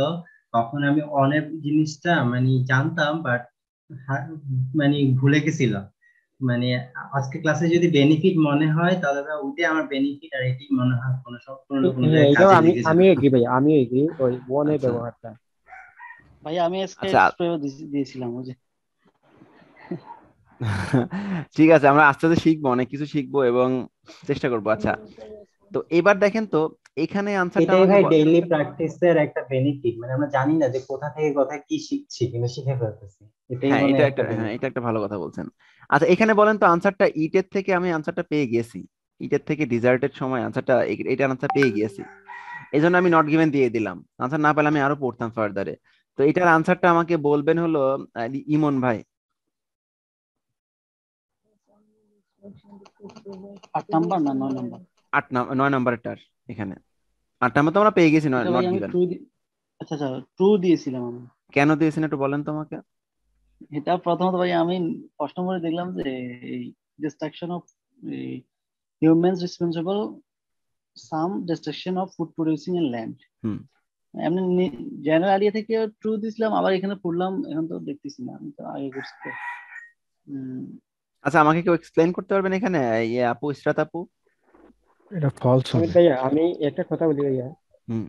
তখন আমি অনেক জিনিসটা মানে জানতাম বাট মানে ভুলে গেছিলাম মানে আজকে ক্লাসে যদি বেনিফিট মনে হয় তাহলে ওইটা আমার বেনিফিট আর এটি মনে হয় কোনো সম্পূর্ণ কোনো আমি আমি কি ভাই আমি এগ্রি ওই ওয়ান এর আচ্ছা। ব্যবহারটা ভাই আমি আজকে আচ্ছা। দিয়েছিলাম ওই যে ঠিক আছে আমরা আস্তে আস্তে শিখবো অনেক কিছু শিখবো এবং চেষ্টা করবো আচ্ছা তো এবার দেখেন তো এখানে আনসারটা ডেইলি প্র্যাকটিসের একটা বেনিফিট মানে আমরা জানি না যে কোথা থেকে কোথায় কি শিখছি কিন্তু শিখে ফেলতেছি হ্যাঁ, এটা একটা হ্যাঁ এটা একটা ভালো কথা বলছেন আচ্ছা এখানে বলেন তো আনসারটা ইটের থেকে আমি আনসারটা পেয়ে গেছি ইটের থেকে ডিজার্টের সময় আনসারটা এটা আনসার পেয়ে গেছি এই জন্য আমি নট গিভেন দিয়ে দিলাম আনসার না পেলে আমি আরো পড়তাম ফার্দারে তো এটার আনসারটা আমাকে বলবেন হলো ইমন ভাই না নয় আট নয় এখানে আট তো আমরা পেয়ে গেছি আচ্ছা আচ্ছা, আচ্ছা, দিয়েছিলাম কেন দিয়েছেন একটু বলেন তোমাকে এটা প্রথমত ভাই আমি প্রশ্ন করে দেখলাম যে এই destruction of humans responsible some destruction of food producing in land এমনি জেনারেল আইডিয়া থেকে ট্রু দিছিলাম আবার এখানে পড়লাম এখন তো দেখতেছি না আমি তো আগে করছি আচ্ছা আমাকে কেউ এক্সপ্লেইন করতে পারবেন এখানে ইয়ে আপু ইসরাত আপু এটা ফলস আমি তাই আমি একটা কথা বলি ভাইয়া হুম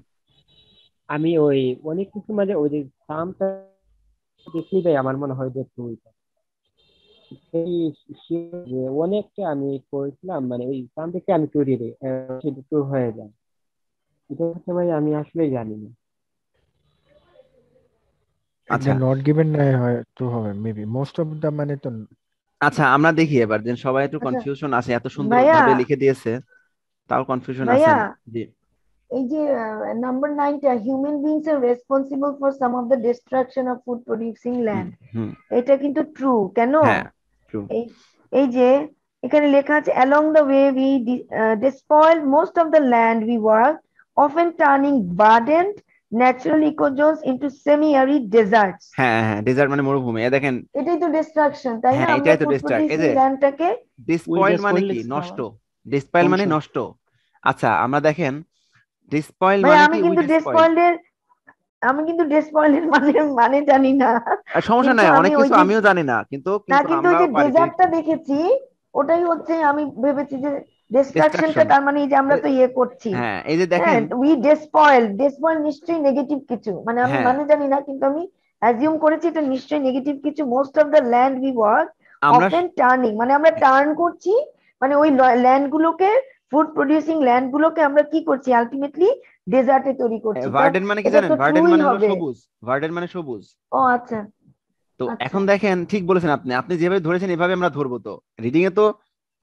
আমি ওই অনেক কিছু মানে ওই যে সামটা দেখলি ভাই আমার মনে হয় যে তুই এই যে অনেকটা আমি করেছিলাম মানে ওই কান থেকে আমি তৈরি সেটা তোর হয়ে যায় এটা হচ্ছে ভাই আমি আসলে জানি না আচ্ছা নট গিভেন না হয় তো হবে মেবি মোস্ট অফ দা মানে তো আচ্ছা আমরা দেখি এবার যেন সবাই একটু কনফিউশন আচ্ছা। আছে এত সুন্দর ভাবে লিখে দিয়েছে তাও কনফিউশন আছে জি এই যে নাম্বার নাইনটা human beings are responsible for some of the destruction of food producing land এটা কিন্তু ট্রু কেন হ্যাঁ, এই যে এখানে লেখা আছে along the way we despoil most of the land we work often turning verdant natural ecozones into semi arid deserts হ্যাঁ হ্যাঁ ডেজার্ট হ্যাঁ, মানে মরুভূমি এ দেখেন এটাই তো ডিস্ট্রাকশন তাই না হ্যাঁ, এটাই তো ডিস্ট্রাকশন এই যে ল্যান্ডটাকে ডিসপয়েল মানে কি নষ্ট ডিসপয়েল মানে নষ্ট আচ্ছা আমরা দেখেন ডিসপয়েল মানে আমি কিন্তু ডিসপয়েলড এর আমি কিন্তু ডিসপয়েলড এর মানে মানে জানি না সমস্যা নাই অনেক কিছু আমিও জানি না কিন্তু না কিন্তু যে ডেজার্টটা দেখেছি ওটাই হচ্ছে আমি ভেবেছি যে ডিস্ট্রাকশনটা তার মানে এই যে আমরা তো ইয়ে করছি হ্যাঁ এই যে দেখেন উই ডিসপয়েল ডিসপয়েল নিশ্চয়ই নেগেটিভ কিছু মানে আমি হ্যাঁ। মানে জানি না কিন্তু আমি অ্যাজিউম করেছি এটা নিশ্চয়ই নেগেটিভ কিছু most of the land we work often turning মানে আমরা টার্ন হ্যাঁ। করছি মানে ওই ল্যান্ড গুলোকে ফুড প্রোডিউসিং ল্যান্ড গুলোকে আমরা কি করছি আলটিমেটলি ডেজার্টে তৈরি করছি ভার্ডেন মানে কি জানেন ভার্ডেন মানে হলো সবুজ ভার্ডেন মানে সবুজ ও আচ্ছা তো আচ্ছা। এখন দেখেন ঠিক বলেছেন আপনি আপনি যেভাবে ধরেছেন এভাবে আমরা ধরবো তো রিডিং এ তো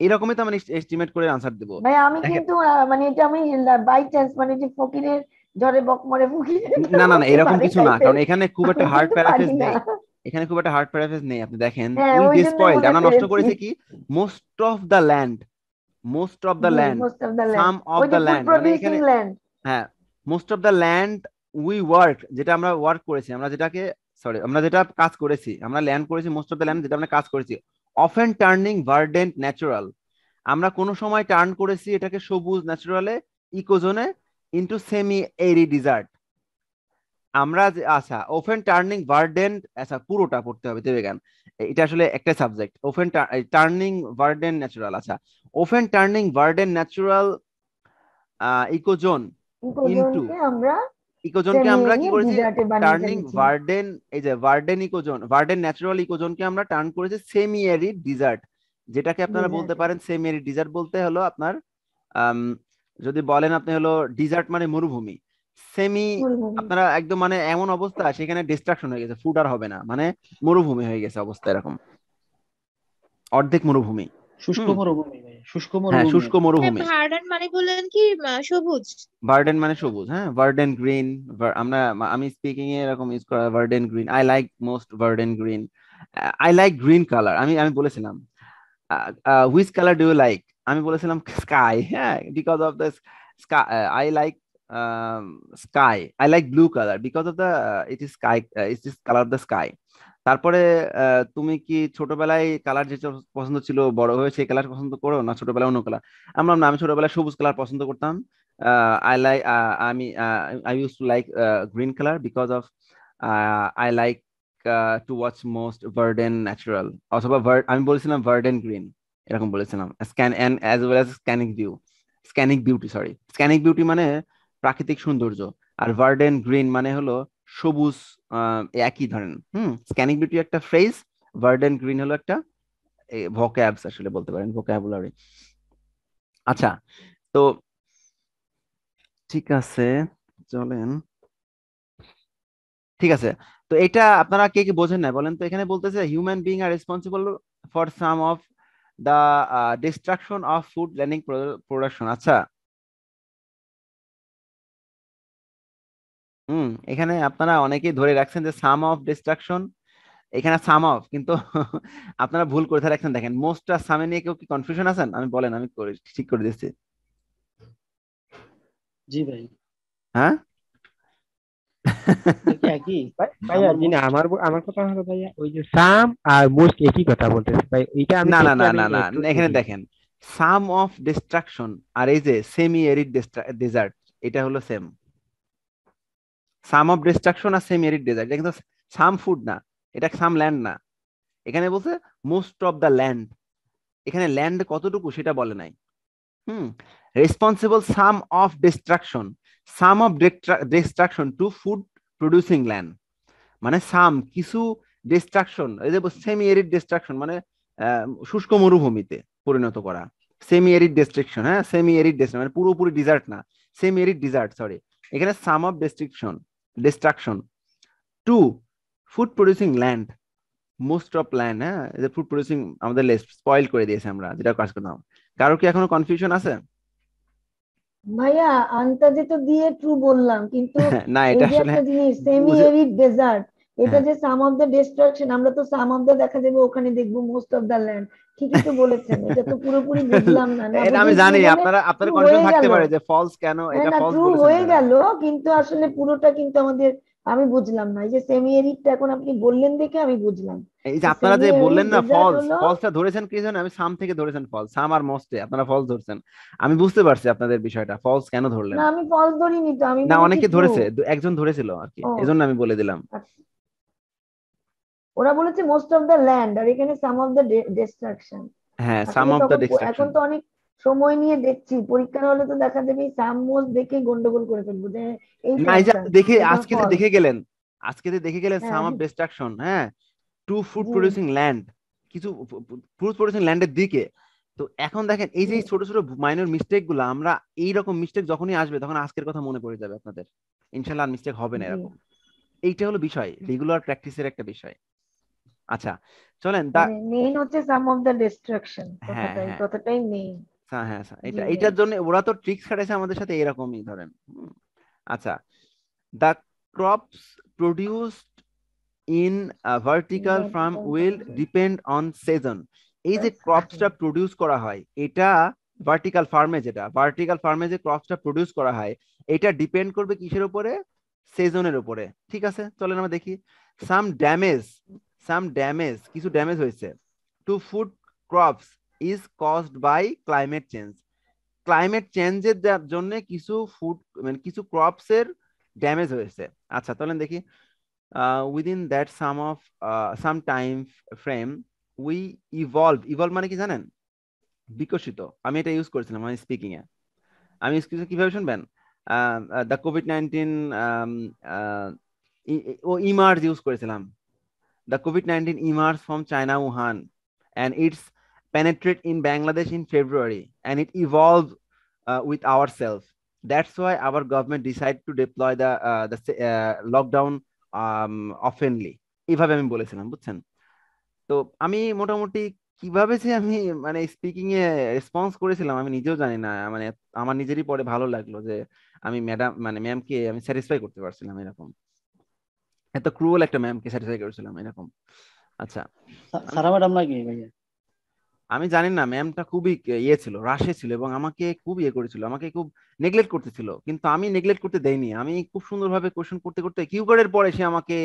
এরকমই তো আমি এস্টিমেট করে আনসার দেব ভাই আমি কিন্তু মানে এটা আমি বাই চান্স মানে যে ফকিরের ঝড়ে বকমরে ফকির না না না এরকম কিছু না কারণ এখানে খুব একটা হার্ড প্যারাফ্রেজ নেই এখানে খুব একটা হার্ড প্যারাফ্রেজ নেই আপনি দেখেন হ্যাঁ, উই ডিসপয়েলড আমরা নষ্ট করেছি কি most of the land most of the land some of the land হ্যাঁ most of the land we work যেটা আমরা ওয়ার্ক করেছি আমরা যেটাকে সরি আমরা যেটা কাজ করেছি আমরা ল্যান্ড করেছি মোস্ট অফ দ্য ল্যান্ড যেটা আমরা কাজ করেছি অফেন টার্নিং ভার্ডেন্ট ন্যাচুরাল আমরা কোনো সময় টার্ন করেছি এটাকে সবুজ ন্যাচুরালে ইকোজোনে ইনটু সেমি এরি ডিজার্ট আমরা আচ্ছা ওফেন টার্নিং ভার্ডেন্ট আচ্ছা পুরোটা পড়তে হবে দেবে গান এটা আসলে একটা subject often turning and natural আচ্ছা often turning verdant natural ecozone into আমরা ইকোজোনকে আমরা কি করেছি টার্নিং ভার্ডেন এই যে ভার্ডেন ইকোজোন ভার্ডেন ন্যাচারাল ইকোজোনকে আমরা টার্ন করেছি সেমি এরিড ডিজার্ট যেটাকে আপনারা বলতে পারেন সেমি এরিড ডিজার্ট বলতে হলো আপনার যদি বলেন আপনি হলো ডিজার্ট মানে মরুভূমি সেমি আপনারা একদম মানে এমন অবস্থা সেখানে ডিস্ট্রাকশন হয়ে গেছে ফুট আর হবে না মানে মরুভূমি হয়ে গেছে অবস্থা এরকম অর্ধেক মরুভূমি শুষ্ক হ্যাঁ, মরুভূমি শুষ্ক মরুভূমি শুষ্ক মরুভূমি ভার্ডেন মানে বললেন কি সবুজ ভার্ডেন মানে সবুজ হ্যাঁ ভার্ডেন গ্রিন আমরা আমি স্পিকিং এ এরকম ইউজ করা verdant green I like most verdant green I like green colour আমি আমি বলেছিলাম which colour do you like আমি বলেছিলাম স্কাই হ্যাঁ because of the sky I like um, sky i like blue color because of the uh, it is sky uh, it is color of the sky তারপরে uh, তুমি কি ছোটবেলায় colour যে পছন্দ ছিল বড় হয়ে সেই কালার পছন্দ করো না ছোটবেলায় অন্য কালার আমরা না আমি ছোটবেলায় সবুজ কালার পছন্দ করতাম আই uh, লাইক uh, আমি I use to like green colour because of I like to watch most verdant natural অথবা আমি বলেছিলাম ভার্ডেন গ্রিন এরকম বলেছিলাম scan and as well as scenic view scenic beauty sorry scenic beauty মানে আহ প্রাকৃতিক সৌন্দর্য আর ভার্ডেন গ্রিন মানে হলো সবুজ একই ধরেন হুম স্ক্যানিং বিউটি একটা ফ্রেজ ভার্ডেন গ্রিন হলো একটা ভোক্যাবস আসলে বলতে পারেন ভোক্যাবুলারি আচ্ছা তো ঠিক আছে চলেন ঠিক আছে তো এটা আপনারা কে কে বোঝেন না বলেন তো এখানে বলতেছে human being are responsible for some of the destruction of food landing production আচ্ছা হুম এখানে আপনারা অনেকেই ধরে রাখছেন যে সাম অফ ডিস্ট্রাকশন এখানে সাম অফ কিন্তু আপনারা ভুল করে রাখছেন দেখেন মোস্ট আর সামে নিয়ে কেউ কি কনফিউশন আছেন আমি বলেন আমি ঠিক করে দিচ্ছি জি ভাই হ্যাঁ আমার কথা ভাইয়া সাম আর কথা ভাই এটা না না না না না এখানে দেখেন সাম অফ আর এই যে সেমি এরিড ডেজার্ট এটা হলো সেম সাম অফ ডিস্ট্রাকশন আর সেম এরিড ডেজার্ট এটা কিন্তু সাম ফুড না এটা সাম ল্যান্ড না এখানে বলছে মোস্ট অফ দ্য ল্যান্ড এখানে ল্যান্ড কতটুকু সেটা বলে নাই হুম responsible some of destruction some of destruction to food producing land মানে সাম কিছু ডিস্ট্রাকশন এই যে সেমি এরিড ডিস্ট্রাকশন মানে শুষ্ক মরুভূমিতে পরিণত করা সেমি এরিড ডিস্ট্রিকশন হ্যাঁ সেমি এরিড ডিস্ট্রিকশন মানে পুরোপুরি ডিজার্ট না সেমি এরিড ডিজার্ট সরি এখানে some of destruction destruction two food producing land most of land হ্যাঁ এদের ফুড প্রডিউসিং আমাদের লেস্ট স্পয়েল করে দিয়েছে আমরা যেটা কাজ করতাম কারো কি এখনো কনফিউশন আছে ভাইয়া আন্তাজে তো দিয়ে ট্রু বললাম কিন্তু না এটা আসলে সেমি এরিড ডেজার্ট এটা হ্যাঁ। যে সাম অফ দ্য ডিস্ট্রাকশন আমরা তো সাম অফ দ্য দেখা যাবে ওখানে দেখবো মোস্ট অফ দ্য ল্যান্ড ঠিকই তো বলেছেন এটা তো পুরোপুরি বুঝলাম না এটা আমি জানি মানে আপনারা আপনারা কনফিউজ থাকতে পারে যে ফলস কেন হ্যাঁ, এটা ফলস বলেছেন হয়ে গেল কিন্তু আসলে পুরোটা কিন্তু আমাদের আমি বুঝলাম না এই যে সেমি এরিটটা এখন আপনি বললেন দেখে আমি বুঝলাম এই যে আপনারা যে বললেন না ফলস ফলসটা ধরেছেন কি জানেন আমি সাম থেকে ধরেছেন ফলস সাম আর মস্তে আপনারা ফলস ধরছেন আমি বুঝতে পারছি আপনাদের বিষয়টা ফলস কেন ধরলেন না আমি ফলস ধরিনি তো আমি না অনেকে ধরেছে একজন ধরেছিল আর কি এজন্য আমি বলে দিলাম আচ্ছা। ওরা বলেছে মোস্ট অফ দ্য ল্যান্ড আর এখানে সাম অফ দ্য ডিস্ট্রাকশন হ্যাঁ সাম অফ দ্য ডিস্ট্রাকশন এখন তো অনেক সময় নিয়ে দেখছি পরীক্ষার হলে তো দেখা যাবে সাম মোস্ট দেখে গন্ডগোল করে ফেলবো যে এই দেখে আজকে দেখে গেলেন আজকে দেখে গেলেন সাম অফ ডিস্ট্রাকশন হ্যাঁ টু ফুড প্রোডিউসিং ল্যান্ড কিছু ফুড প্রোডিউসিং ল্যান্ডের দিকে তো এখন দেখেন এই যে ছোট ছোট মাইনর মিস্টেক গুলো আমরা এই রকম মিস্টেক যখনই আসবে তখন আজকের কথা মনে পড়ে যাবে আপনাদের ইনশাল্লাহ মিস্টেক হবে না এরকম এইটা হলো বিষয় রেগুলার প্র্যাকটিসের একটা বিষয় আচ্ছা চলেন মেইন মানে হচ্ছে সাম অফ দ্য ডিস্ট্রাকশন কথাটাই মেইন হ্যাঁ হ্যাঁ এটা এটার জন্য ওরা তো ট্রিক্স খাটাইছে আমাদের সাথে এরকমই ধরেন আচ্ছা the crops produced in vertical farm will depend on season এই যে ক্রপসটা প্রডিউস করা হয় এটা ভার্টিক্যাল ফার্মে যেটা ভার্টিক্যাল ফার্মে যে ক্রপসটা প্রডিউস করা হয় এটা ডিপেন্ড করবে কিসের উপরে সেজনের উপরে ঠিক আছে চলেন আমরা দেখি সাম ড্যামেজ সাম ড্যামেজ কিছু ড্যামেজ হয়েছে to food crops is caused by climate change climate চেঞ্জের জন্য কিছু ফুড মানে কিছু ক্রপসের ড্যামেজ হয়েছে আচ্ছা তাহলে দেখি within that some of some time frame we evolve evolve মানে কি জানেন বিকশিত আমি এটা ইউজ করেছিলাম মানে স্পিকিং এ আমি কিভাবে শুনবেন দ্য কোভিড নাইনটিন ও ইমার্জ ইউজ করেছিলাম the COVID-19 emerged from China Wuhan and it's penetrated in Bangladesh in February and it evolved uh, with ourselves. That's why our government decided to deploy the, uh, the uh, lockdown um, oftenly. এভাবে আমি বলেছিলাম বুঝছেন তো আমি মোটামুটি কিভাবে যে আমি মানে স্পিকিং এ রেসপন্স করেছিলাম আমি নিজেও জানি না মানে আমার নিজেরই পরে ভালো লাগলো যে আমি ম্যাডাম মানে ম্যামকে আমি স্যাটিসফাই করতে পারছিলাম এরকম এত ক্রুয়েল একটা ম্যামকে স্যাটিসফাই করেছিলাম এরকম আচ্ছা সারা ম্যাডাম নাকি ভাইয়া আমি জানি না ম্যামটা খুবই ইয়ে ছিল রাশে ছিল এবং আমাকে খুব ইয়ে করেছিল আমাকে খুব নেগলেক্ট করতেছিল কিন্তু আমি নেগলেক্ট করতে দেইনি আমি খুব সুন্দরভাবে কোশ্চেন করতে করতে কিউ কার্ডের পরে সে আমাকে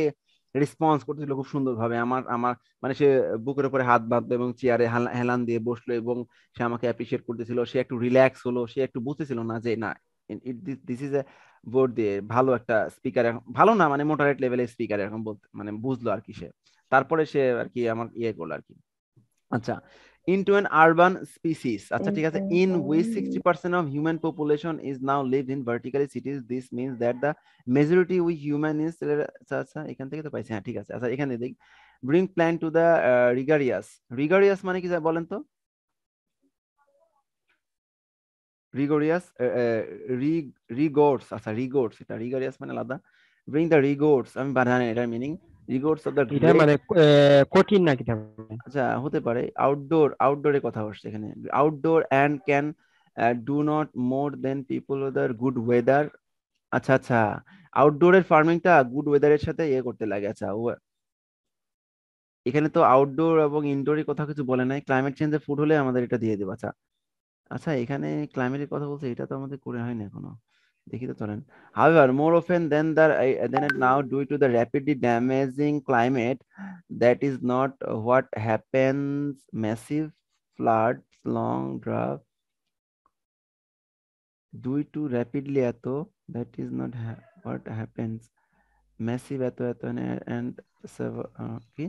রেসপন্স করতেছিল খুব সুন্দরভাবে আমার আমার মানে সে বুকের উপরে হাত বাঁধলো এবং চেয়ারে হেলান দিয়ে বসলো এবং সে আমাকে অ্যাপ্রিসিয়েট করতেছিল সে একটু রিল্যাক্স হলো সে একটু বুঝতেছিল না যে না দিস ইজ এ ভোট দিয়ে ভালো একটা স্পিকার ভালো না মানে মোটারেট লেভেলের স্পিকার এরকম বলতে মানে বুঝলো আর কি সে তারপরে সে আর কি আমার ইয়ে করলো আর কি আচ্ছা into an urban species আচ্ছা ঠিক আছে in which 60% of human population is now lived in vertical cities this means that the majority we human is আচ্ছা আচ্ছা এখান থেকে তো পাইছি হ্যাঁ ঠিক আছে আচ্ছা এখানে দেখ bring plant to the uh, rigarious rigarious মানে কি বলেন তো রিগোরিয়াস রিগোর্স আচ্ছা রিগোর্স এটা রিগোরিয়াস মানে আলাদা ব্রিং দ্য রিগোর্স আমি বাধা নেই এটার মিনিং রিগোর্স অফ দ্য এটা মানে কঠিন নাকি আচ্ছা হতে পারে আউটডোর আউটডোরে কথা হচ্ছে এখানে outdoor and can do not more than people other good weather আচ্ছা আচ্ছা আউটডোরের ফার্মিংটা গুড এর সাথে ইয়ে করতে লাগে আচ্ছা এখানে তো আউটডোর এবং ইনডোরের কথা কিছু বলে নাই ক্লাইমেট চেঞ্জের ফুড হলে আমাদের এটা দিয়ে দেবে আচ্ছা আচ্ছা এখানে ক্লাইমেটের কথা বলছে এটা তো আমাদের করে হয়নি এখনো দেখি তো চলেন however more often than the than it now due to the rapidly damaging climate that is not what happens massive floods long drought due to rapidly এত that is not ha what happens massive এত এত and কি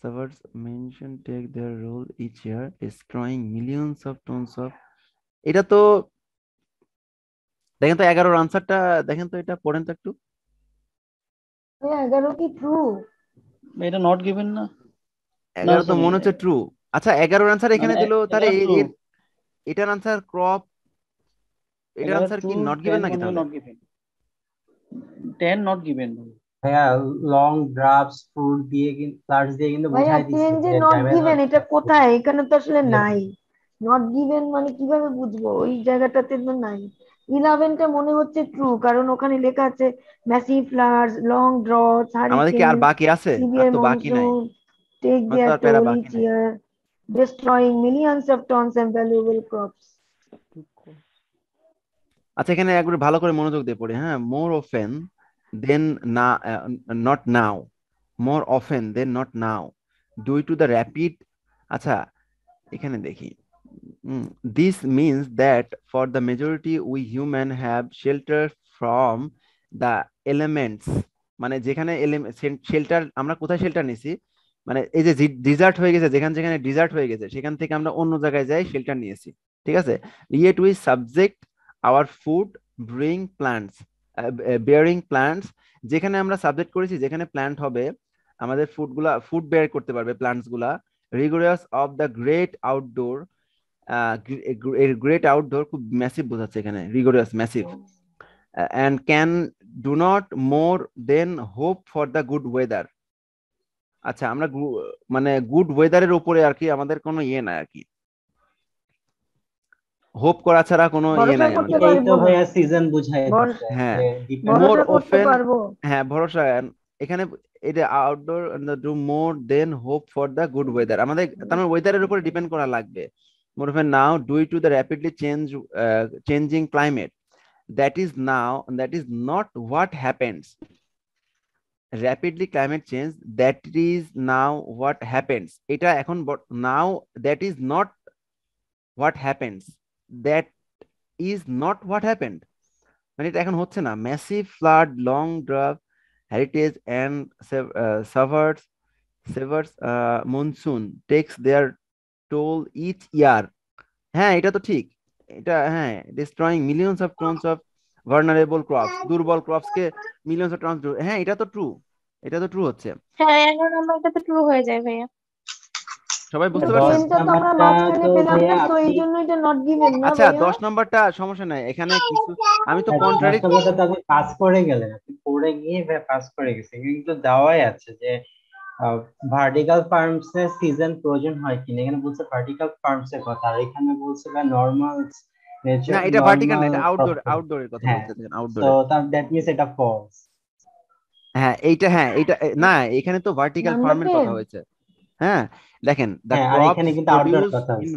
Suburbs mentioned take their role each year, destroying millions of tons of এটা তো দেখেন তো এগারোর আনসারটা দেখেন তো এটা পড়েন তো একটু এগারো কি ট্রু এটা নট গিভেন না এগারো তো মনে হচ্ছে ট্রু আচ্ছা এগারোর আনসার এখানে দিল এটার আনসার ক্রপ এটার আনসার কি নট গিভেন নাকি তাহলে not given ten not given ভাইয়া লং ড্রাফটস ফ্রুট দিয়ে প্লাস দিয়ে কিন্তু দিচ্ছে ভাইয়া নট গিভেন এটা কোথায় এখানে তো আসলে নাই নট গিভেন মানে কিভাবে বুঝবো ওই জায়গাটাতে তো নাই ইলেভেনটা মনে হচ্ছে ট্রু কারণ ওখানে লেখা আছে ম্যাসিভ ফ্লাওয়ার্স লং ড্রটস আমাদের কি আর বাকি আছে আর তো বাকি নাই টেক প্যারা বাকি নাই destroying millions of tons and valuable crops আচ্ছা এখানে একবার ভালো করে মনোযোগ দিয়ে পড়ে হ্যাঁ মোর অফেন দেন না not now more often than not now due to the rapid আচ্ছা এখানে দেখি Mm, this means that for the majority, we human have shelter from the elements মানে যেখানে শেল্টার আমরা কোথায় শেল্টার নিছি মানে এই যে ডিজার্ট হয়ে গেছে যেখানে যেখানে ডিজার্ট হয়ে গেছে সেখান থেকে আমরা অন্য জায়গায় যাই শেল্টার নিয়েছি ঠিক আছে yet we subject our food bring plants bearing plants যেখানে আমরা সাবজেক্ট করেছি যেখানে প্ল্যান্ট হবে আমাদের ফুডগুলা ফুড বেয়ার করতে পারবে প্লান্টসগুলা regular of the great outdoor এর গ্রেট আউটডোর খুব ম্যাসিভ বোঝাচ্ছে এখানে rigorous massive and can do not more than hope for the good weather আচ্ছা আমরা মানে গুড ওয়েদারের উপরে আর কি আমাদের কোনো ইয়ে নাই আর কি হোপ করা ছাড়া কোনো ইয়ে নাই সিজন হ্যাঁ মোর ওপেন হ্যাঁ ভরসা এখানে এটা outdoor do more than hope for the good weather আমাদের তার মানে ওয়েদারের উপরে ডিপেন্ড করা লাগবে moreover now due to the rapidly change uh, changing climate that is now that is not what happens rapidly climate change that is now what happens এটা but now that is not what happens that is not what happened মানে এটা এখন হচ্ছে না massive flood long drought heritage and savers savers uh, uh, monsoon takes their. Toll each year হ্যাঁ এটা তো ঠিক এটা হ্যাঁ destroying millions of tons of vulnerable crops দুর্বল ক্রপস কে মিলিয়ন্স অফ টনস হ্যাঁ এটা তো ট্রু এটা তো ট্রু হচ্ছে হ্যাঁ এটা তো ট্রু হয়ে যায় ভাইয়া সবাই বুঝতে পারছেন আচ্ছা দশ নম্বরটা সমস্যা নাই এখানে কিছু আমি তো কন্ট্রারি হ্যাঁ, পাস করে গেলেন পড়ে গিয়ে পাস করে গেছেন কিন্তু দেওয়াই আছে যে ভার্টিক্যাল ফার্মস এর সিজন প্রয়োজন হয় কিনা এখানে বলছে ভার্টিক্যাল ফার্মস এর কথা আর এখানে বলছে না নরমাল না এটা ভার্টিক্যাল না এটা আউটডোর আউটডোর এর কথা বলতেছেন আউটডোর তো দ্যাট মিন্স এটা ফলস হ্যাঁ এইটা হ্যাঁ এইটা না এখানে তো ভার্টিক্যাল ফার্মের কথা হয়েছে হ্যাঁ দেখেন the crop in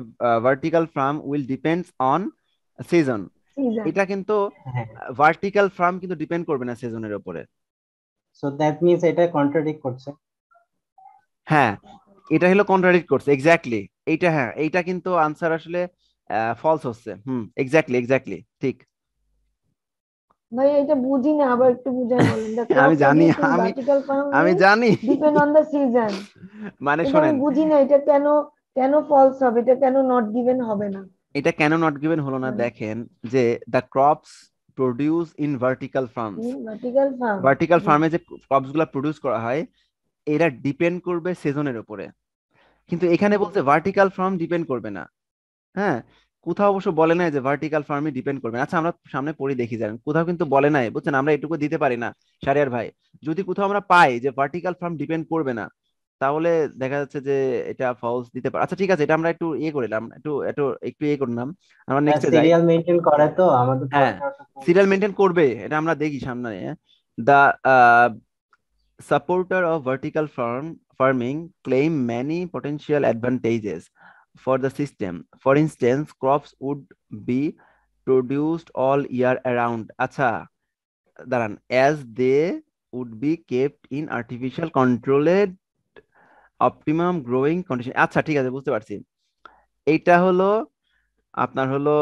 vertical farm will depends on season এটা কিন্তু ভার্টিক্যাল ফার্ম কিন্তু ডিপেন্ড করবে না সিজনের উপরে সো দ্যাট মিন্স এটা কন্ট্রাডিক্ট করছে হ্যাঁ এটা হলো কন্ট্রাডিক্ট করছে এক্স্যাক্টলি এইটা হ্যাঁ এইটা কিন্তু আনসার আসলে ফলস হচ্ছে হুম এক্স্যাক্টলি এক্স্যাক্টলি ঠিক ভাই এটা বুঝি না আবার একটু বুঝাই বলেন আমি জানি আমি আমি জানি ডিপেন্ড অন দা সিজন মানে শুনেন বুঝি না এটা কেন কেন ফলস হবে এটা কেন নট গিভেন হবে না এটা কেন নট গিভেন হলো না হ্যাঁ। দেখেন যে the crops produce in vertical farms vertical farm vertical ফার্মে যে ক্রপস গুলো প্রোডিউস করা হয় এরা ডিপেন্ড করবে সেজনের উপরে কিন্তু এখানে বলছে ভার্টিক্যাল ফার্ম ডিপেন্ড করবে না হ্যাঁ কোথাও অবশ্য বলে নাই যে ভার্টিক্যাল ফার্মে ডিপেন্ড করবে আচ্ছা আমরা সামনে পড়ে দেখি জানেন কোথাও কিন্তু বলে নাই বুঝছেন আমরা এটুকু দিতে পারি না সারিয়ার ভাই যদি কোথাও আমরা পাই যে ভার্টিক্যাল ফার্ম ডিপেন্ড করবে না তাহলে দেখা যাচ্ছে যে এটা ফলস দিতে পারে আচ্ছা ঠিক আছে এটা আমরা একটু ইয়ে করিলাম একটু একটু একটু ইয়ে করলাম আমরা নেক্সট যাই সিরিয়াল মেইনটেইন করে তো আমাদের হ্যাঁ সিরিয়াল মেইনটেইন করবে এটা আমরা দেখি সামনে the supporter of vertical farm, farming claim many potential advantages for the system. For instance, crops would be produced all year around. Acha, daran, as they would be kept in artificial controlled optimum growing condition আচ্ছা ঠিক আছে বুঝতে পারছি এইটা হলো আপনার হলো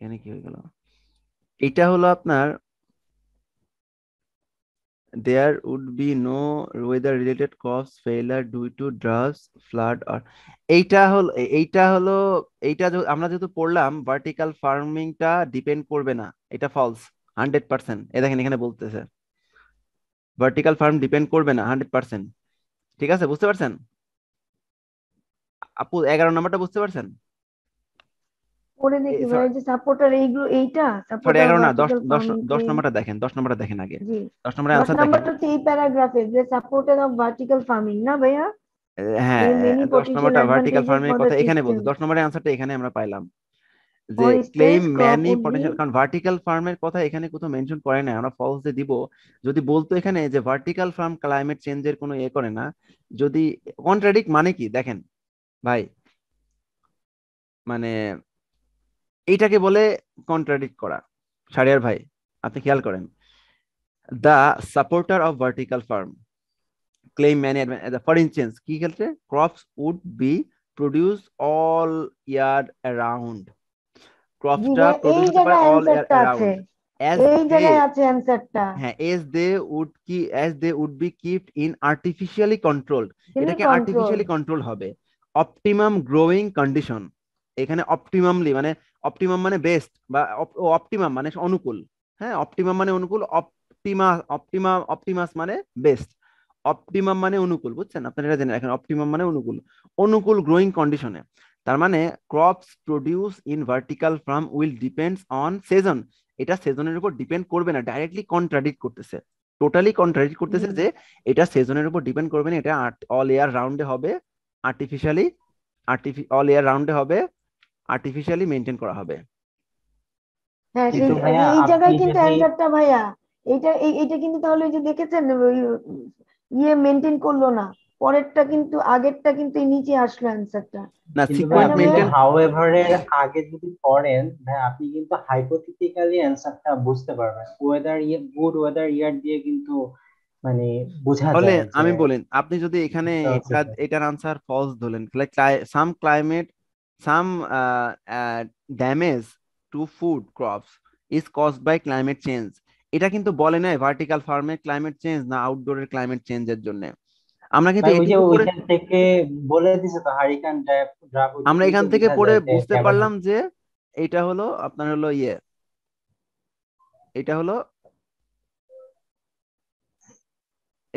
এখানে কি হয়ে গেল এটা হলো আপনার there would be no weather related cause failure due to drought flood আর এইটা হলো এইটা হলো এইটা আমরা যেহেতু পড়লাম ভার্টিক্যাল ফার্মিংটা ডিপেন্ড করবে না এটা ফলস হান্ড্রেড পার্সেন্ট এ দেখেন এখানে বলতেছে ভার্টিক্যাল ফার্ম ডিপেন্ড করবে না হান্ড্রেড পার্সেন্ট ঠিক আছে বুঝতে পারছেন আপু এগারো নাম্বারটা বুঝতে পারছেন মানে নম্বরটা দেখেন দেখেন আগে অফ ভার্টিক্যাল ফার্মিং না ভাইয়া হ্যাঁ, কথা এখানে নম্বরের এখানে আমরা পাইলাম যে কথা এখানে কোথাও মেনশন করে না আমরা ফলস দিয়ে দিব যদি বলতো এখানে যে ভার্টিক্যাল ফার্ম ক্লাইমেট চেঞ্জের কোনো ইয়ে করে না যদি কন্ট্রাডিক্ট মানে কি দেখেন ভাই মানে এটাকে বলে কন্ট্রাডিক্ট করা সারিয়ার ভাই আপনি খেয়াল করেন the supporter of vertical farm claim management for instance কি ক্ষেত্রে crops would be produce all year around ক্রপসটা প্রডিউস অল ইয়ার অ্যারাউন্ড হ্যাঁ এস দে উড কি as they would be kept in artificially controlled এটাকে artificially control হবে optimum growing condition এখানে optimally মানে optimum মানে বেস্ট বা অপটিমাম মানে অনুকূল হ্যাঁ অপটিমাম মানে অনুকূল অপটিমা অপটিমা অপটিমাস মানে বেস্ট অপটিমাম মানে অনুকূল বুঝছেন আপনারা এটা জেনে রাখেন অপটিমাম মানে অনুকূল অনুকূল গ্রোয়িং কন্ডিশনে তার মানে crops produce in vertical farm will depends on season এটা সেজনের উপর ডিপেন্ড করবে না ডাইরেক্টলি কন্ট্রাডিক্ট করতেছে টোটালি কন্ট্রাডিক্ট করতেছে যে এটা সেজনের উপর ডিপেন্ড করবে না এটা অল ইয়ার রাউন্ডে হবে আর্টিফিশিয়ালি অল ইয়ার রাউন্ডে হবে আর্টিফিশিয়ালি মেইনটেইন করা হবে হ্যাঁ এই জায়গায় কিন্তু অ্যানসারটা ভাইয়া এইটা এইটা কিন্তু তাহলে যে দেখেছেন ইয়ে মেইনটেইন করলো না পরেরটা কিন্তু আগেরটা কিন্তু নিচে আসলো অ্যানসারটা না সিকোয়েন্স মেইনটেইন হাউএভার এর আগে যদি করেন ভাই আপনি কিন্তু হাইপোথেটিক্যালি অ্যানসারটা বুঝতে পারবেন weather year good weather year দিয়ে কিন্তু মানে বোঝা যায় আমি বলেন আপনি যদি এখানে এটা এটার আনসার ফলস ধরলেন some climate some uh, uh, damage to food crops is caused by climate change এটা কিন্তু বলে না ভার্টিক্যাল ফার্মে ক্লাইমেট চেঞ্জ না আউটডোরের ক্লাইমেট চেঞ্জের জন্য আমরা কিন্তু আমরা এখান থেকে পড়ে বুঝতে পারলাম যে এটা হলো আপনার হলো ইয়ে এটা হলো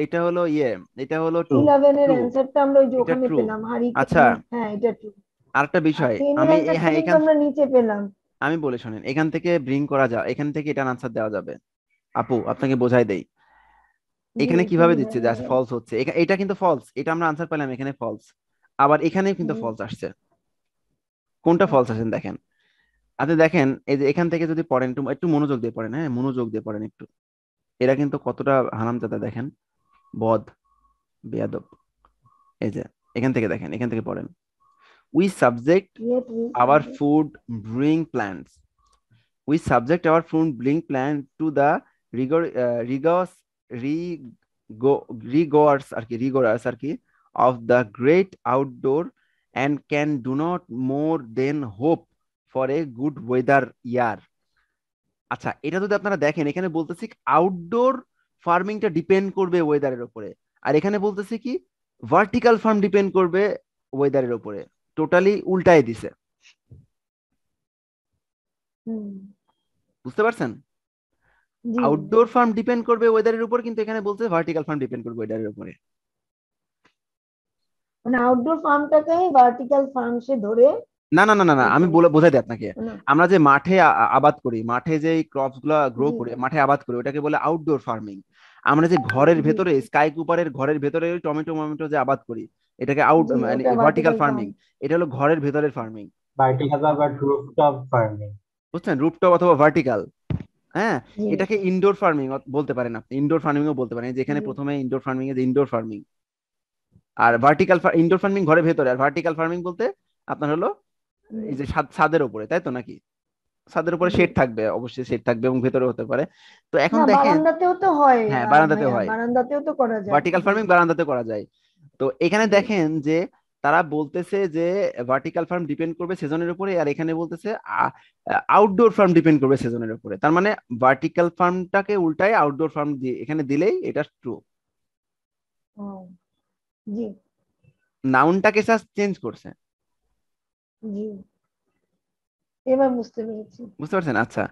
এটা হলো ইয়ে এটা হলো 11 এর অ্যানসারটা আমরা ওই যে ওখানে পেলাম হারিকেন আচ্ছা হ্যাঁ এটা ট্রু আরেকটা বিষয় আমি হ্যাঁ এখান আমরা নিচে পেলাম আমি বলে শুনেন এখান থেকে ব্রিং করা যায় এখান থেকে এটা আনসার দেওয়া যাবে আপু আপনাকে বোঝাই দেই এখানে কিভাবে দিচ্ছে যে ফলস হচ্ছে এটা কিন্তু ফলস এটা আমরা আনসার পেলাম এখানে ফলস আবার এখানেও কিন্তু ফলস mm-hmm. আসছে কোনটা ফলস আছেন দেখেন আপনি দেখেন এই যে এখান থেকে যদি পড়েন একটু একটু মনোযোগ দিয়ে পড়েন হ্যাঁ মনোযোগ দিয়ে পড়েন একটু এরা কিন্তু কতটা যাতা দেখেন বদ বেয়াদব এই যে এখান থেকে দেখেন এখান থেকে পড়েন we subject our food brewing plants we subject our food brewing plant to the rigor uh, rigorous rigors আর কি rigorous আর কি of the great outdoor and can do not more than hope for a good weather year আচ্ছা এটা যদি আপনারা দেখেন এখানে বলতেছি outdoor ফার্মিংটা depend করবে ওয়েদারের উপরে আর এখানে বলতেছি কি ভার্টিক্যাল ফার্ম ডিপেন্ড করবে ওয়েদারের উপরে টোটালি উল্টাই দিছে বুঝতে পারছেন আউটডোর ফার্ম ডিপেন্ড করবে ওয়েদারের উপর কিন্তু এখানে বলছে ভার্টিক্যাল ফার্ম ডিপেন্ড করবে ওয়েদারের উপরে মানে আউটডোর ফার্মটাকে ভার্টিক্যাল ফার্ম সে ধরে না না না না না আমি বলে বোঝাই দিই আপনাকে আমরা যে মাঠে আবাদ করি মাঠে যে ক্রপস গুলা গ্রো করে মাঠে আবাদ করি ওটাকে বলে আউটডোর ফার্মিং আমরা যে ঘরের ভেতরে স্কাই কুপারের ঘরের ভেতরে টমেটো মমেটো যে আবাদ করি এটাকে আউট মানে ভার্টিক্যাল ফার্মিং এটা হলো ঘরের ভেতরের ফার্মিং বুঝছেন রুফটপ অথবা ভার্টিক্যাল হ্যাঁ এটাকে ইনডোর ফার্মিং বলতে পারেন আপনি ইনডোর ফার্মিং ও বলতে পারেন যেখানে প্রথমে ইনডোর ফার্মিং এ ইনডোর ফার্মিং আর ভার্টিক্যাল ইনডোর ফার্মিং ঘরের ভেতরে আর ভার্টিক্যাল ফার্মিং বলতে আপনার হলো এই যে ছাদের উপরে তাই তো নাকি ছাদের উপরে শেড থাকবে অবশ্যই শেড থাকবে এবং ভেতরে হতে পারে তো এখন দেখেন বারান্দাতেও তো হয় হ্যাঁ বারান্দাতে মানে হয় বারান্দাতেও তো করা যায় ভার্টিক্যাল ফার্মিং বারান্দাতে করা যায় তো এখানে দেখেন যে তারা বলতেছে যে ভার্টিক্যাল ফার্ম ডিপেন্ড করবে সেজনের উপরে আর এখানে বলতেছে আউটডোর ফার্ম ডিপেন্ড করবে সেজনের উপরে তার মানে ভার্টিক্যাল ফার্মটাকে উল্টায় আউটডোর ফার্ম দিয়ে এখানে দিলেই এটা ট্রু নাউনটাকে স্যার চেঞ্জ করছে এবার বুঝতে পেরেছি বুঝতে পারছেন আচ্ছা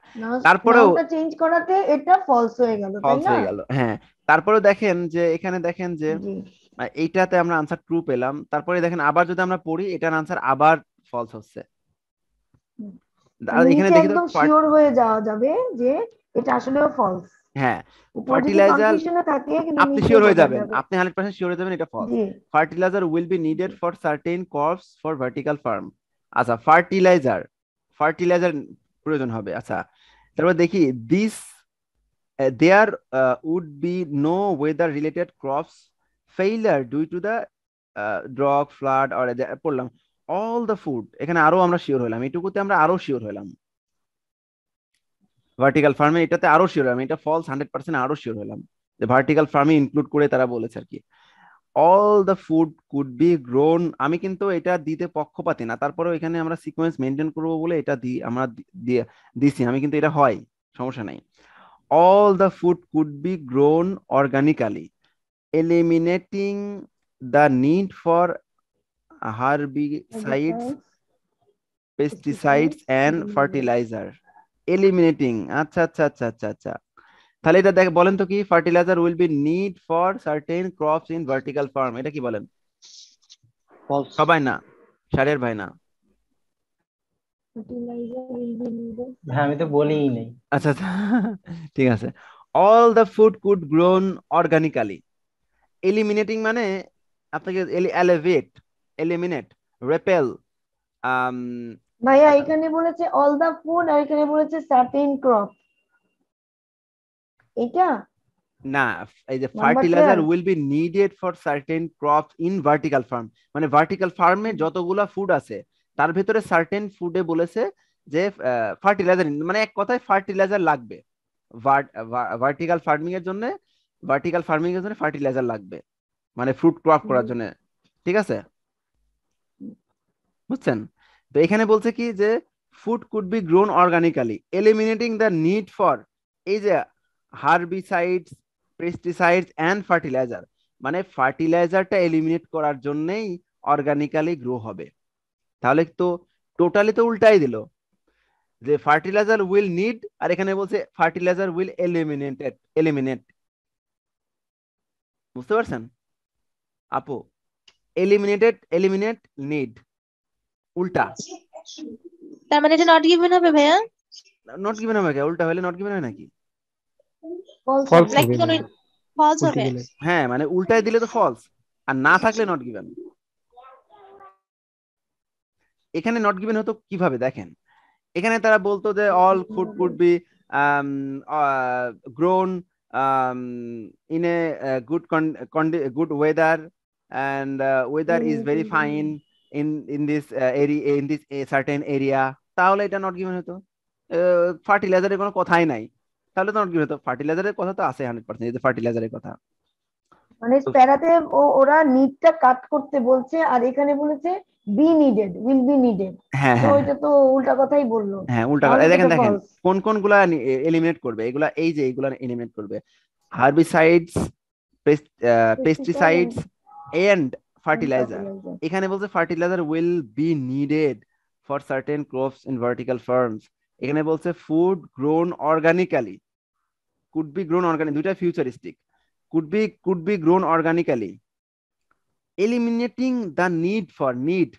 তারপরেও চেঞ্জ করাতে এটা ফলস হয়ে গেল ফলস হয়ে গেল হ্যাঁ তারপরেও দেখেন যে এখানে দেখেন যে এইটাতে আমরা আনসার ট্রু পেলাম তারপরে দেখেন আবার যদি আমরা পড়ি এটার আনসার আবার ফলস হচ্ছে এখানে দেখি একদম শিওর হয়ে যাওয়া যাবে যে এটা আসলে ফলস হ্যাঁ ফার্টিলাইজার আপনি শিওর হয়ে যাবেন আপনি 100% শিওর হয়ে যাবেন এটা false fertiliser will be needed for certain crops for vertical farm আচ্ছা ফার্টিলাইজার ফার্টিলাইজার প্রয়োজন হবে আচ্ছা তারপর দেখি this there would be no weather related crops failure due to the drought flood আর পড়লাম অল দ্য ফুড এখানে আরো আমরা শিওর হলাম এটুকুতে আমরা আরো শিওর হলাম ভার্টিক্যাল ফার্মে এটাতে আরো শিওর হলাম এটা ফলস হান্ড্রেড পার্সেন্ট আরো শিওর হলাম যে ভার্টিক্যাল ফার্মে ইনক্লুড করে তারা বলেছে আর কি all the food could be grown আমি কিন্তু এটা দিতে পক্ষপাতি না তারপরেও এখানে আমরা সিকোয়েন্স মেনটেন করবো বলে এটা দিই আমরা দিছি আমি কিন্তু এটা হয় সমস্যা নাই all the food could be grown organically eliminating the need for herbicides pesticides and mm-hmm. fertilizer eliminating আচ্ছা আচ্ছা আচ্ছা আচ্ছা আচ্ছা তাহলে এটা দেখ বলেন তো কি fertiliser will be need for certain crops in vertical farm এটা কি বলেন সবাই না সারের ভাই না হ্যাঁ, আমি তো বলিই আচ্ছা আচ্ছা ঠিক আছে all the food could grown organically eliminating মানে আপনাকে এলিভেট এলিমিনেট রেপেল ভাইয়া এখানে বলেছে অল দা ফুড আর এখানে বলেছে সার্টেন ক্রপ এটা না এই যে fertiliser will be needed for certain crop in vertical farm মানে ভার্টিক্যাল ফার্মে যতগুলা ফুড আছে তার ভিতরে সার্টেন ফুডে বলেছে যে ফার্টিলাইজার মানে এক কথায় ফার্টিলাইজার লাগবে ভার্টিক্যাল ফার্মিং এর জন্য ভার্টিক্যাল ফার্মিং এর জন্য ফার্টিলাইজার লাগবে মানে ফ্রুট ক্রপ করার জন্য ঠিক আছে বুঝছেন তো এখানে বলছে কি যে food could be grown organically eliminating the need for এই যে হার্বিসাইডস পেস্টিসাইডস অ্যান্ড ফার্টিলাইজার মানে ফার্টিলাইজারটা এলিমিনেট করার জন্যেই অর্গানিক্যালি গ্রো হবে তাহলে তো টোটালি তো উল্টাই দিল যে ফার্টিলাইজার উইল নিড আর এখানে বলছে ফার্টিলাইজার উইল এলিমিনেটেড এলিমিনেট বুঝতে পারছেন আপু এলিমিনেটেড এলিমিনেট নিড উল্টা তার মানে এটা নট গিভেন হবে ভাইয়া নট গিভেন হবে কি উল্টা হলে নট গিভেন হয় নাকি ফলস ফলস হবে হ্যাঁ মানে উল্টায় দিলে তো ফলস আর না থাকলে নট গিভেন এখানে নট গিভেন হতো কিভাবে দেখেন এখানে তারা বলতো যে all food could be grown um, in a, a good con, con good weather and uh, weather mm-hmm. is very mm-hmm. fine in in this uh, area in this a certain area তাহলে এটা not given হতো ফার্টিলাইজারের কোনো কথাই নাই তাহলে তো not given হতো ফার্টিলাইজারের কথা তো আছে হান্ড্রেড পার্সেন্ট ফার্টিলাইজারের কথা মানে প্যারাতে ওরা নিটটা কাট করতে বলছে আর এখানে বলেছে be needed will be needed হ্যাঁ হ্যাঁ ওইটা তো উল্টা কথাই বললো হ্যাঁ উল্টা কথা দেখেন দেখেন কোন কোন গুলা এলিমিনেট করবে এগুলা এই যে এগুলা এলিমিনেট করবে হার্বিসাইডস পেস্টিসাইডস এন্ড ফার্টিলাইজার এখানে বলছে fertiliser will be needed for certain crops in vertical farms এখানে বলছে food grown organically could be grown organic দুইটা futuristic could be could be grown organically eliminating the need for need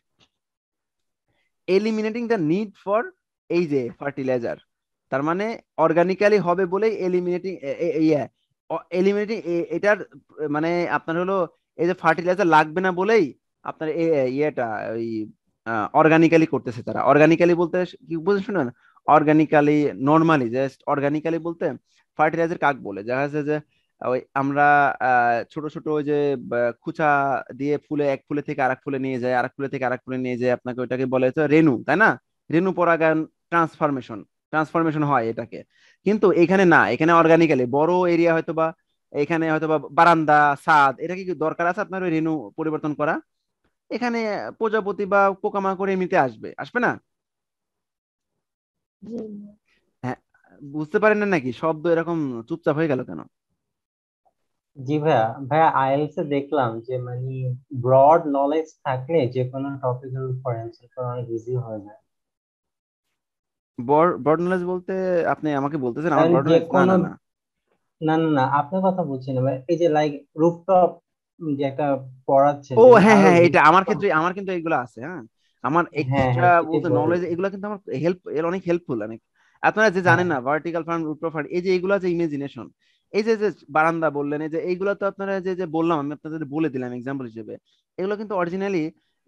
eliminating the need for এই যে fertiliser তার মানে organically হবে বলেই eliminating ইয়া eliminating এটার মানে আপনার হলো এই যে ফার্টিলাইজার লাগবে না বলেই আপনার ইয়েটা ওই অর্গানিক্যালি করতেছে তারা অর্গানিক্যালি বলতে কি বুঝে শুনেন অর্গানিক্যালি নর্মালি জাস্ট অর্গানিক্যালি বলতে ফার্টিলাইজার কাক বলে দেখা যাচ্ছে যে ওই আমরা ছোট ছোট ওই যে খুচা দিয়ে ফুলে এক ফুলে থেকে আরেক ফুলে নিয়ে যায় আরেক ফুলে থেকে আরেক ফুলে নিয়ে যায় আপনাকে ওইটাকে বলে তো রেনু তাই না রেনু পরাগায়ন ট্রান্সফরমেশন ট্রান্সফরমেশন হয় এটাকে কিন্তু এখানে না এখানে অর্গানিক্যালি বড় এরিয়া হয়তো বা এখানে হয়তো বা বারান্দা সাদ এটা কি দরকার আছে আপনার ওই রেনু পরিবর্তন করা এখানে প্রজাপতি বা পোকামাকড় এমনিতে আসবে আসবে না হ্যাঁ, বুঝতে পারেন না নাকি শব্দ এরকম চুপচাপ হয়ে গেল কেন জি ভাইয়া ভাইয়া আইএলটিএস এ দেখলাম যে মানে ব্রড নলেজ থাকলে যে কোনো টপিকের উপর অ্যানসার করা অনেক ইজি হয়ে যায় ব্রড নলেজ বলতে আপনি আমাকে বলতেছেন আমার ব্রড মানে নলেজ না না না আপনার কথা বলছি না এই যে লাইক রুফটপ যে একটা পড়াচ্ছে ও হ্যাঁ হ্যাঁ এটা আমার ক্ষেত্রে আমার কিন্তু এগুলো আছে হ্যাঁ আমার এক্সট্রা হ্যাঁ, হ্যাঁ, বলতে নলেজ এগুলো কিন্তু আমার হেল্প এর অনেক হেল্পফুল অনেক আপনারা যে জানেন হ্যাঁ। না ভার্টিক্যাল ফার্ম রুফটপ ফার্ম এই যে এগুলো আছে ইমাজিনেশন এই যে বারান্দা বললেন এই যে এইগুলো তো আপনারা যে যে বললাম আমি আপনাদের বলে দিলাম এক্সাম্পল হিসেবে এগুলো কিন্তু অরিজিনালি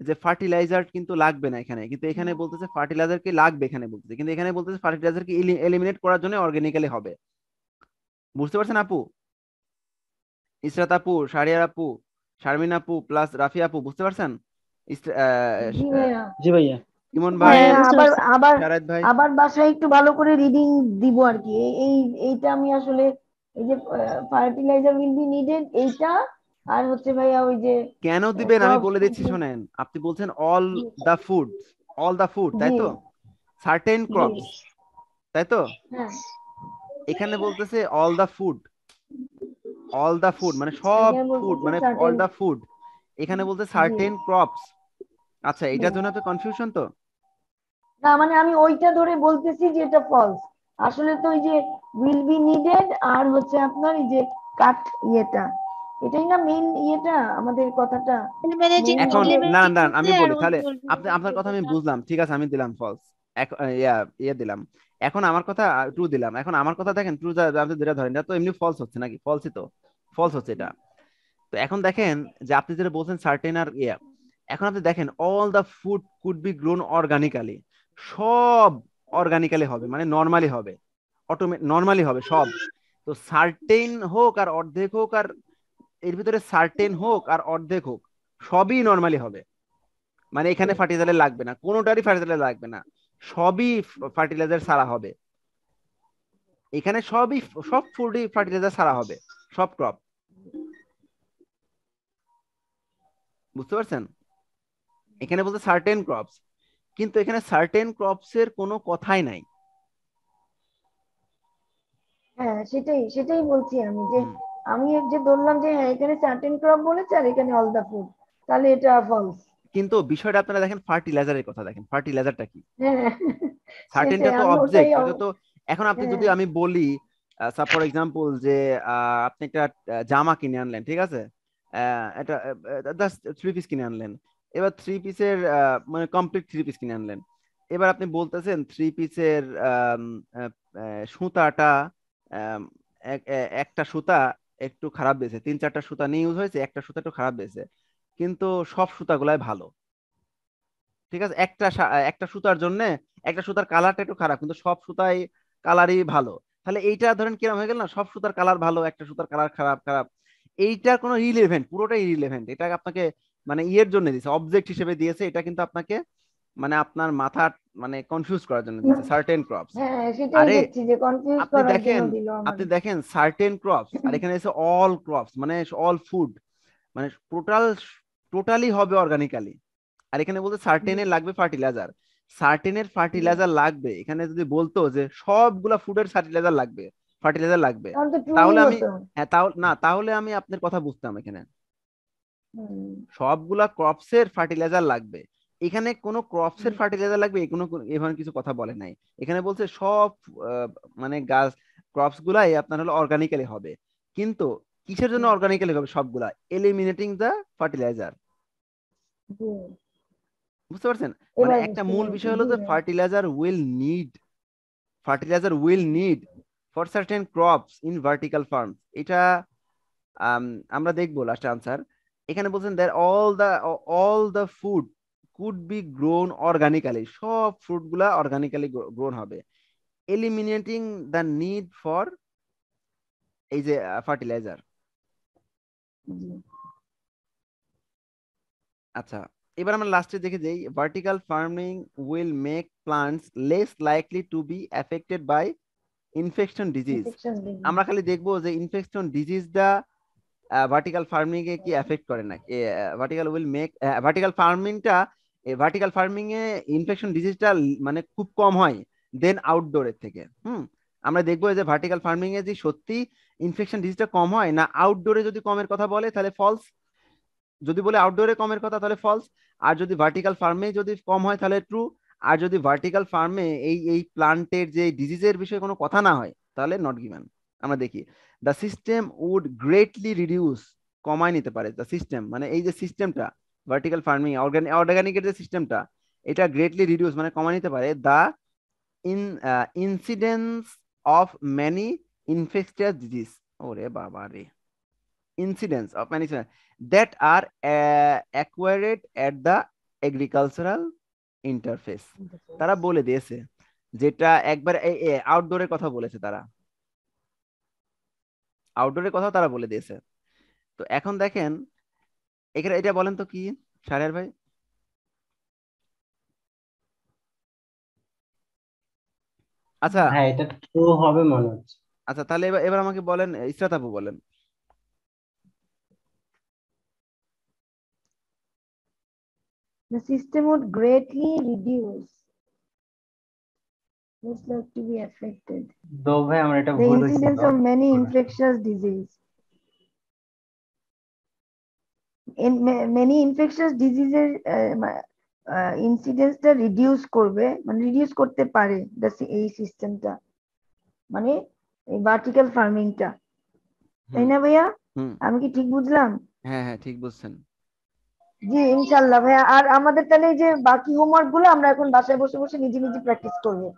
যে ফার্টিলাইজার কিন্তু লাগবে না এখানে কিন্তু এখানে বলতেছে ফার্টিলাইজার কি লাগবে এখানে বলতেছে কিন্তু এখানে বলতেছে ফার্টিলাইজার কি এলিমিনেট করার জন্য অর্গানিক্যালি হবে বুঝতে পারছেন আপু ইসরাত আপু সারিয়ার আপু শারমিন আপু প্লাস রাফি আপু বুঝতে পারছেন জি ভাইয়া ইমন ভাই হ্যাঁ, আবার আবার আবার বাসায় একটু ভালো করে রিডিং দিব আর কি এই এইটা আমি আসলে এই যে ফার্টিলাইজার উইল বি নিডেড এইটা আর হচ্ছে ভাইয়া ওই যে কেন দিবেন আমি বলে দিচ্ছি শুনেন আপনি বলছেন all the food all the food তাই তো সার্টেন ক্রপস তাই তো হ্যাঁ। এখানে বলতেছে all the food all the food মানে আচ্ছা, সব ফুড মানে অল দা ফুড এখানে বলতে সার্টেন ক্রপস আচ্ছা এটা জন্য তো কনফিউশন তো না মানে আমি ওইটা ধরে বলতেছি যে এটা ফলস আসলে তো ওই যে will be needed আর হচ্ছে আপনার এই যে কাট ইয়েটা এটাই না মেইন ইয়েটা আমাদের কথাটা এখন না না আমি বলি তাহলে আপনি আপনার কথা আমি বুঝলাম ঠিক আছে আমি দিলাম ফলস ইয়া ইয়ে দিলাম এখন আমার কথা ট্রু দিলাম এখন আমার কথা দেখেন ট্রু আপনি যেটা ধরেন তো এমনি ফলস হচ্ছে নাকি ফলসই তো ফলস হচ্ছে এটা তো এখন দেখেন যে আপনি যেটা বলছেন সার্টেন আর ইয়া এখন আপনি দেখেন all the food could be grown organically সব অর্গানিক্যালি হবে মানে নর্মালি হবে অটোমে নর্মালি হবে সব তো সার্টেন হোক আর অর্ধেক হোক আর এর ভিতরে সার্টেন হোক আর অর্ধেক হোক সবই নর্মালি হবে মানে এখানে ফার্টিলাইজার লাগবে না কোনোটারই ফার্টিলাইজার লাগবে না সবই ফার্টিলাইজার সারা হবে এখানে সবই সব ফুডই ফার্টিলাইজার সারা হবে সব ক্রপ বুঝতে পারছেন এখানে বলতে সার্টেন ক্রপস কিন্তু এখানে সার্টেন ক্রপস এর কোনো কথাই নাই হ্যাঁ সেটাই সেটাই বলছি আমি যে আমি যে ধরলাম যে হ্যাঁ এখানে সার্টেন ক্রপ বলেছে আর এখানে অল দা ফুড তাহলে এটা ফলস কিন্তু বিষয়টা আপনারা দেখেন ফার্টিলাইজারের কথা দেখেন ফার্টিলাইজারটা কি সার্টেনটা হ্যাঁ, তো অবজেক্ট এটা তো এখন আপনি যদি হ্যাঁ। আমি বলি ফর এক্সাম্পল যে আপনি একটা জামা কিনে আনলেন ঠিক আছে এটা থ্রি পিস কিনে আনলেন এবার থ্রি পিসের মানে কমপ্লিট থ্রি পিস কিনে আনলেন এবার আপনি বলতেছেন থ্রি পিসের সুতাটা একটা সুতা একটু খারাপ বেছে তিন চারটা সুতা নিয়ে ইউজ হয়েছে একটা সুতা একটু খারাপ বেছে কিন্তু সব সুতাগুলাই ভালো ঠিক আছে একটা একটা সুতার জন্য একটা সুতার কালারটা একটু খারাপ কিন্তু সব সুতাই কালারই ভালো তাহলে এইটা ধরেন কিরম হয়ে গেল না সব সুতার কালার ভালো একটা সুতার কালার খারাপ খারাপ এইটার কোনো রিলেভেন্ট পুরোটাই রিলেভেন্ট এটা আপনাকে মানে ইয়ের জন্য দিয়েছে অবজেক্ট হিসেবে দিয়েছে এটা কিন্তু আপনাকে মানে আপনার মাথা মানে কনফিউজ করার জন্য দিচ্ছে হ্যাঁ। হ্যাঁ, হ্যাঁ, সার্টেন ক্রপস আরে আপনি দেখেন আপনি দেখেন সার্টেন ক্রপস আর এখানে এসে অল ক্রপস মানে অল ফুড মানে টোটাল টোটালি হবে অর্গানিক্যালি আর এখানে বলতে সার্টেনের লাগবে ফার্টিলাইজার সার্টেনের ফার্টিলাইজার লাগবে এখানে যদি বলতো যে সবগুলা ফুডের ফার্টিলাইজার লাগবে ফার্টিলাইজার লাগবে তাহলে আমি হ্যাঁ তাহলে না তাহলে আমি আপনার কথা বুঝতাম এখানে সবগুলা ক্রপসের ফার্টিলাইজার লাগবে এখানে কোনো ক্রপস এর ফার্টিলাইজার লাগবে কোনো এভাবে কিছু কথা বলে নাই এখানে বলছে সব মানে গাছ ক্রপস গুলাই আপনার হলো অর্গানিক্যালি হবে কিন্তু কিসের জন্য অর্গানিক্যালি হবে সবগুলা এলিমিনেটিং দা ফার্টিলাইজার বুঝতে পারছেন মানে একটা মূল বিষয় হলো যে fertiliser will need fertiliser will need for certain crops in vertical farms এটা আমরা দেখবো লাস্ট আনসার এখানে বলছেন that all the all the food could be grown organically সব ফ্রুটগুলা অর্গানিক্যালি গ্রোন হবে এলিমিনেটিং দ্য নিড ফর এই যে ফার্টিলাইজার আচ্ছা এবার আমরা লাস্টে দেখে যাই vertical farming will make plants less likely to be affected by infection disease আমরা খালি দেখবো যে ইনফেকশন ডিজিজটা ভার্টিক্যাল ফার্মিং এ কি এফেক্ট করে না ভার্টিক্যাল উইল মেক ভার্টিক্যাল ফার্মিংটা ভার্টিক্যাল ফার্মিং এ ইনফেকশন ডিজিজটা মানে খুব কম হয় দেন আউটডোরের থেকে হুম আমরা দেখবো যে ভার্টিক্যাল ফার্মিং এ যে সত্যি ইনফেকশন ডিজিজটা কম হয় না আউটডোরে যদি কমের কথা বলে তাহলে ফলস যদি বলে আউটডোরে কমের কথা তাহলে ফলস আর যদি ভার্টিক্যাল ফার্মে যদি কম হয় তাহলে ট্রু আর যদি ভার্টিক্যাল ফার্মে এই এই প্লান্টের যে ডিজিজের বিষয়ে কোনো কথা না হয় তাহলে নট গিভেন আমরা দেখি the system would greatly reduce কমায় নিতে পারে দ্য সিস্টেম মানে এই যে সিস্টেমটা ভার্টিক্যাল ফার্মিং অর্গানিক অর্গানিকের যে সিস্টেমটা এটা গ্রেটলি রিডিউস মানে কমা নিতে পারে the in incidence of many infectious disease ওরে বাবা রে incidence of many that are acquired at the agricultural interface তারা বলে দিয়েছে যেটা একবার আউটডোরের কথা বলেছে তারা আউটডোরের কথা তারা বলে দিয়েছে তো এখন দেখেন এখানে এটা বলেন তো কি সারের ভাই আচ্ছা হ্যাঁ এটা ট্রু হবে মনে হচ্ছে আচ্ছা তাহলে এবার এবার আমাকে বলেন ইসরাত আপু বলেন The system would greatly reduce most likely to be affected. though ভাই আমার এটা ভুল হয়েছে The incidence of many infectious disease. in many infectious diseases uh, uh, টা রিডিউস করবে মানে রিডিউস করতে পারে এই সিস্টেমটা মানে এই ভার্টিক্যাল টা তাই না ভাইয়া আমি কি ঠিক বুঝলাম হ্যাঁ হ্যাঁ ঠিক বুঝছেন জি ইনশাল্লাহ ভাইয়া আর আমাদের তাহলে যে বাকি হোমওয়ার্ক গুলো আমরা এখন বাসায় বসে বসে নিজে নিজে প্র্যাকটিস করবো